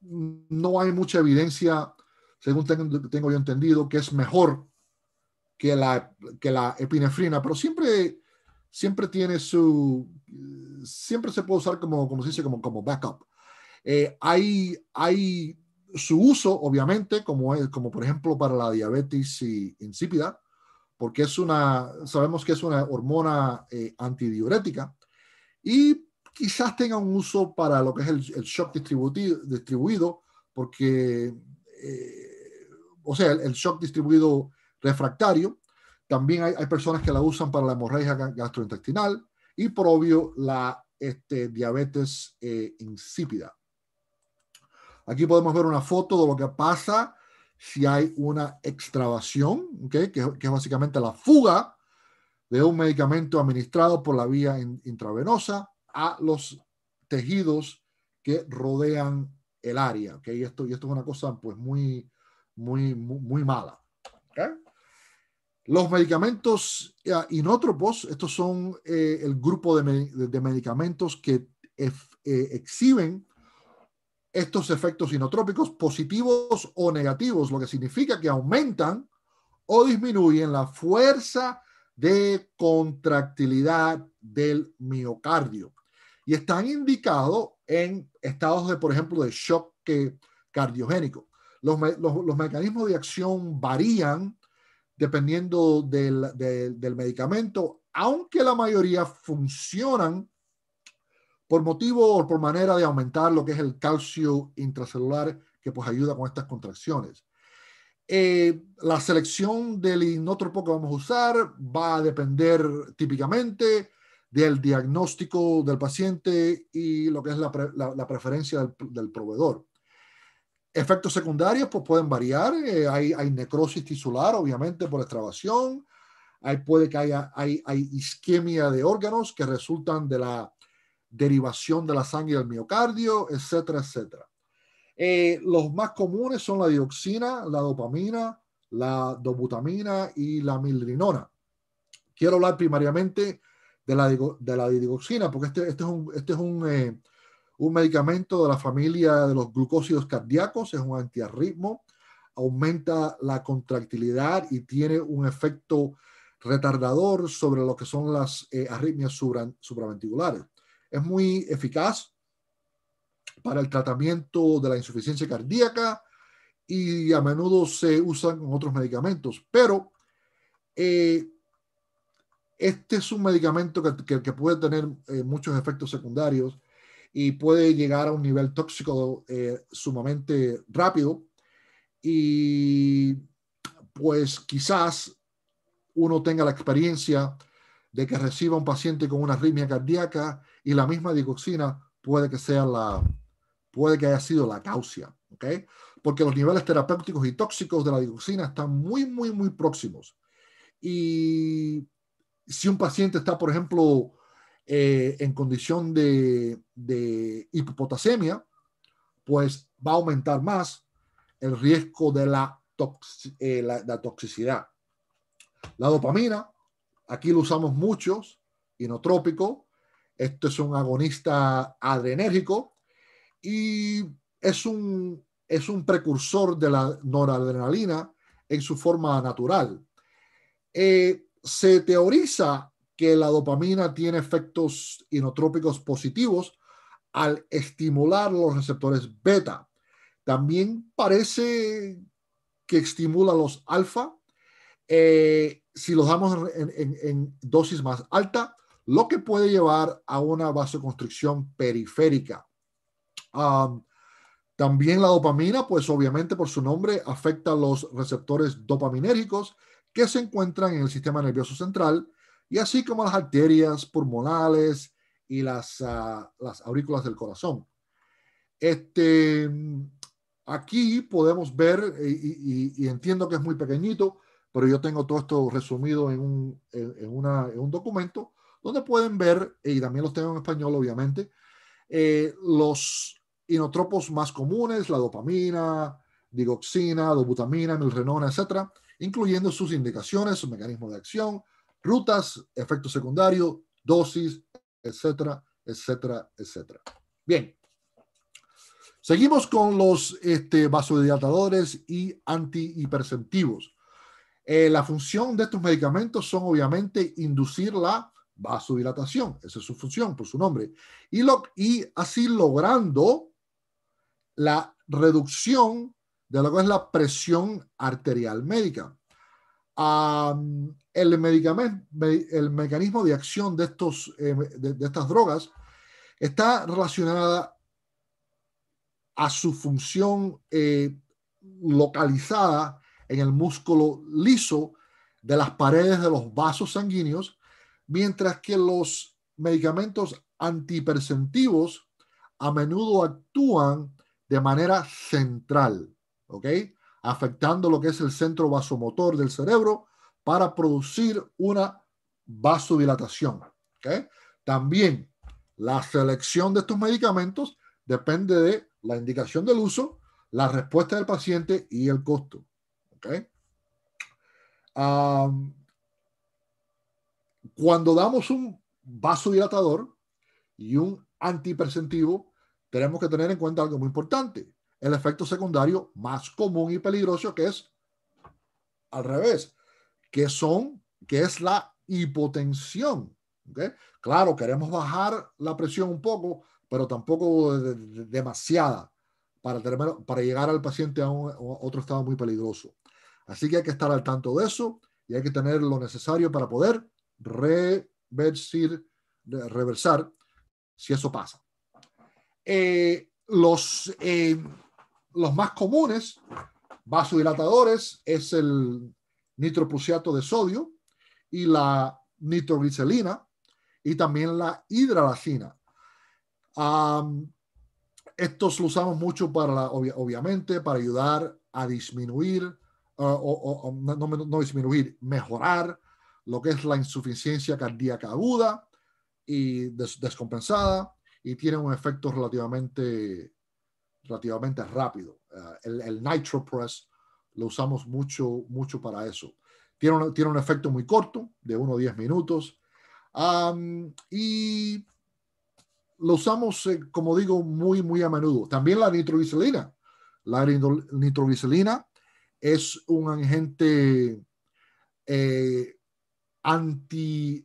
no hay mucha evidencia, según tengo, yo entendido, que es mejor que la, que la epinefrina, pero siempre, siempre tiene su, siempre se puede usar como, como dice, como, como backup. Eh, hay, su uso, obviamente, como, como por ejemplo para la diabetes insípida, porque es una, sabemos que es una hormona eh, antidiurética y quizás tenga un uso para lo que es el, shock distribuido, porque, eh, o sea, el, shock distribuido refractario. También hay, personas que la usan para la hemorragia gastrointestinal y por obvio la este, diabetes eh, insípida. Aquí podemos ver una foto de lo que pasa si hay una extravación, que, es básicamente la fuga de un medicamento administrado por la vía intravenosa a los tejidos que rodean el área. que Y, esto, y esto es una cosa pues, muy, muy, muy, mala. Los medicamentos eh, inótropos, estos son eh, el grupo de, medicamentos que eh, exhiben estos efectos inotrópicos positivos o negativos, lo que significa que aumentan o disminuyen la fuerza de contractilidad del miocardio. Y están indicados en estados de, por ejemplo, de shock cardiogénico. Los, mecanismos de acción varían dependiendo del medicamento, aunque la mayoría funcionan por motivo o por manera de aumentar lo que es el calcio intracelular que pues ayuda con estas contracciones. Eh, la selección del inótropo que vamos a usar va a depender típicamente del diagnóstico del paciente y lo que es la, preferencia del, proveedor. Efectos secundarios pues pueden variar, eh, hay, necrosis tisular obviamente por extravasión puede que haya hay isquemia de órganos que resultan de la derivación de la sangre del miocardio, etcétera, etcétera. Eh, los más comunes son la dioxina, la dopamina, la dobutamina y la milrinona. Quiero hablar primariamente de la, de la dioxina, porque este, este es, este eh, un, medicamento de la familia de los glucósidos cardíacos, es un antiarritmo, aumenta la contractilidad y tiene un efecto retardador sobre lo que son las eh, arritmias supraventriculares es muy eficaz para el tratamiento de la insuficiencia cardíaca y a menudo se usan con otros medicamentos, pero eh, este es un medicamento que, puede tener eh, muchos efectos secundarios y puede llegar a un nivel tóxico eh, sumamente rápido y pues quizás uno tenga la experiencia de que reciba un paciente con una arritmia cardíaca y la misma digoxina puede que sea la, puede que haya sido la causa, ¿ok? Porque los niveles terapéuticos y tóxicos de la digoxina están muy, muy, muy próximos. Y si un paciente está, por ejemplo, eh, en condición de, hipopotasemia, pues va a aumentar más el riesgo de la, eh, la toxicidad. La dopamina, aquí lo usamos muchos, inotrópico, esto es un agonista adrenérgico y es un, precursor de la noradrenalina en su forma natural. Eh, se teoriza que la dopamina tiene efectos inotrópicos positivos al estimular los receptores beta. También parece que estimula los alfa. Eh, si los damos en, en dosis más alta, lo que puede llevar a una vasoconstricción periférica. también la dopamina, pues obviamente por su nombre, afecta a los receptores dopaminérgicos que se encuentran en el sistema nervioso central, y así como las arterias pulmonales y las, ah, aurículas del corazón. Este, aquí podemos ver, eh, y, entiendo que es muy pequeñito, pero yo tengo todo esto resumido en en un documento, donde pueden ver, y también los tengo en español obviamente, eh, los inotropos más comunes, la dopamina, digoxina, dobutamina, milrenona, etcétera, incluyendo sus indicaciones, su mecanismo de acción, rutas, efectos secundarios, dosis, etcétera, etcétera, etcétera. Bien, seguimos con los este, vasodilatadores y antihipersentivos. Eh, la función de estos medicamentos son obviamente inducir la Vasodilatación. Esa es su función por su nombre. Y, así logrando la reducción de lo que es la presión arterial médica. el, medicamento, el mecanismo de acción de, estos, eh, de, estas drogas está relacionada a su función eh, localizada en el músculo liso de las paredes de los vasos sanguíneos mientras que los medicamentos antipersentivos a menudo actúan de manera central, Afectando lo que es el centro vasomotor del cerebro para producir una vasodilatación, También la selección de estos medicamentos depende de la indicación del uso, la respuesta del paciente y el costo, ¿ok? Cuando damos un vasodilatador y un antipresentivo, tenemos que tener en cuenta algo muy importante, el efecto secundario más común y peligroso que es al revés, que son que es la hipotensión. Claro, queremos bajar la presión un poco, pero tampoco demasiada para, para llegar al paciente a, otro estado muy peligroso. Así que hay que estar al tanto de eso y hay que tener lo necesario para poder reversir, reversar si eso pasa. Eh, los, eh, los más comunes, vasodilatadores, es el nitroprusiato de sodio y la nitroglicelina y también la hidralacina. estos los usamos mucho para, obviamente, para ayudar a disminuir, uh, o, no, disminuir, mejorar lo que es la insuficiencia cardíaca aguda y descompensada y tiene un efecto relativamente, relativamente rápido. Eh, el, NitroPress lo usamos mucho, mucho para eso. Tiene un, tiene un efecto muy corto, de 1 o 10 minutos. y lo usamos, eh, como digo, muy, muy a menudo. También la nitroglicerina. La nitroglicerina es un agente eh, anti,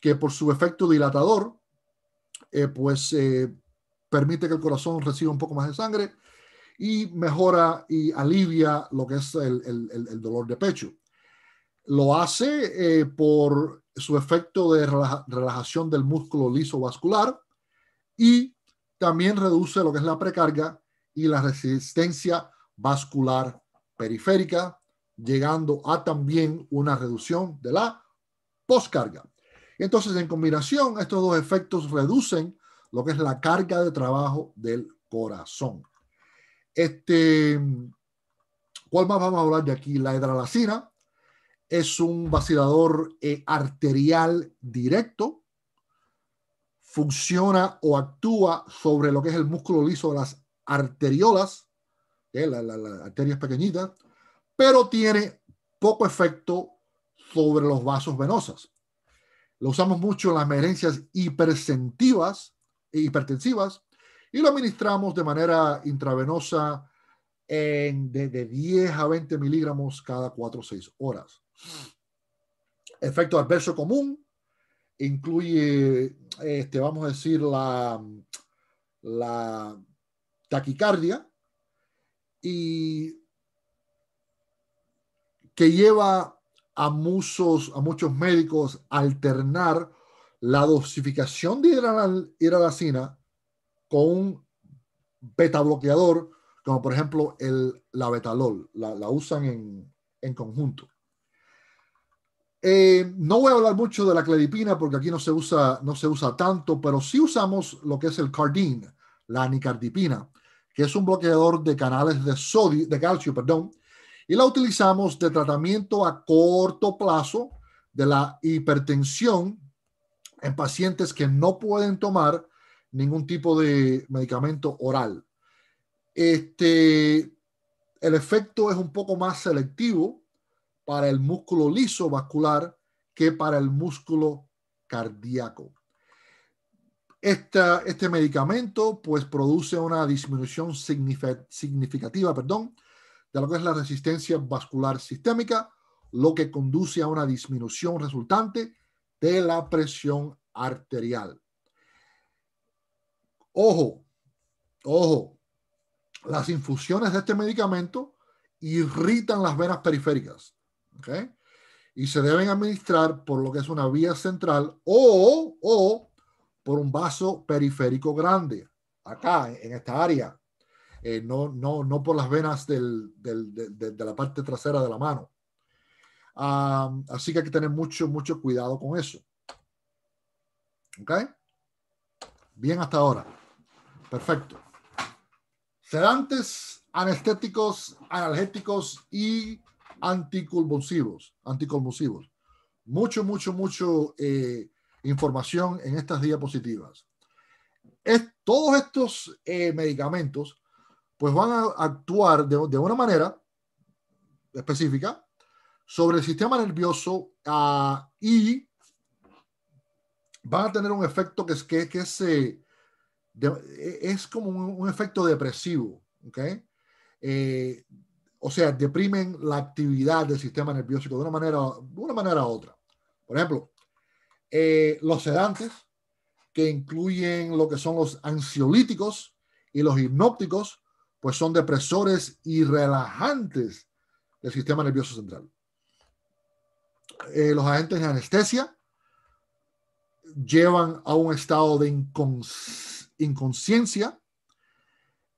que por su efecto dilatador, eh, pues eh, permite que el corazón reciba un poco más de sangre y mejora y alivia lo que es el, dolor de pecho. Lo hace eh, por su efecto de relajación del músculo liso vascular y también reduce lo que es la precarga y la resistencia vascular periférica, llegando a también una reducción de la postcarga. Entonces, en combinación, estos dos efectos reducen lo que es la carga de trabajo del corazón. Este, ¿Cuál más vamos a hablar de aquí? La hidralacina es un vacilador eh, arterial directo. Funciona o actúa sobre lo que es el músculo liso de las arteriolas, las eh, la, arterias pequeñitas, pero tiene poco efecto sobre los vasos venosos. Lo usamos mucho en las emergencias e hipertensivas y lo administramos de manera intravenosa de, 10 a 20 miligramos cada 4 o 6 horas. Efecto adverso común incluye, este, vamos a decir, la, la taquicardia y que lleva a, muchos, a muchos médicos a alternar la dosificación de hidralacina con un beta bloqueador, como por ejemplo el, la betalol, la, la usan en, conjunto. Eh, no voy a hablar mucho de la cleripina porque aquí no se, usa, no se usa tanto, pero sí usamos lo que es el cardine, la nicardipina, que es un bloqueador de canales de sodio, de calcio, perdón, y la utilizamos de tratamiento a corto plazo de la hipertensión en pacientes que no pueden tomar ningún tipo de medicamento oral. Este, el efecto es un poco más selectivo para el músculo liso vascular que para el músculo cardíaco. este medicamento pues produce una disminución significativa perdón, de lo que es la resistencia vascular sistémica, lo que conduce a una disminución resultante de la presión arterial. Ojo, ojo, las infusiones de este medicamento irritan las venas periféricas ¿okay? y se deben administrar por lo que es una vía central o, o por un vaso periférico grande, acá en esta área. Eh, no, no, no por las venas de, la parte trasera de la mano. Ah, así que hay que tener mucho, mucho cuidado con eso. ¿Ok? Bien hasta ahora. Perfecto. Sedantes, anestéticos, analgéticos y anticonvulsivos. anticonvulsivos. Mucho, mucho, mucho eh, información en estas diapositivas. Es, todos estos eh, medicamentos pues van a actuar de, una manera específica sobre el sistema nervioso ah, y van a tener un efecto que es, que, se, eh, es como un, efecto depresivo, eh, o sea, deprimen la actividad del sistema nervioso de una manera, de una manera u otra. Por ejemplo, eh, los sedantes, que incluyen lo que son los ansiolíticos y los hipnópticos, pues son depresores y relajantes del sistema nervioso central. Eh, los agentes de anestesia llevan a un estado de inconsciencia,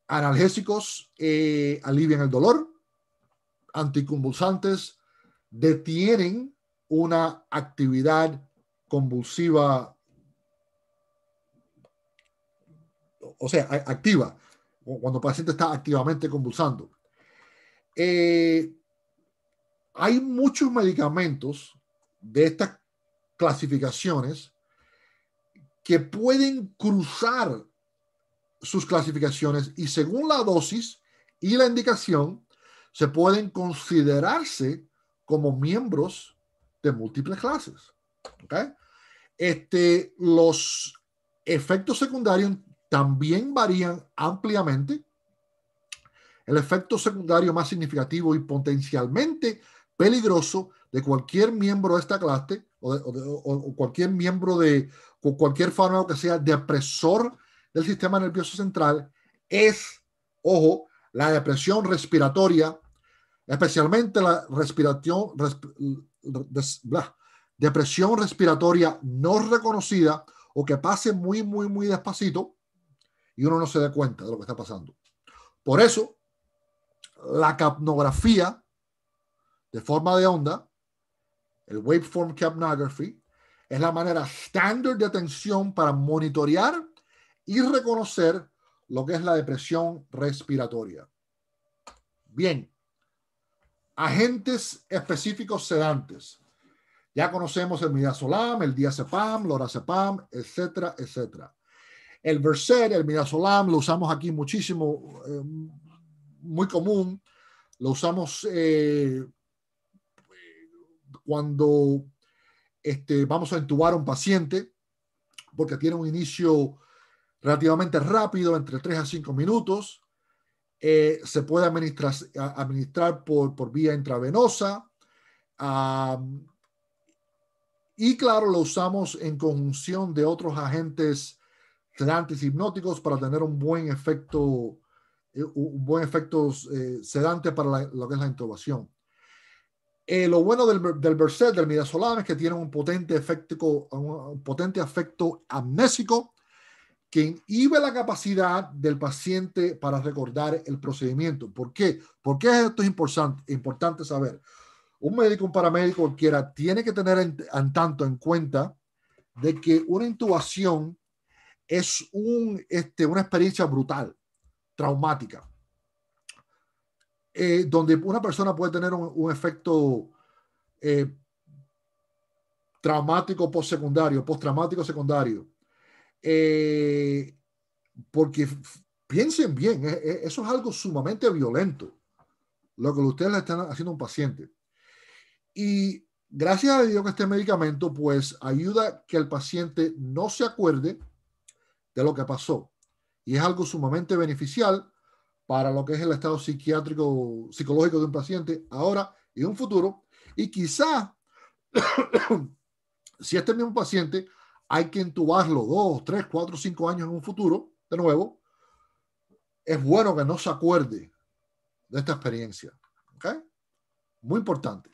analgésicos eh, alivian el dolor, anticonvulsantes detienen una actividad convulsiva, o sea, activa cuando el paciente está activamente convulsando. Eh, hay muchos medicamentos de estas clasificaciones que pueden cruzar sus clasificaciones y según la dosis y la indicación, se pueden considerarse como miembros de múltiples clases. Este, los efectos secundarios también varían ampliamente. El efecto secundario más significativo y potencialmente peligroso de cualquier miembro de esta clase o, cualquier miembro de cualquier fármaco que sea depresor del sistema nervioso central es, ojo, la depresión respiratoria, especialmente la respiración, depresión respiratoria no reconocida o que pase muy, muy, muy despacito, y uno no se da cuenta de lo que está pasando. Por eso, la capnografía de forma de onda, el waveform capnography, es la manera estándar de atención para monitorear y reconocer lo que es la depresión respiratoria. Bien, agentes específicos sedantes. Ya conocemos el midazolam, el diazepam, lorazepam, etcétera, etcétera. El Verset, el Mirazolam, lo usamos aquí muchísimo, eh, muy común. Lo usamos eh, cuando este, vamos a entubar a un paciente, porque tiene un inicio relativamente rápido, entre 3 a 5 minutos. Eh, se puede administrar, por, vía intravenosa. y claro, lo usamos en conjunción de otros agentes sedantes hipnóticos para tener un buen efecto, eh, un buen efecto eh, sedante para lo que es la intubación. Eh, lo bueno del, del Berset, del Midazolam, es que tiene un potente efecto, un, potente efecto amnésico que inhibe la capacidad del paciente para recordar el procedimiento. ¿Por qué? Porque esto es importante, importante saber? Un médico, un paramédico, cualquiera, tiene que tener en, en tanto en cuenta de que una intubación es un, este, una experiencia brutal, traumática, eh, donde una persona puede tener un, efecto eh, traumático postsecundario, postraumático secundario. Eh, porque piensen bien, e, e, eso es algo sumamente violento, lo que ustedes le están haciendo a un paciente. Y gracias a Dios que este medicamento pues ayuda que el paciente no se acuerde de lo que pasó. Y es algo sumamente beneficial para lo que es el estado psiquiátrico, psicológico de un paciente ahora y en un futuro. Y quizá, si este mismo paciente hay que entubarlo dos, tres, cuatro, cinco años en un futuro, de nuevo, es bueno que no se acuerde de esta experiencia. ¿okay? Muy importante.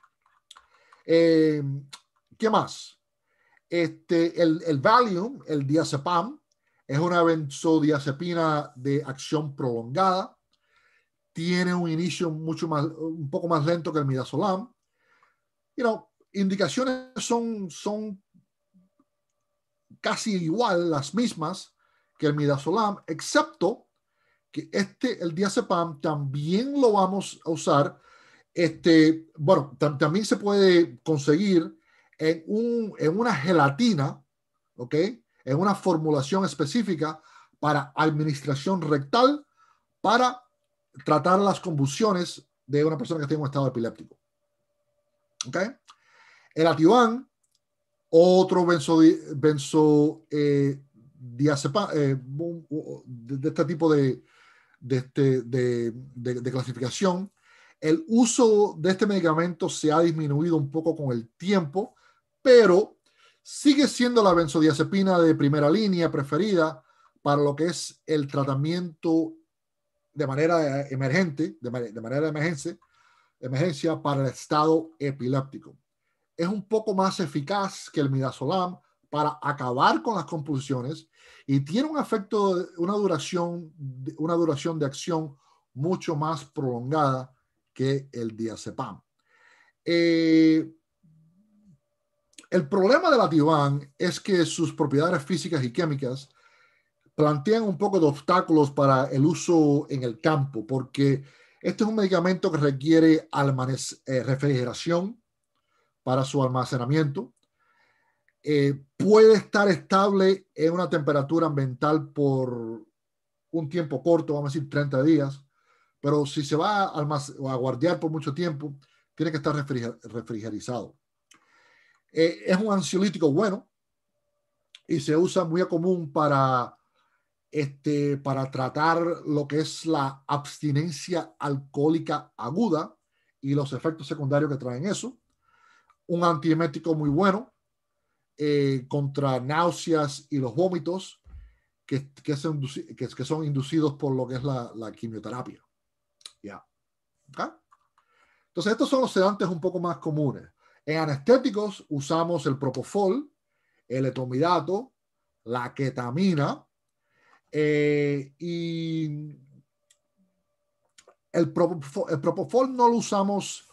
Eh, ¿Qué más? Este, el, el Valium, el diazepam, es una benzodiazepina de acción prolongada. Tiene un inicio mucho más, un poco más lento que el midazolam. You know, indicaciones son, son casi igual, las mismas que el midazolam, excepto que este, el diazepam, también lo vamos a usar. Este, bueno, también se puede conseguir en, en una gelatina, ¿ok? Es una formulación específica para administración rectal para tratar las convulsiones de una persona que tiene un estado epiléptico. El ativan, otro benzodiazepam, benzo, eh, eh, de este tipo este, de, de, clasificación, el uso de este medicamento se ha disminuido un poco con el tiempo, pero sigue siendo la benzodiazepina de primera línea preferida para lo que es el tratamiento de manera emergente, de, manera de emergencia, para el estado epiléptico. Es un poco más eficaz que el midazolam para acabar con las compulsiones y tiene un efecto, una duración, una duración de acción mucho más prolongada que el diazepam. Eh, el problema de la Diván es que sus propiedades físicas y químicas plantean un poco de obstáculos para el uso en el campo, porque este es un medicamento que requiere eh, refrigeración para su almacenamiento. Eh, puede estar estable en una temperatura ambiental por un tiempo corto, vamos a decir 30 días, pero si se va a, a por mucho tiempo, tiene que estar refrigerizado. Eh, es un ansiolítico bueno y se usa muy a común para, este, para tratar lo que es la abstinencia alcohólica aguda y los efectos secundarios que traen eso. Un antiemético muy bueno eh, contra náuseas y los vómitos que, que, son, inducidos por lo que es la, quimioterapia. Entonces, estos son los sedantes un poco más comunes. En anestéticos usamos el propofol, el etomidato, la ketamina eh, y el propofol, no lo usamos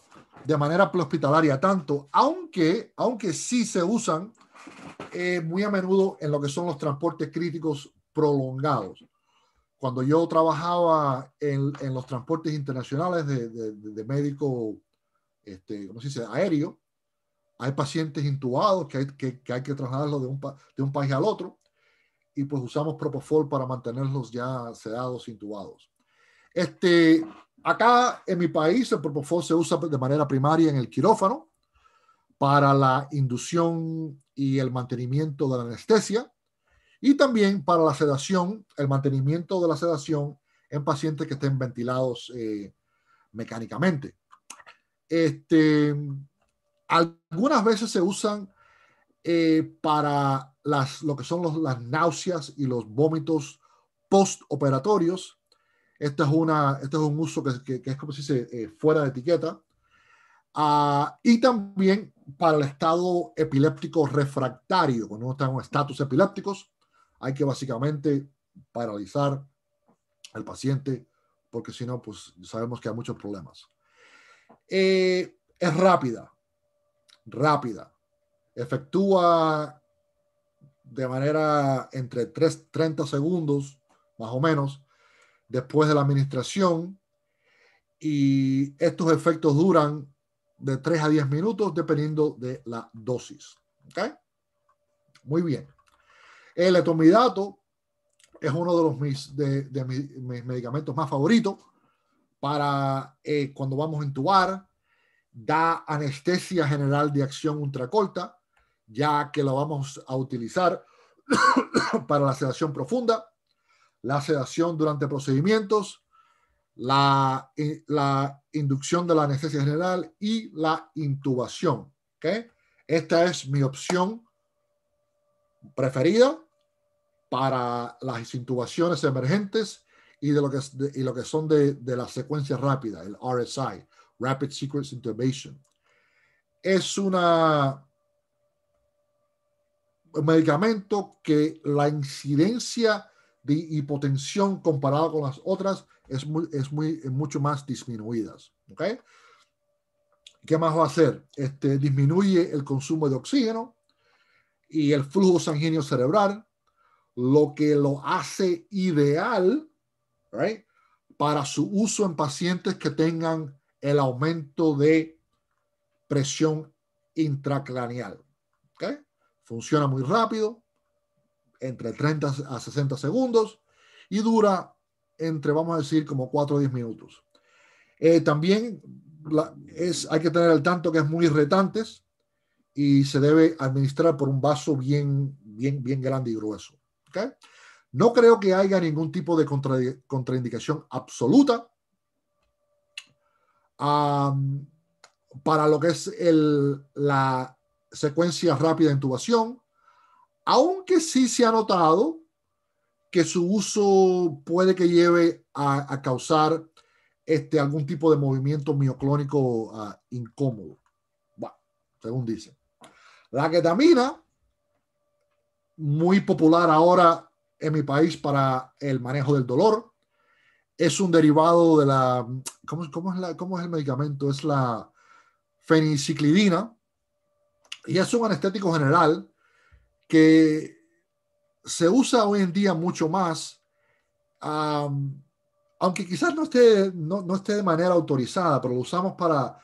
de manera prehospitalaria tanto, aunque, aunque sí se usan eh, muy a menudo en lo que son los transportes críticos prolongados. Cuando yo trabajaba en, los transportes internacionales de, médico, este, ¿cómo se dice?, aéreo, hay pacientes intubados que hay que, que hay que trasladarlos de un, país al otro y pues usamos Propofol para mantenerlos ya sedados, intubados. Este, acá en mi país el Propofol se usa de manera primaria en el quirófano para la inducción y el mantenimiento de la anestesia y también para la sedación, el mantenimiento de la sedación en pacientes que estén ventilados eh, mecánicamente. Este, algunas veces se usan eh, para lo que son las náuseas y los vómitos postoperatorios. Este es, es un uso que, es como si se eh, fuera de etiqueta. Ah, y también para el estado epiléptico refractario, cuando uno está en estatus epilépticos, hay que básicamente paralizar al paciente, porque si no, pues sabemos que hay muchos problemas. Eh, es rápida, rápida. Efectúa de manera entre 3, 30 segundos, más o menos, después de la administración. Y estos efectos duran de 3 a 10 minutos dependiendo de la dosis. ¿Okay? Muy bien. El etomidato es uno de, los mis, de, medicamentos más favoritos para eh, cuando vamos a intubar, da anestesia general de acción ultracorta, ya que lo vamos a utilizar para la sedación profunda, la sedación durante procedimientos, eh, la, inducción de la anestesia general y la intubación. ¿okay? Esta es mi opción preferida para las intubaciones emergentes y, de lo, que, lo que son de, la secuencia rápida, el RSI. Rapid Sequence intubation Es una, un medicamento que la incidencia de hipotensión comparada con las otras es, es muy, mucho más disminuida. ¿okay? ¿Qué más va a hacer? Este, disminuye el consumo de oxígeno y el flujo sanguíneo cerebral, lo que lo hace ideal para su uso en pacientes que tengan el aumento de presión intracraneal. Funciona muy rápido, entre 30 a 60 segundos, y dura entre, vamos a decir, como 4 o 10 minutos. Eh, también hay que tener al tanto que es muy irritante y se debe administrar por un vaso bien, bien, bien grande y grueso. No creo que haya ningún tipo de contraindicación absoluta para lo que es la secuencia rápida de intubación, aunque sí se ha notado que su uso puede que lleve a, causar este, algún tipo de movimiento mioclónico ah, incómodo. según dicen. La ketamina, muy popular ahora en mi país para el manejo del dolor, es un derivado de la, ¿cómo, es, el medicamento? Es la feniciclidina y es un anestético general que se usa hoy en día mucho más, aunque quizás no esté, no, esté de manera autorizada, pero lo usamos para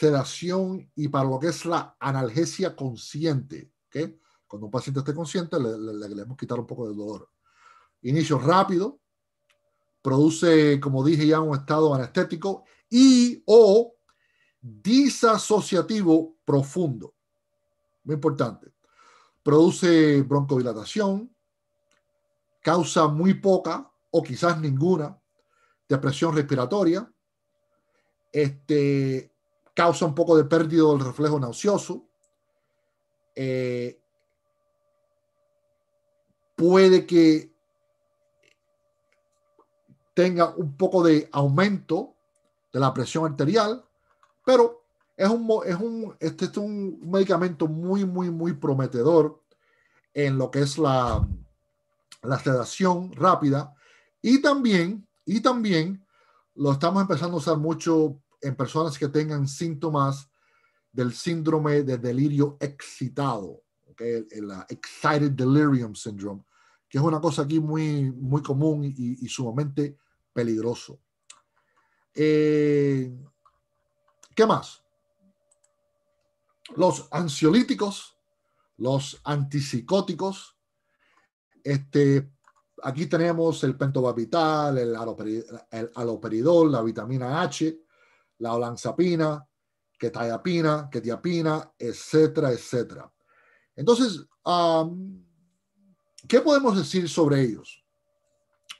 sedación y para lo que es la analgesia consciente. ¿okay? Cuando un paciente esté consciente, le, queremos quitar un poco de dolor. Inicio rápido, produce, como dije ya, un estado anestético y o disasociativo profundo. Muy importante. Produce broncodilatación, causa muy poca o quizás ninguna depresión respiratoria, este, causa un poco de pérdida del reflejo nauseoso, eh, puede que tenga un poco de aumento de la presión arterial, pero es un, es un, este es un medicamento muy, muy, muy prometedor en lo que es la, la sedación rápida y también, y también lo estamos empezando a usar mucho en personas que tengan síntomas del síndrome de delirio excitado, el, Excited Delirium Syndrome, que es una cosa aquí muy, muy común y, y sumamente peligroso. Eh, ¿Qué más? Los ansiolíticos, los antipsicóticos. Este, aquí tenemos el pentobarbital, el, aloperidol, el la vitamina H, la olanzapina, ketayapina, ketiapina, etcétera, etcétera. Entonces, ¿qué podemos decir sobre ellos?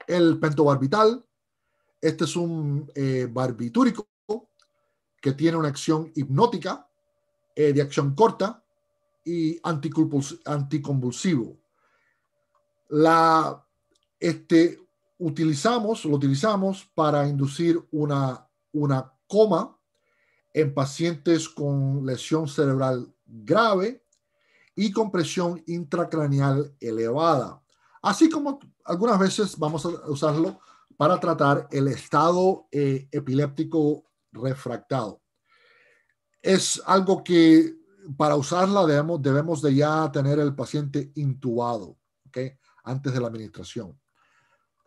El pentobarbital este es un eh, barbitúrico que tiene una acción hipnótica, eh, de acción corta y anticonvulsivo. La, este, utilizamos, lo utilizamos para inducir una, una coma en pacientes con lesión cerebral grave y con presión intracraneal elevada, así como algunas veces vamos a usarlo para tratar el estado eh, epiléptico refractado. Es algo que para usarla debemos, debemos de ya tener el paciente intubado ¿okay? antes de la administración.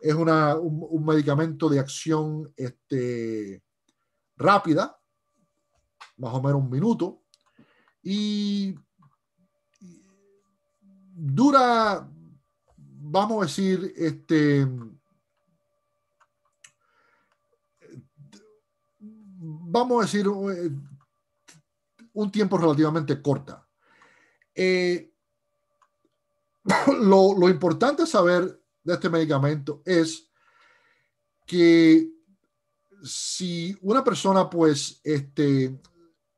Es una, un, un, medicamento de acción este, rápida, más o menos un minuto, y dura, vamos a decir, este, vamos a decir, eh, un tiempo relativamente corta. Eh, lo, importante saber de este medicamento es que si una persona pues este,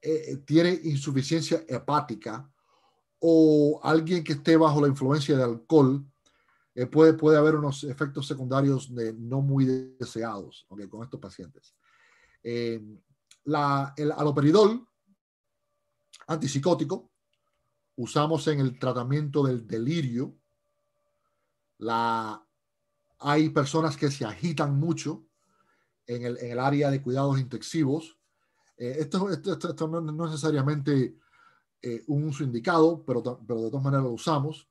eh, tiene insuficiencia hepática o alguien que esté bajo la influencia de alcohol, puede, puede haber unos efectos secundarios de, no muy deseados con estos pacientes el aloperidol antipsicótico usamos en el tratamiento del delirio. La, hay personas que se agitan mucho en el, área de cuidados intensivos. Eh, esto, no es necesariamente eh, un uso indicado, pero, pero de todas maneras lo usamos.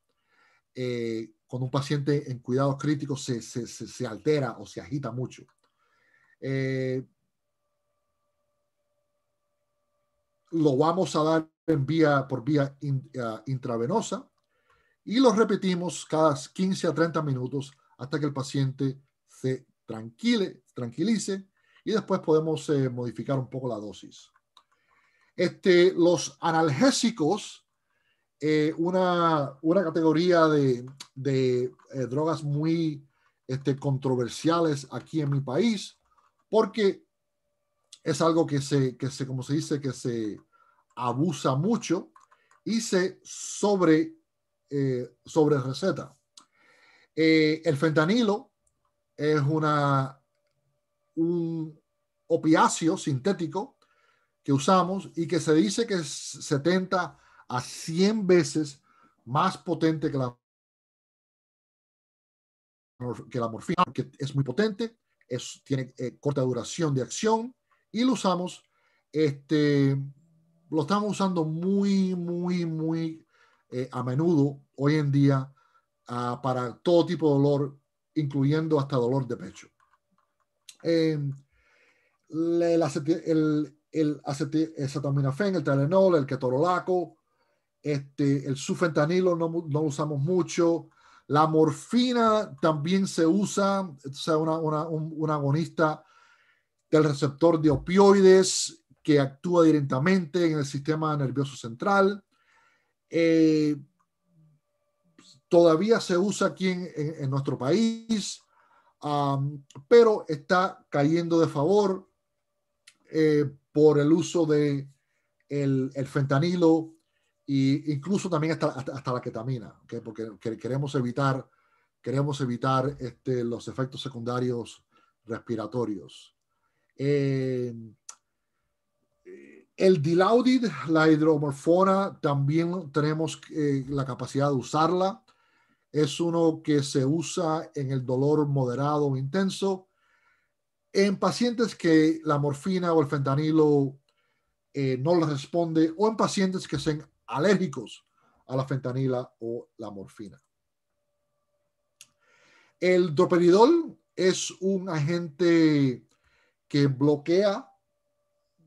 Eh, cuando un paciente en cuidados críticos se, se, altera o se agita mucho. lo vamos a dar por vía eh, intravenosa y lo repetimos cada 15 a 30 minutos hasta que el paciente se tranquilice y después podemos eh, modificar un poco la dosis. Este, los analgésicos, eh, una, una, categoría de, drogas muy este, controversiales aquí en mi país, porque es algo que se, como se dice, que se abusa mucho y se sobre, eh, sobre receta. Eh, el fentanilo es una, un opiáceo sintético que usamos y que se dice que es 70 a 100 veces más potente que la, la morfina, que es muy potente, es, tiene eh, corta duración de acción, y lo usamos. Este, lo estamos usando muy, muy, muy eh, a menudo hoy en día ah, para todo tipo de dolor, incluyendo hasta dolor de pecho. Em, el, el, el, acetaminofén, el Telenol, el ketorolaco, este, el sufentanilo no, lo usamos mucho. La morfina también se usa, es un agonista del receptor de opioides que actúa directamente en el sistema nervioso central. Eh, todavía se usa aquí en, nuestro país, pero está cayendo de favor eh, por el uso de el, fentanilo e incluso también hasta, hasta, la ketamina, porque queremos evitar, queremos evitar este, los efectos secundarios respiratorios. Eh, el dilaudid, la hidromorfona, también tenemos eh, la capacidad de usarla. Es uno que se usa en el dolor moderado o intenso. En pacientes que la morfina o el fentanilo eh, no les responde o en pacientes que sean alérgicos a la fentanila o la morfina. El droperidol es un agente que bloquea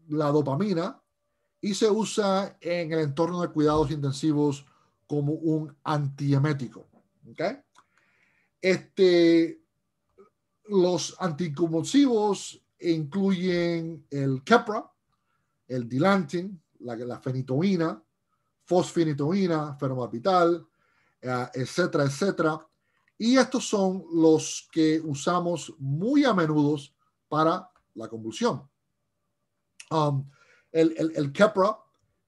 la dopamina y se usa en el entorno de cuidados intensivos como un antiemético. Este, los anticonvulsivos incluyen el Keppra, el Dilantin, la, fenitoína, fosfenitoína, fenobarbital, eh, etcétera, etcétera. Y estos son los que usamos muy a menudo para la convulsión. Um, el, el,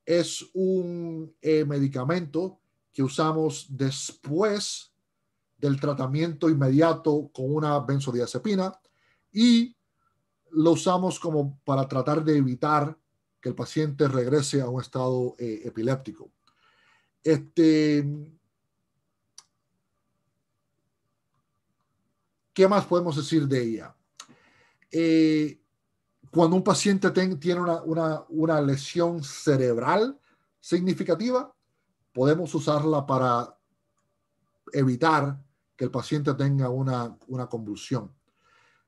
es un eh, medicamento que usamos después del tratamiento inmediato con una benzodiazepina y lo usamos como para tratar de evitar que el paciente regrese a un estado eh, epiléptico. Este, ¿Qué más podemos decir de ella? Eh, cuando un paciente tiene una, lesión cerebral significativa, podemos usarla para evitar que el paciente tenga una, convulsión.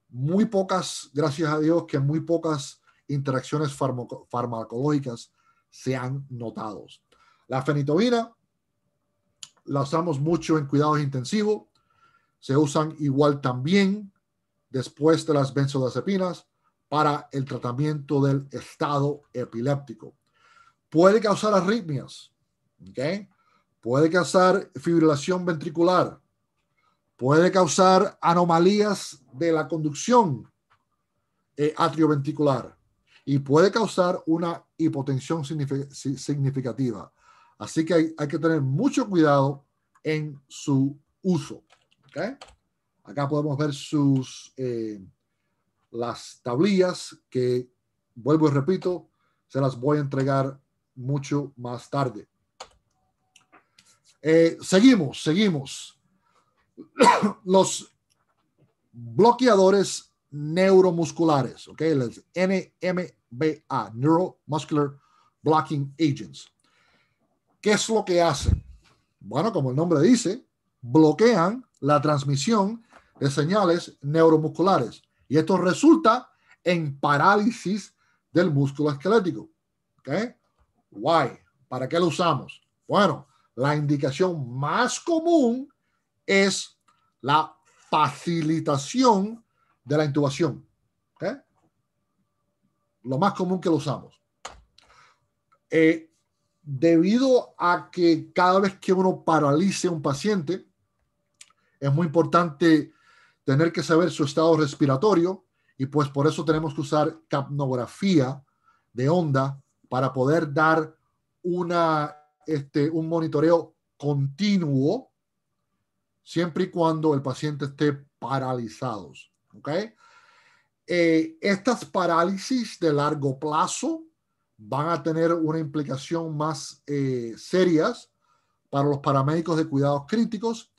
Muy pocas, gracias a Dios, que muy pocas interacciones farmacológicas se han notado. La fenitobina la usamos mucho en cuidados intensivos, se usan igual también después de las benzodiazepinas para el tratamiento del estado epiléptico. Puede causar arritmias, ¿okay? puede causar fibrilación ventricular, puede causar anomalías de la conducción eh, atrioventricular y puede causar una hipotensión significativa. Así que hay, que tener mucho cuidado en su uso. Acá podemos ver sus, eh, las tablillas que, vuelvo y repito, se las voy a entregar mucho más tarde. Eh, seguimos, seguimos. Los bloqueadores neuromusculares, ¿ok? Los NMBA, Neuromuscular Blocking Agents. ¿Qué es lo que hacen? Bueno, como el nombre dice, bloquean la transmisión de señales neuromusculares. Y esto resulta en parálisis del músculo esquelético. ¿Okay? Why? ¿Para qué lo usamos? Bueno, la indicación más común es la facilitación de la intubación. ¿Okay? Lo más común que lo usamos. Eh, debido a que cada vez que uno paralice a un paciente, es muy importante tener que saber su estado respiratorio y pues por eso tenemos que usar capnografía de onda para poder dar una, este, un monitoreo continuo siempre y cuando el paciente esté paralizado. Eh, estas parálisis de largo plazo van a tener una implicación más seria eh, serias para los paramédicos de cuidados críticos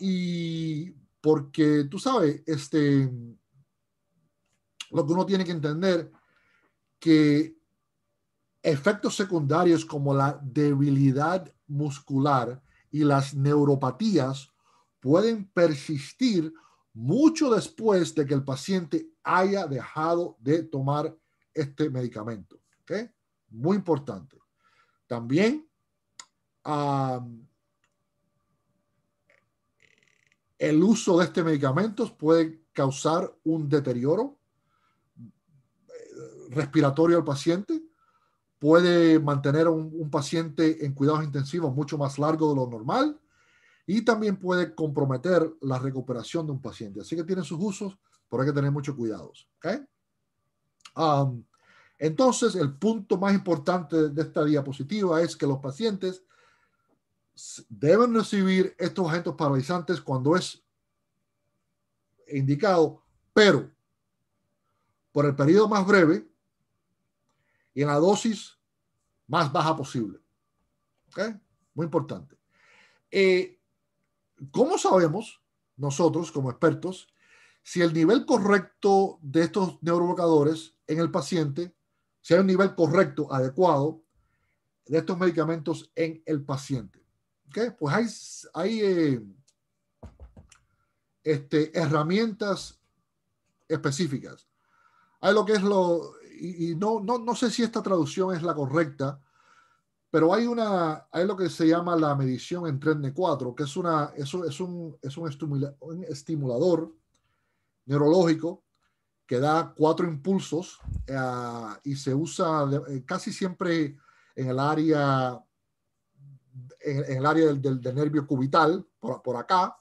y porque tú sabes, este, lo que uno tiene que entender que efectos secundarios como la debilidad muscular y las neuropatías pueden persistir mucho después de que el paciente haya dejado de tomar este medicamento. ¿okay? Muy importante. También el uso de este medicamento puede causar un deterioro eh, respiratorio al paciente, puede mantener a un, paciente en cuidados intensivos mucho más largo de lo normal y también puede comprometer la recuperación de un paciente. Así que tiene sus usos, pero hay que tener mucho cuidados. entonces, el punto más importante de esta diapositiva es que los pacientes deben recibir estos agentes paralizantes cuando es indicado, pero por el periodo más breve y en la dosis más baja posible. Muy importante. Eh, ¿Cómo sabemos nosotros como expertos si el nivel correcto de estos neurovocadores en el paciente, si hay un nivel correcto, adecuado de estos medicamentos en el paciente? Pues hay, eh, este, herramientas específicas. Hay lo que es lo, y, no, no, sé si esta traducción es la correcta, pero hay una, hay lo que se llama la medición en 3 de 4 que es, una, eso es, un, es un, estimulador neurológico que da cuatro impulsos eh, y se usa eh, casi siempre en el área en, el área del, nervio cubital, por, acá,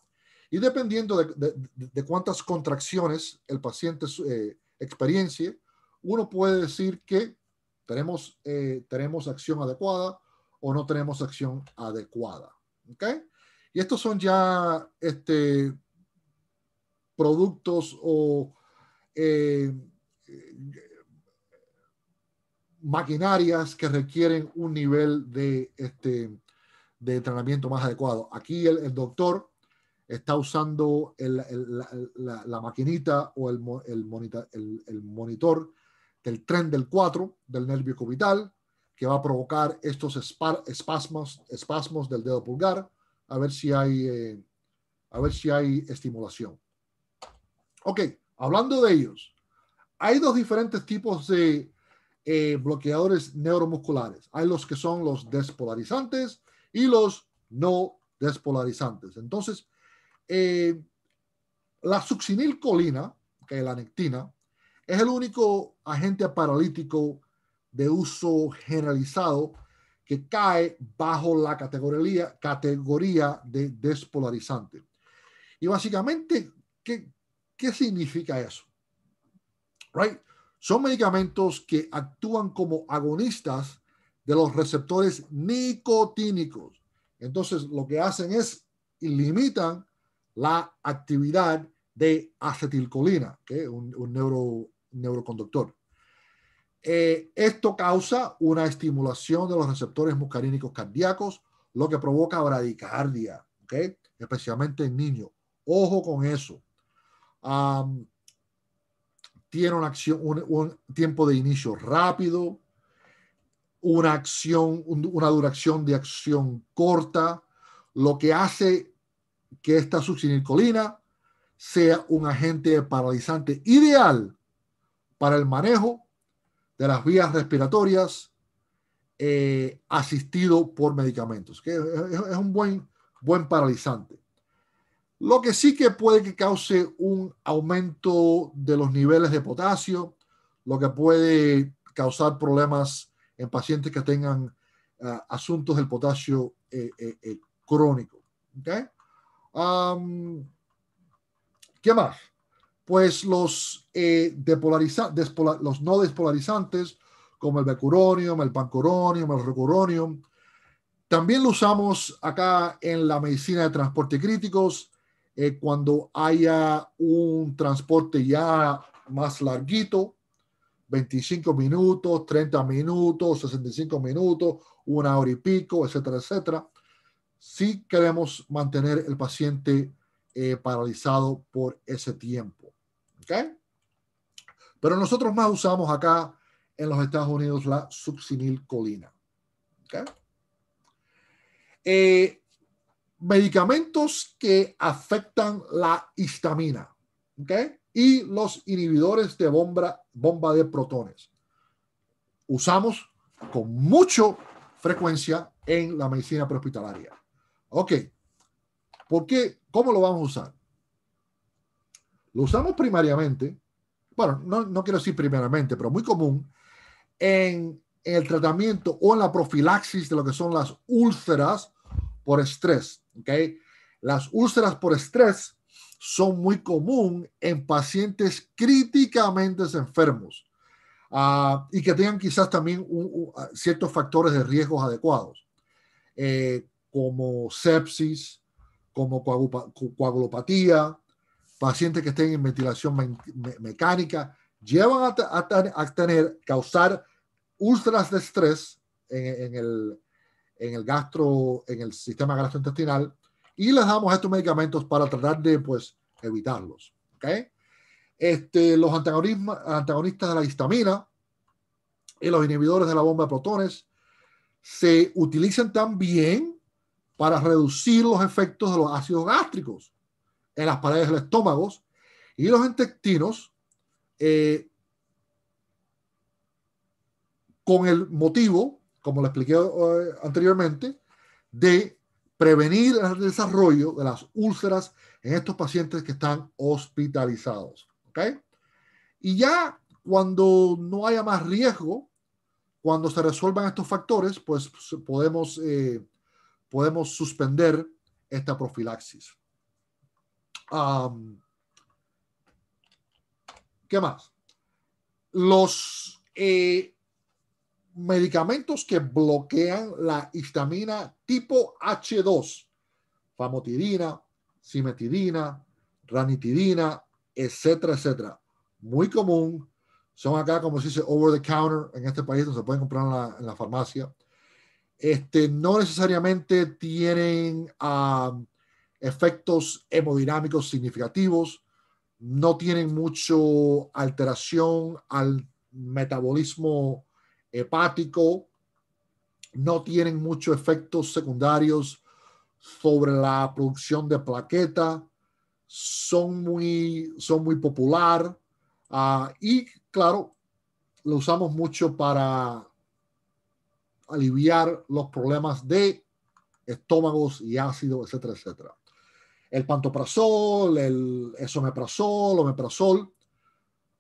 y dependiendo de, cuántas contracciones el paciente eh, experiencie, uno puede decir que tenemos, eh, tenemos acción adecuada o no tenemos acción adecuada. ¿ok? Y estos son ya este, productos o eh, maquinarias que requieren un nivel de, este, de entrenamiento más adecuado. Aquí el, doctor está usando la, maquinita o el, monitor, del tren del 4 del nervio cubital que va a provocar estos espasmos, espasmos del dedo pulgar a ver si hay, eh, a ver si hay estimulación. Ok, hablando de ellos, hay dos diferentes tipos de eh, bloqueadores neuromusculares. Hay los que son los despolarizantes y los no despolarizantes. Entonces, eh, la succinilcolina, que es la nectina, es el único agente paralítico de uso generalizado que cae bajo la categoría, categoría de despolarizante. Y básicamente, ¿qué, significa eso? Right? Son medicamentos que actúan como agonistas de los receptores nicotínicos. Entonces, lo que hacen es limitan la actividad de acetilcolina, que es un, neuroconductor. Eh, esto causa una estimulación de los receptores muscarínicos cardíacos, lo que provoca bradicardia, especialmente en niños. Ojo con eso. tiene una acción, un tiempo de inicio rápido, una acción, una duración de acción corta, lo que hace que esta succinilcolina sea un agente paralizante ideal para el manejo de las vías respiratorias eh, asistido por medicamentos, que es, un buen, buen paralizante. Lo que sí que puede que cause un aumento de los niveles de potasio, lo que puede causar problemas en pacientes que tengan ah, asuntos del potasio eh, eh, eh, crónico. ¿Qué más? Pues los, los no despolarizantes, como el becuronium, el pancuronium, el recuronium, también lo usamos acá en la medicina de transporte críticos cuando haya un transporte ya más larguito 25 minutos, 30 minutos, 65 minutos, una hora y pico, etcétera, etcétera. Si queremos mantener el paciente eh, paralizado por ese tiempo. ¿okay? Pero nosotros más usamos acá en los Estados Unidos la subsinilcolina. ¿okay? Eh, medicamentos que afectan la histamina. ¿okay? y los inhibidores de bomba, bomba de protones. Usamos con mucha frecuencia en la medicina prehospitalaria. Ok, ¿por qué? ¿Cómo lo vamos a usar? Lo usamos primariamente, bueno, no, quiero decir primariamente, pero muy común, en, el tratamiento o en la profilaxis de lo que son las úlceras por estrés. ¿ok? Las úlceras por estrés son muy común en pacientes críticamente enfermos ah, y que tengan quizás también ah, ciertos factores de riesgos adecuados, eh, como sepsis, como coagulopatía, pacientes que estén en ventilación mecánica, llevan a, tener, causar úlceras de estrés en, el, gastro, en el sistema gastrointestinal, y les damos estos medicamentos para tratar de pues, evitarlos. ¿okay? Este, los antagonistas de la histamina y los inhibidores de la bomba de protones se utilizan también para reducir los efectos de los ácidos gástricos en las paredes del estómago y los intestinos eh, con el motivo, como lo expliqué eh, anteriormente, de prevenir el desarrollo de las úlceras en estos pacientes que están hospitalizados. Y ya cuando no haya más riesgo, cuando se resuelvan estos factores, pues podemos, eh, podemos suspender esta profilaxis. ¿Qué más? Los eh, medicamentos que bloquean la histamina tipo H2, famotidina, cimetidina, ranitidina, etcétera, etcétera. Muy común. Son acá, como se dice, over the counter. En este país no se pueden comprar en la, farmacia. Este, no necesariamente tienen ah, efectos hemodinámicos significativos, no tienen mucho alteración al metabolismo hepático, no tienen muchos efectos secundarios sobre la producción de plaqueta, son muy, son muy popular ah, y claro, lo usamos mucho para aliviar los problemas de estómagos y ácido, etcétera, etcétera. El pantoprazol, el esomeprazol, omeprazol,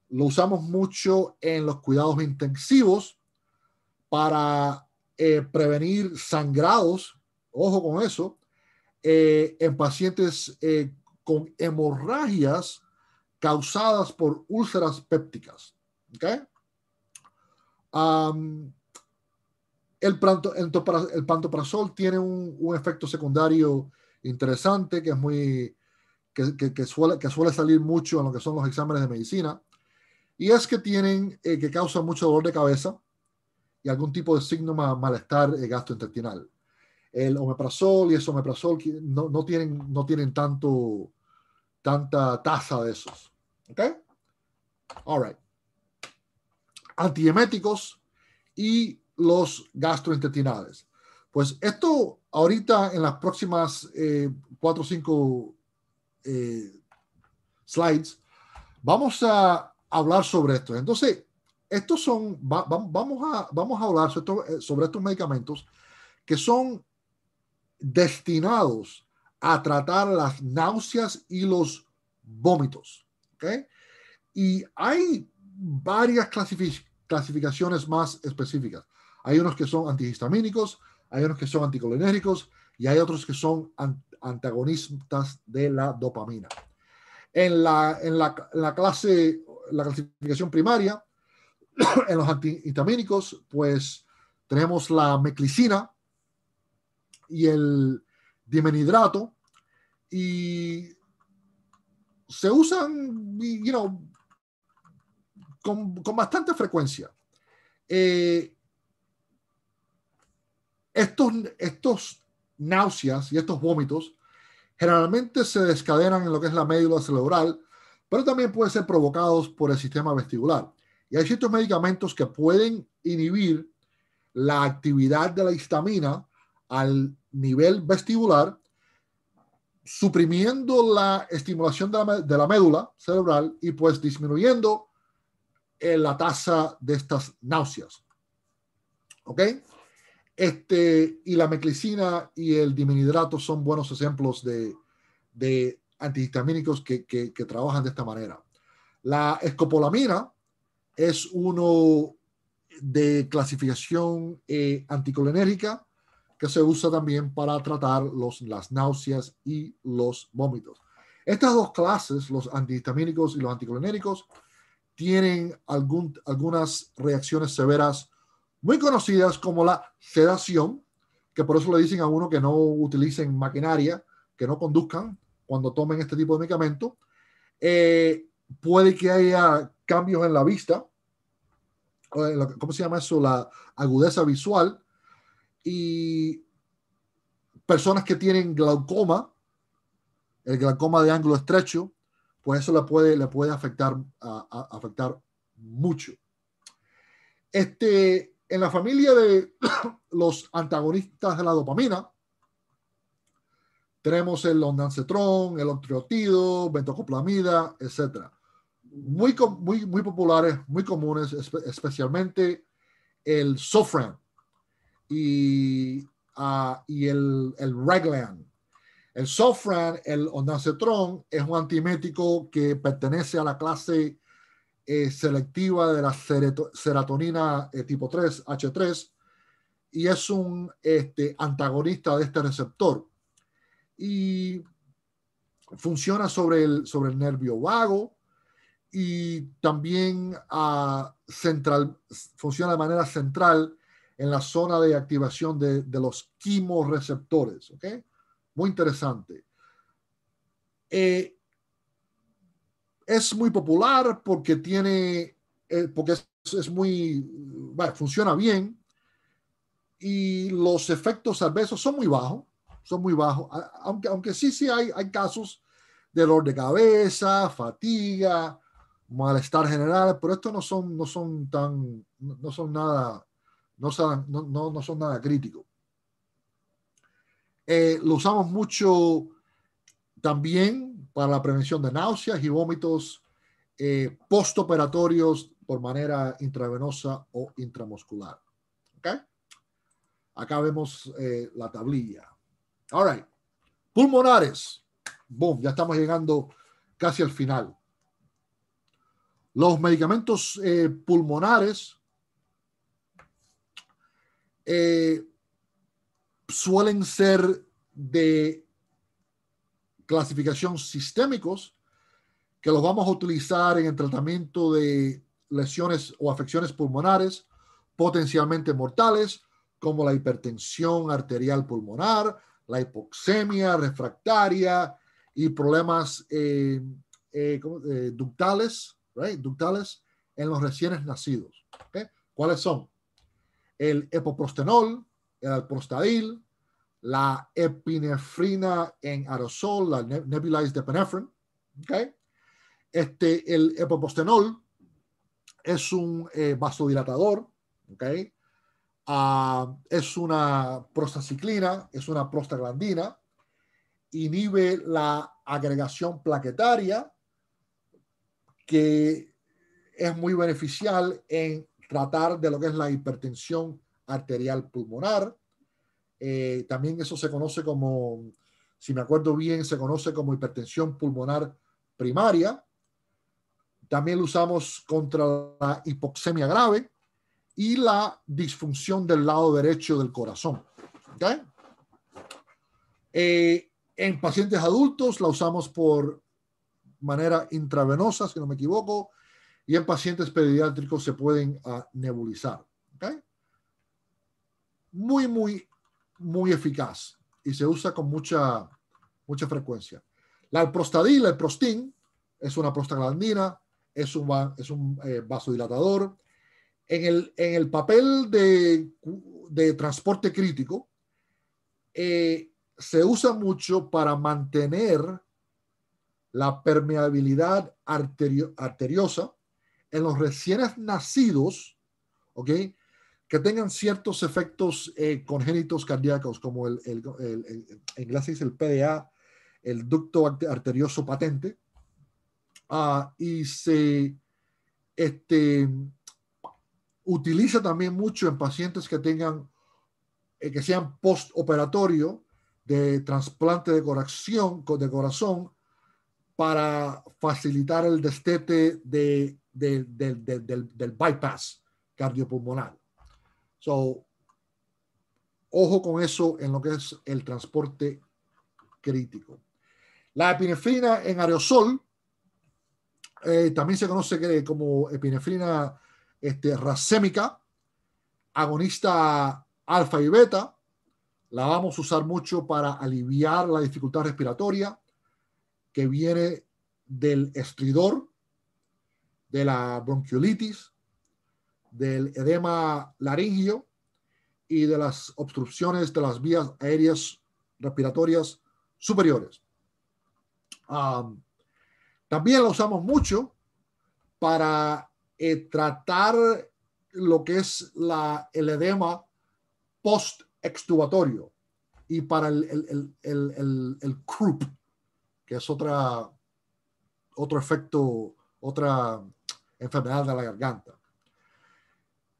lo usamos mucho en los cuidados intensivos para eh, prevenir sangrados, ojo con eso, eh, en pacientes eh, con hemorragias causadas por úlceras pépticas. el, el, pantoprazol tiene un, efecto secundario interesante que es muy que, suele, que suele salir mucho en lo que son los exámenes de medicina y es que tienen que causa mucho dolor de cabeza algún tipo de signo malestar eh, gastrointestinal. El omeprazol y el omeprazol no, no, tienen, no tienen tanto, tanta tasa de esos. ¿Ok? All right. Antieméticos y los gastrointestinales. Pues esto ahorita en las próximas 4 eh, cuatro o cinco eh, slides vamos a hablar sobre esto. Entonces, estos son, vamos, a, vamos a hablar sobre, eh, sobre estos medicamentos que son destinados a tratar las náuseas y los vómitos. Y hay varias clasificaciones más específicas. Hay unos que son antihistamínicos, hay unos que son anticolinéricos y hay otros que son antagonistas de la dopamina. En en la, en la clase, la clasificación primaria, en los antihistamínicos, pues tenemos la meclicina y el dimenhidrato y se usan, you con, bastante frecuencia. Eh, estos, estos náuseas y estos vómitos generalmente se descadenan en lo que es la médula cerebral, pero también pueden ser provocados por el sistema vestibular. Y hay ciertos medicamentos que pueden inhibir la actividad de la histamina al nivel vestibular, suprimiendo la estimulación de la, médula cerebral y pues disminuyendo eh, la tasa de estas náuseas. ¿Ok? Este, y la meclicina y el diminhidrato son buenos ejemplos de, de antihistamínicos que, que, que, trabajan de esta manera. La escopolamina es uno de clasificación eh, anticolinérgica que se usa también para tratar los, las náuseas y los vómitos. Estas dos clases, los antihistamínicos y los anticolinéricos, tienen algún, algunas reacciones severas muy conocidas como la sedación, que por eso le dicen a uno que no utilicen maquinaria, que no conduzcan cuando tomen este tipo de medicamento. Eh, puede que haya cambios en la vista, ¿cómo se llama eso? La agudeza visual y personas que tienen glaucoma, el glaucoma de ángulo estrecho, pues eso le puede, afectar, mucho. Este, en la familia de los antagonistas de la dopamina, tenemos el ondansetrón, el octriotido, bentocoplamida, etc muy, muy, muy populares, muy comunes, especialmente el sofran y, ah, y el, el El sofran, el ondansetron, es un antimético que pertenece a la clase eh, selectiva de la serotonina eh, tipo 3, H3, y es un este, antagonista de este receptor. Y funciona sobre el, sobre el nervio vago, y también ah, funciona de manera central en la zona de activación de, los quimorreceptores. ¿okay? Muy interesante. Eh, es muy popular porque tiene, eh, porque es, muy, funciona bien y los efectos adversos son muy bajos, son muy bajos, aunque, aunque sí, sí hay, hay casos de dolor de cabeza, fatiga, malestar general, pero estos no son, no son tan, no son nada, no, son, no, no, son nada críticos. Eh, lo usamos mucho también para la prevención de náuseas y vómitos eh, postoperatorios por manera intravenosa o intramuscular. ¿Okay? Acá vemos eh, la tablilla. Alright. Pulmonares. Boom, ya estamos llegando casi al final. Los medicamentos eh, pulmonares eh, suelen ser de clasificación sistémicos, que los vamos a utilizar en el tratamiento de lesiones o afecciones pulmonares potencialmente mortales, como la hipertensión arterial pulmonar, la hipoxemia refractaria y problemas eh, ductales right? ductales en los recién nacidos. ¿Cuáles son? El epoprostenol, el alprostadil, la epinefrina en aerosol, la nebulized epinephrine. Este, el epoprostenol es un eh, vasodilatador, ah, es una prostaciclina, es una prostaglandina, inhibe la agregación plaquetaria, que es muy beneficial en tratar de lo que es la hipertensión arterial pulmonar. Eh, también eso se conoce como, si me acuerdo bien, se conoce como hipertensión pulmonar primaria. También lo usamos contra la hipoxemia grave y la disfunción del lado derecho del corazón. Eh, en pacientes adultos la usamos por manera intravenosa, si no me equivoco, y en pacientes pediátricos se pueden ah, nebulizar. Muy, muy, muy eficaz y se usa con mucha, mucha frecuencia. La alprostadil, el prostin, es una prostaglandina, es un, es un eh, vasodilatador. En el, en el papel de, transporte crítico, eh, se usa mucho para mantener la permeabilidad arteriosa en los recién nacidos, Que tengan ciertos efectos eh, congénitos cardíacos, como el, el, en inglés dice el PDA, el ducto arterioso patente, ah, y se este, utiliza también mucho en pacientes que tengan, eh, que sean postoperatorio de trasplante de de corazón para facilitar el destete de, del, bypass cardiopulmonar. So, ojo con eso en lo que es el transporte crítico. La epinefrina en aerosol eh, también se conoce como epinefrina este, racémica, agonista alfa y beta. La vamos a usar mucho para aliviar la dificultad respiratoria, que viene del estridor, de la bronquiolitis, del edema laringio y de las obstrucciones de las vías aéreas respiratorias superiores. también lo usamos mucho para eh, tratar lo que es la, el edema post-extubatorio y para el, el, que es otra, otro efecto, otra enfermedad de la garganta.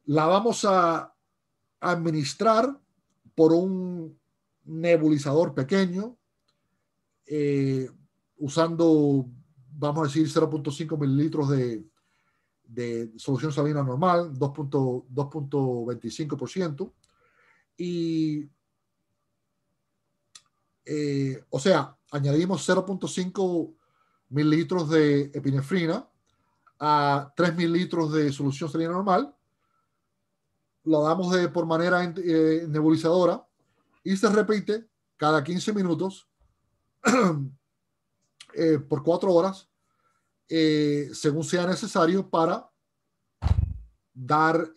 La vamos a administrar por un nebulizador pequeño, eh, usando, vamos a decir, 0.5 mililitros de, de solución salina normal, 2.25%, y eh, o sea, añadimos 0.5 mililitros de epinefrina a 3 mililitros de solución salina normal, lo damos por manera eh, nebulizadora y se repite cada 15 minutos eh, por 4 horas, según sea necesario para dar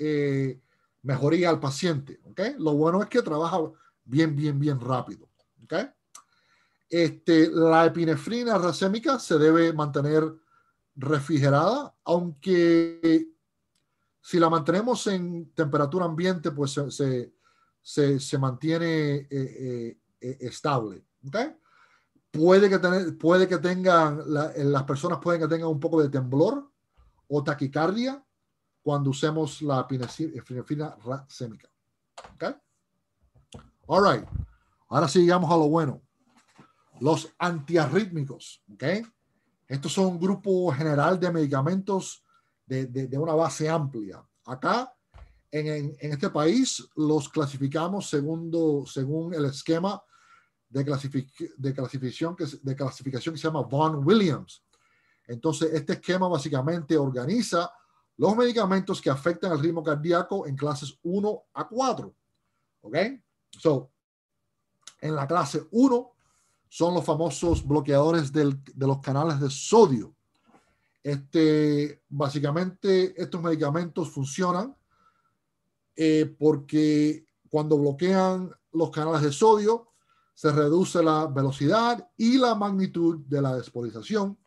mejoría al paciente. ¿okay? Lo bueno es que trabaja bien, bien, bien rápido. Este, la epinefrina racémica se debe mantener refrigerada, aunque si la mantenemos en temperatura ambiente, pues se, mantiene eh, eh, eh, estable. Puede, que puede que tengan, las personas pueden que tengan un poco de temblor o taquicardia cuando usemos la epinefrina racémica. ¿okay? All right. Ahora sí llegamos a lo bueno los antiarrítmicos. ¿okay? Estos son un grupo general de medicamentos de, de, una base amplia. Acá, en, en, este país, los clasificamos segundo, según el esquema de, de, clasificación que, de clasificación que se llama Von Williams. Entonces, este esquema básicamente organiza los medicamentos que afectan al ritmo cardíaco en clases 1 a 4. ¿Ok? So, en la clase 1 son los famosos bloqueadores del, de los canales de sodio. Este, básicamente, estos medicamentos funcionan eh, porque cuando bloquean los canales de sodio, se reduce la velocidad y la magnitud de la despolización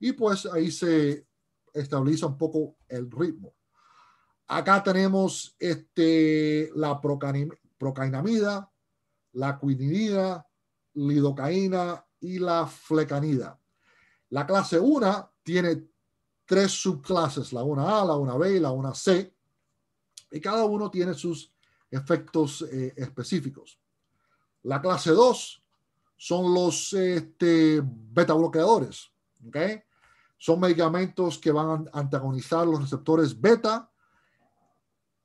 y pues ahí se estabiliza un poco el ritmo. Acá tenemos este, la procainamida, la quinidina, lidocaína y la flecanida. La clase 1 tiene tres subclases, la 1A, la 1B y la 1C, y cada uno tiene sus efectos eh, específicos. La clase 2 son los este, beta bloqueadores. Son medicamentos que van a antagonizar los receptores beta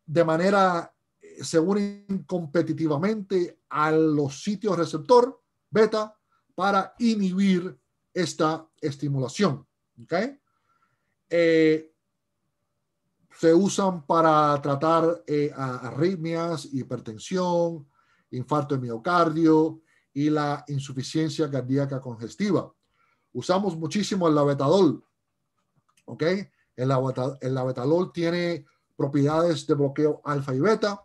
de manera eh, se unen competitivamente a los sitios receptor beta para inhibir esta estimulación. Eh, se usan para tratar eh, arritmias, hipertensión, infarto de miocardio y la insuficiencia cardíaca congestiva. Usamos muchísimo el lavetadol. ¿ok? El, lavetadol, el tiene propiedades de bloqueo alfa y beta.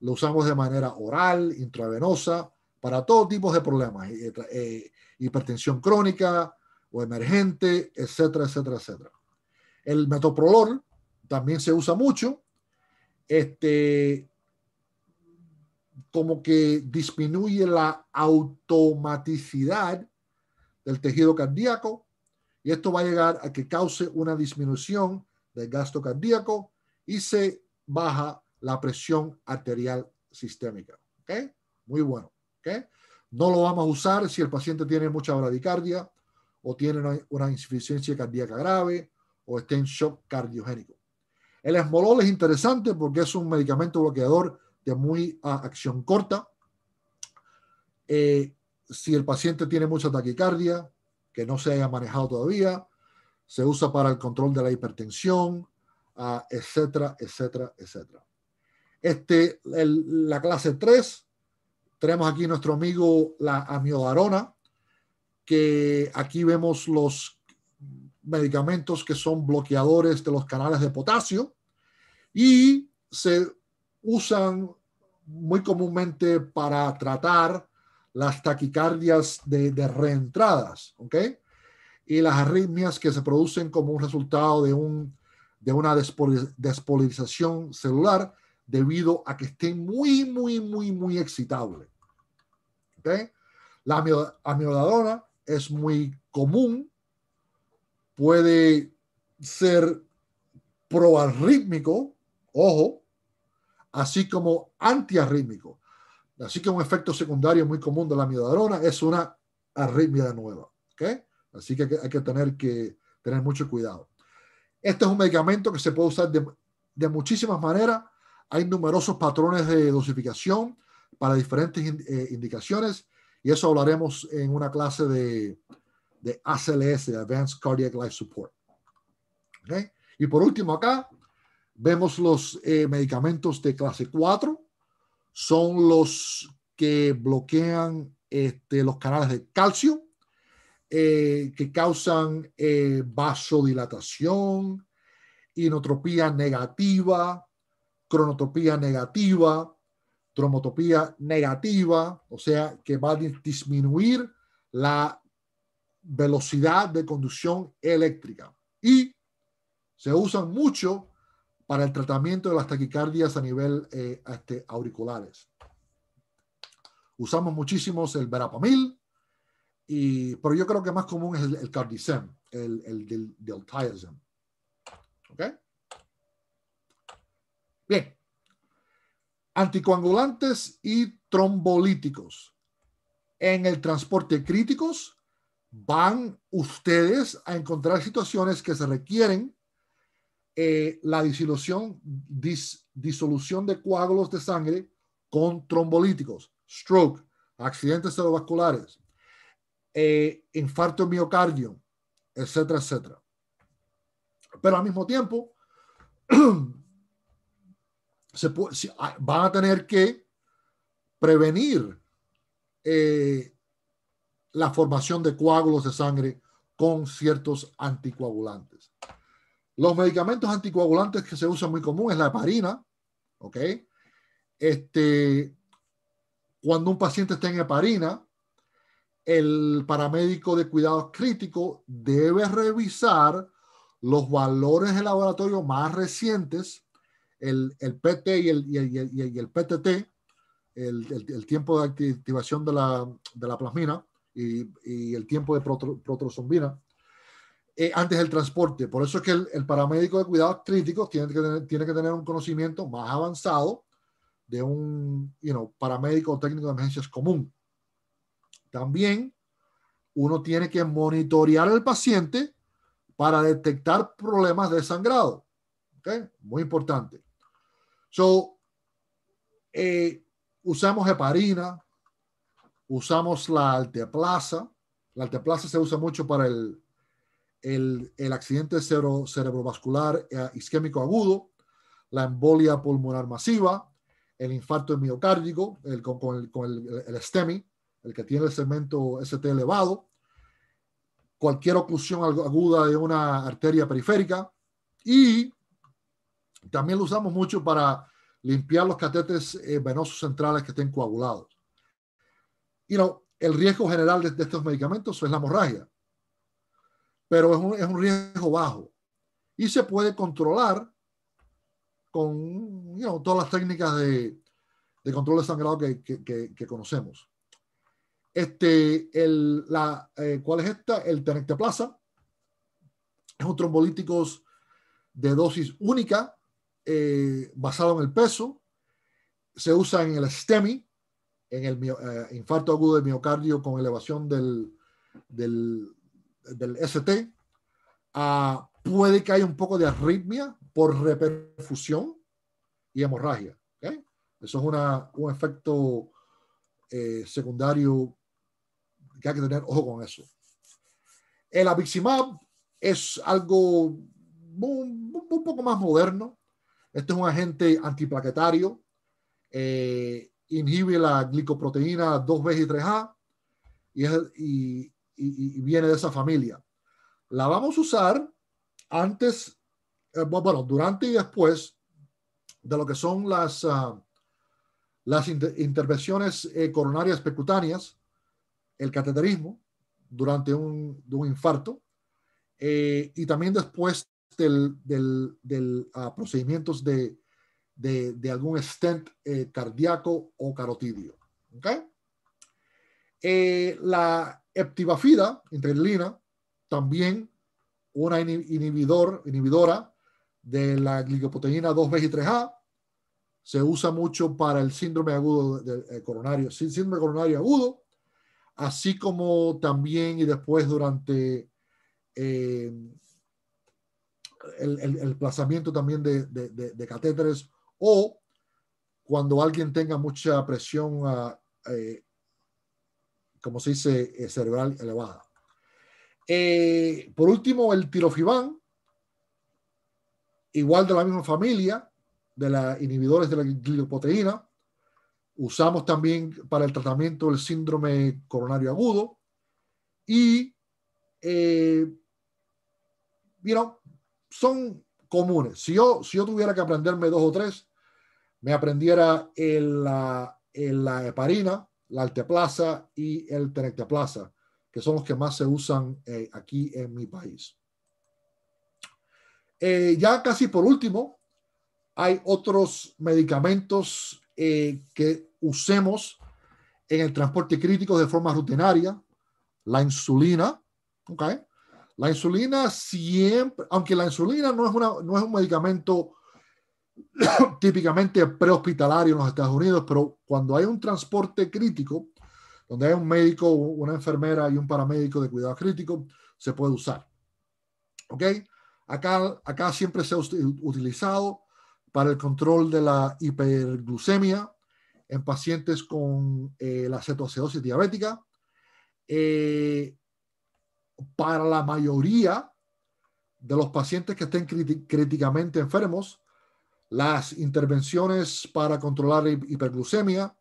Lo usamos de manera oral, intravenosa, para todo tipo de problemas, eh, eh, hipertensión crónica o emergente, etcétera, etcétera, etcétera. El metoprolol también se usa mucho, este, como que disminuye la automaticidad del tejido cardíaco y esto va a llegar a que cause una disminución del gasto cardíaco y se baja la presión arterial sistémica. ¿okay? Muy bueno. No lo vamos a usar si el paciente tiene mucha bradicardia o tiene una, insuficiencia cardíaca grave o está en shock cardiogénico. El esmolol es interesante porque es un medicamento bloqueador de muy ah, acción corta. Eh, si el paciente tiene mucha taquicardia, que no se haya manejado todavía, se usa para el control de la hipertensión, ah, etcétera, etcétera, etcétera. Este, la clase 3 tenemos aquí nuestro amigo la amiodarona, que aquí vemos los medicamentos que son bloqueadores de los canales de potasio y se usan muy comúnmente para tratar las taquicardias de, reentradas, ¿ok? Y las arritmias que se producen como un resultado de, un, de una despolarización celular debido a que estén muy, muy, muy, muy excitables. La amiodarona es muy común, puede ser proarrítmico, ojo, así como antiarrítmico. Así que un efecto secundario muy común de la amiodarona es una arritmia nueva. Así que hay que tener que tener mucho cuidado. Este es un medicamento que se puede usar de, de muchísimas maneras. Hay numerosos patrones de dosificación para diferentes eh, indicaciones y eso hablaremos en una clase de, de ACLS, de Advanced Cardiac Life Support. Y por último acá vemos los eh, medicamentos de clase 4, son los que bloquean este, los canales de calcio, eh, que causan vasodilatación, inotropía negativa, cronotropía negativa, Tromotopía negativa, o sea, que va a disminuir la velocidad de conducción eléctrica. Y se usan mucho para el tratamiento de las taquicardias a nivel eh, este, auriculares. Usamos muchísimos el verapamil, y, pero yo creo que más común es el, el el, del, del Bien anticoagulantes y trombolíticos. En el transporte críticos van ustedes a encontrar situaciones que se requieren eh, la disolución, disolución de coágulos de sangre con trombolíticos, stroke, accidentes cerebrovasculares, eh, infarto miocardio, etcétera, etcétera. Pero al mismo tiempo, Ah, van a tener que prevenir eh, la formación de coágulos de sangre con ciertos anticoagulantes. Los medicamentos anticoagulantes que se usan muy común es la heparina, Este, cuando un paciente está en heparina, el paramédico de cuidados críticos debe revisar los valores de laboratorio más recientes el, el PT y el, PTT, el, tiempo de activación de la, plasmina y, y, el tiempo de protrozombina, eh, antes del transporte. Por eso es que el, paramédico de cuidados críticos tiene que, tener, tiene que tener un conocimiento más avanzado de un you paramédico técnico de emergencias común. También uno tiene que monitorear al paciente para detectar problemas de sangrado. Muy importante. So, eh, usamos heparina, usamos la alteplaza. La alteplaza se usa mucho para el, el, accidente cerebrovascular eh, isquémico agudo, la embolia pulmonar masiva, el infarto miocárdico el, con, el, con el, el, STEMI, el que tiene el segmento ST elevado, cualquier oclusión aguda de una arteria periférica y también lo usamos mucho para limpiar los catetes eh, venosos centrales que estén coagulados. Y no el riesgo general de, estos medicamentos es la hemorragia, pero es un, riesgo bajo y se puede controlar con todas las técnicas de, control de sangrado que, conocemos. Este, el, la, eh, ¿Cuál es esta? El tenecteplasa. Es un trombolítico de dosis única eh, basado en el peso, se usa en el STEMI, en el eh, infarto agudo de miocardio con elevación del, del, ST. Ah, puede que haya un poco de arritmia por reperfusión y hemorragia. Eso es un efecto eh, secundario que hay que tener ojo con eso. El abiximab es algo un, poco más moderno. Este es un agente antiplaquetario, eh, inhibe la glicoproteína 2B y 3A y, viene de esa familia. La vamos a usar antes, eh, bueno, durante y después de lo que son las, ah, las intervenciones eh, coronarias percutáneas, el cateterismo durante un, un infarto y también después del, ah, procedimientos de, algún stent eh, cardíaco o carotidio. ¿okay? Eh, la eptivafida, intralina, también una inhibidor, inhibidora de la glicoproteína 2B y 3A. Se usa mucho para el síndrome agudo del eh, coronario, síndrome coronario agudo, así como también y después durante eh, el, plazamiento también de, de, catéteres o cuando alguien tenga mucha presión, ah, eh, como se dice, eh, cerebral elevada. Eh, por último, el tirofibán, igual de la misma familia, de los inhibidores de la glicoproteína. Usamos también para el tratamiento del síndrome coronario agudo. Y, eh, son comunes. Si yo, si yo tuviera que aprenderme dos o tres, me aprendiera el, la, la heparina, la alteplaza y el tenecteplaza, que son los que más se usan eh, aquí en mi país. Eh, ya casi por último, hay otros medicamentos eh, que usemos en el transporte crítico de forma rutinaria, la insulina, okay, la insulina siempre, aunque la insulina no es, una, no es un medicamento típicamente prehospitalario en los Estados Unidos, pero cuando hay un transporte crítico, donde hay un médico, una enfermera y un paramédico de cuidado crítico, se puede usar. ¿Ok? Acá, acá siempre se ha utilizado para el control de la hiperglucemia en pacientes con eh, la cetoacidosis diabética. Eh, para la mayoría de los pacientes que estén críticamente enfermos, las intervenciones para controlar la hiperglucemia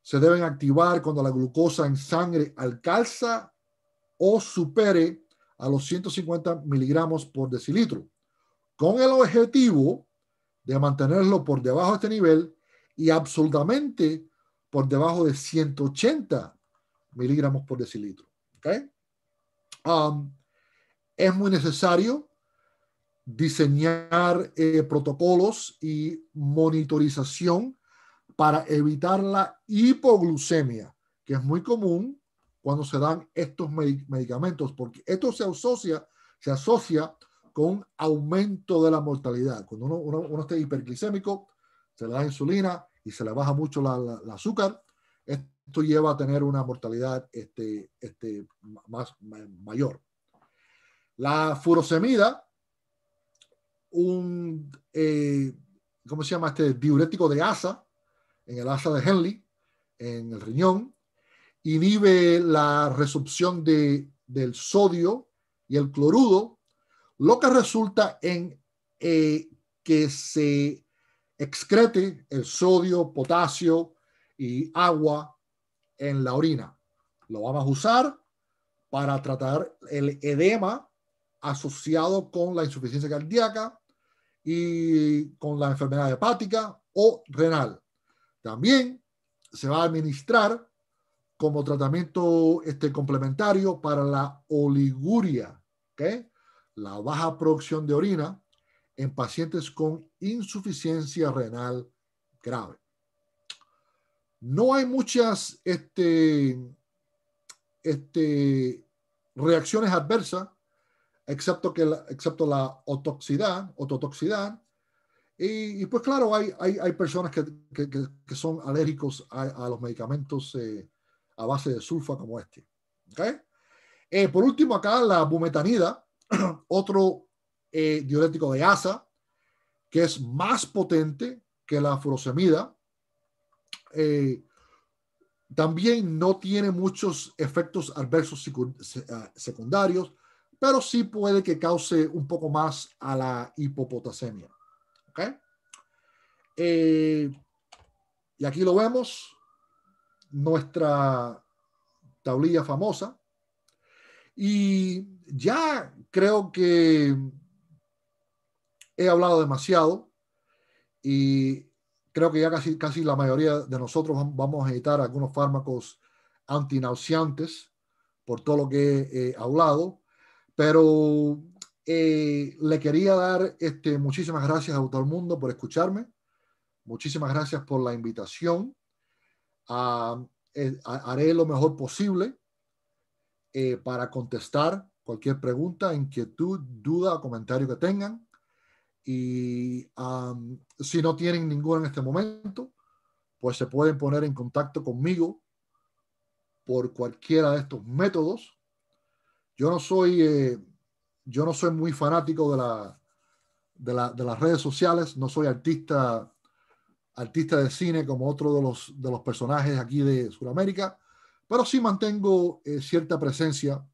se deben activar cuando la glucosa en sangre alcanza o supere a los 150 miligramos por decilitro, con el objetivo de mantenerlo por debajo de este nivel y absolutamente por debajo de 180 miligramos por decilitro. ¿okay? es muy necesario diseñar eh, protocolos y monitorización para evitar la hipoglucemia, que es muy común cuando se dan estos medicamentos, porque esto se asocia, se asocia con aumento de la mortalidad. Cuando uno, está hiperglicémico, se le da insulina y se le baja mucho la, el azúcar, esto lleva a tener una mortalidad este, este más, mayor. La furosemida, un, eh, ¿cómo se llama? Este diurético de asa, en el asa de Henley, en el riñón, inhibe la resorción de, del sodio y el clorudo, lo que resulta en eh, que se excrete el sodio, potasio y agua en la orina. Lo vamos a usar para tratar el edema asociado con la insuficiencia cardíaca y con la enfermedad hepática o renal. También se va a administrar como tratamiento este, complementario para la oliguria, ¿okay? la baja producción de orina en pacientes con insuficiencia renal grave. No hay muchas este, este, reacciones adversas, excepto, que la, excepto la ototoxicidad. Y, pues claro, hay, personas que, son alérgicos a, los medicamentos eh, a base de sulfa como este. Eh, por último, acá la bumetanida, otro eh, diurético de asa, que es más potente que la furosemida eh, también no tiene muchos efectos adversos ah, secundarios, pero sí puede que cause un poco más a la hipopotasemia. Eh, y aquí lo vemos, nuestra tablilla famosa. Y ya creo que he hablado demasiado y creo que ya casi, casi la mayoría de nosotros vamos a necesitar algunos fármacos antinauseantes por todo lo que he hablado, pero eh, le quería dar este, muchísimas gracias a todo el mundo por escucharme, muchísimas gracias por la invitación, eh, haré lo mejor posible eh, para contestar cualquier pregunta, inquietud, duda o comentario que tengan y si no tienen ninguno en este momento, pues se pueden poner en contacto conmigo por cualquiera de estos métodos. Yo no soy, eh, yo no soy muy fanático de, la, de, las redes sociales, no soy artista, artista de cine como otro de los, de los personajes aquí de Sudamérica, pero sí mantengo eh, cierta presencia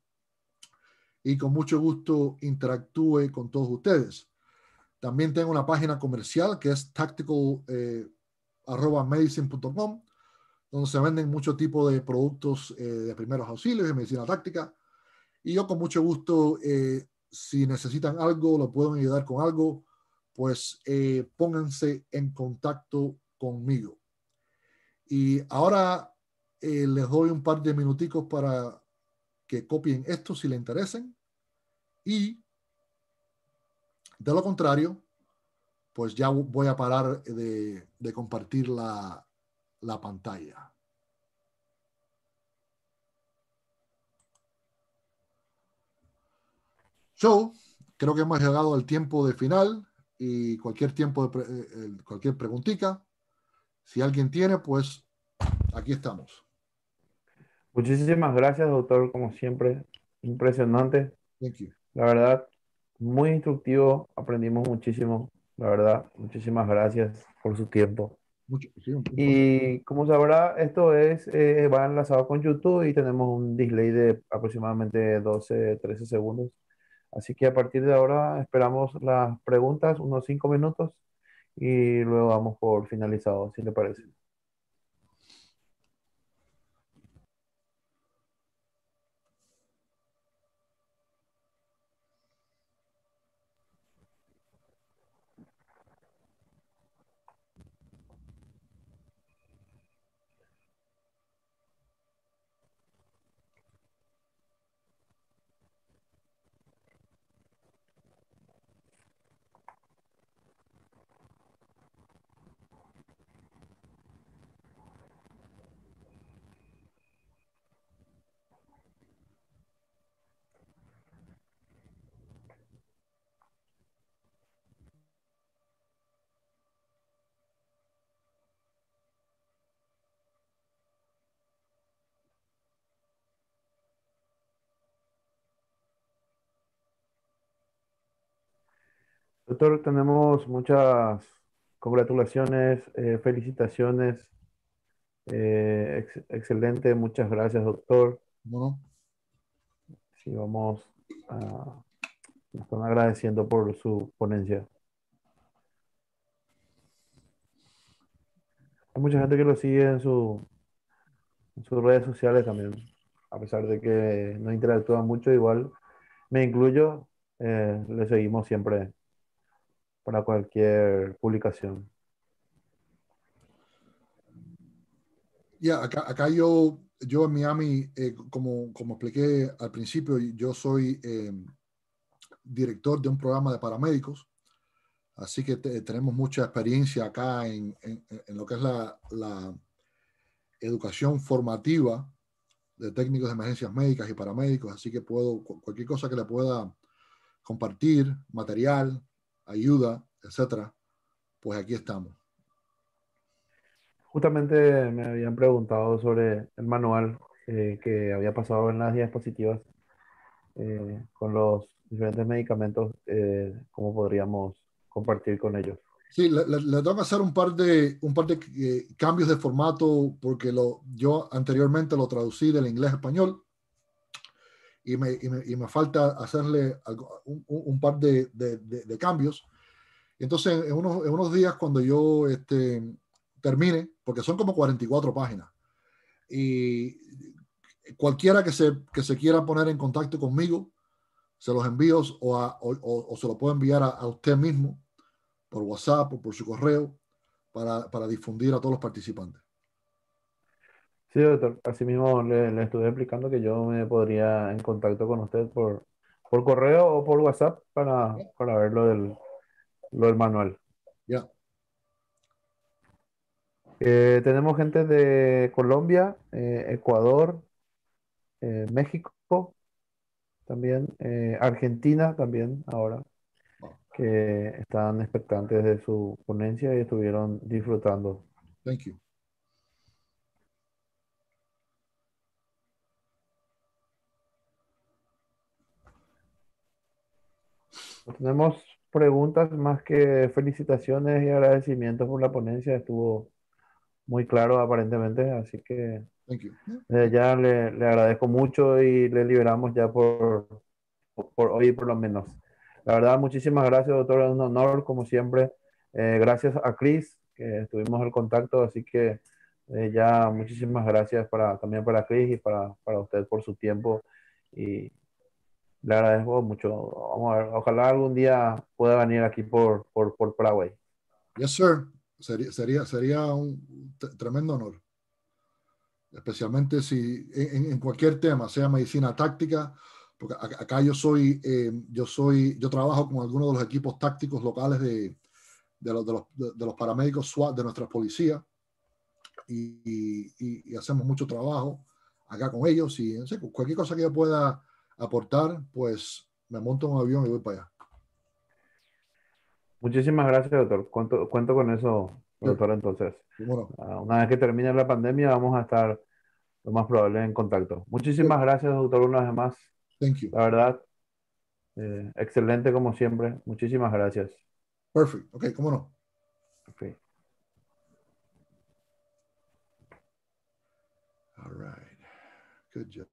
y con mucho gusto interactúe con todos ustedes. También tengo una página comercial que es tactical.medicine.com, eh, donde se venden mucho tipo de productos eh, de primeros auxilios, de medicina táctica. Y yo con mucho gusto, eh, si necesitan algo, lo pueden ayudar con algo, pues pónganse en contacto conmigo. Y ahora les doy un par de minuticos para que copien esto si le interesen. Y de lo contrario, pues ya voy a parar de, compartir la, pantalla. So, creo que hemos llegado al tiempo de final y cualquier tiempo de eh, cualquier preguntita, si alguien tiene, pues aquí estamos. Muchísimas gracias, doctor, como siempre, impresionante. Thank you. La verdad, muy instructivo, aprendimos muchísimo, la verdad. Muchísimas gracias por su tiempo. y como sabrá, esto es, eh, va enlazado con YouTube y tenemos un display de aproximadamente 12, 13 segundos. Así que a partir de ahora esperamos las preguntas, unos 5 minutos, y luego vamos por finalizado, si le parece. Doctor, tenemos muchas congratulaciones, eh, felicitaciones. Eh, excelente, muchas gracias, doctor. Bueno. Sí, vamos a... Nos están agradeciendo por su ponencia. Hay mucha gente que lo sigue en, su, en sus redes sociales también, a pesar de que no interactúa mucho, igual me incluyo, eh, le seguimos siempre para cualquier publicación. Ya, acá, yo, yo en Miami, eh, como, como expliqué al principio, yo soy eh, director de un programa de paramédicos, así que tenemos mucha experiencia acá en, en, en lo que es la, la educación formativa de técnicos de emergencias médicas y paramédicos, así que puedo, cualquier cosa que le pueda compartir, material, ayuda, etcétera, pues aquí estamos. Justamente me habían preguntado sobre el manual eh, que había pasado en las diapositivas eh, con los diferentes medicamentos, eh, cómo podríamos compartir con ellos. Sí, les le, a hacer un par de, un par de cambios de formato porque lo, yo anteriormente lo traducí del inglés a español y me, me, me falta hacerle un, un, par de, de, cambios. Entonces, en unos, en unos días, cuando yo este, termine, porque son como 44 páginas, y cualquiera que se, que se quiera poner en contacto conmigo, se los envío o, o, se lo puedo enviar a, a, usted mismo por WhatsApp o por su correo para, para difundir a todos los participantes. Sí, doctor. así le, le estuve explicando que yo me podría en contacto con usted por, por correo o por WhatsApp para, para ver lo del, lo del manual. Ya. Eh, tenemos gente de Colombia, eh, Ecuador, eh, México, también Argentina también ahora, que están expectantes de su ponencia y estuvieron disfrutando. Thank you. Tenemos preguntas más que felicitaciones y agradecimientos por la ponencia. Estuvo muy claro aparentemente, así que eh, ya le, le, agradezco mucho y le liberamos ya por, por hoy por lo menos. La verdad, muchísimas gracias, doctor. Es un honor, como siempre. Eh, gracias a Chris, que estuvimos en contacto, así que eh, ya muchísimas gracias para, también para Chris y para, para usted por su tiempo y, le agradezco mucho. Vamos a ver, ojalá algún día pueda venir aquí por, por, por Paraguay. Yes, sir. Sería, sería, sería un tremendo honor. Especialmente si en, cualquier tema, sea medicina táctica, porque acá yo soy, eh, yo soy, yo trabajo con algunos de los equipos tácticos locales de, de, los, de, los, paramédicos SWAT de nuestras policías y, y, hacemos mucho trabajo acá con ellos y cualquier cosa que yo pueda aportar, pues me monto un avión y voy para allá. Muchísimas gracias, doctor. Cuento, con eso, doctor, entonces. Ah, una vez que termine la pandemia, vamos a estar lo más probable en contacto. Muchísimas gracias, doctor, una vez más. Thank you. La verdad, eh, excelente como siempre. Muchísimas gracias. Perfecto. Ok, cómo no. Okay. All right. Good job.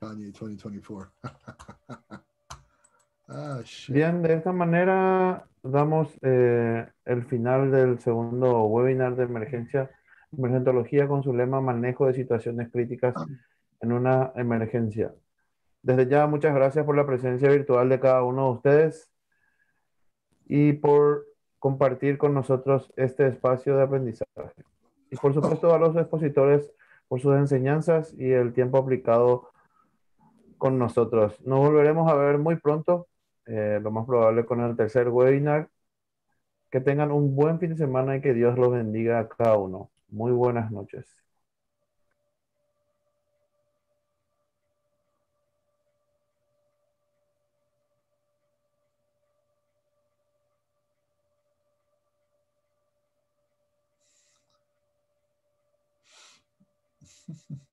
2024. Ah, Bien, de esta manera damos eh, el final del segundo webinar de emergencia, emergentología con su lema manejo de situaciones críticas en una emergencia. Desde ya, muchas gracias por la presencia virtual de cada uno de ustedes y por compartir con nosotros este espacio de aprendizaje. Y por supuesto a los expositores por sus enseñanzas y el tiempo aplicado con nosotros. Nos volveremos a ver muy pronto, eh, lo más probable con el tercer webinar. Que tengan un buen fin de semana y que Dios los bendiga a cada uno. Muy buenas noches.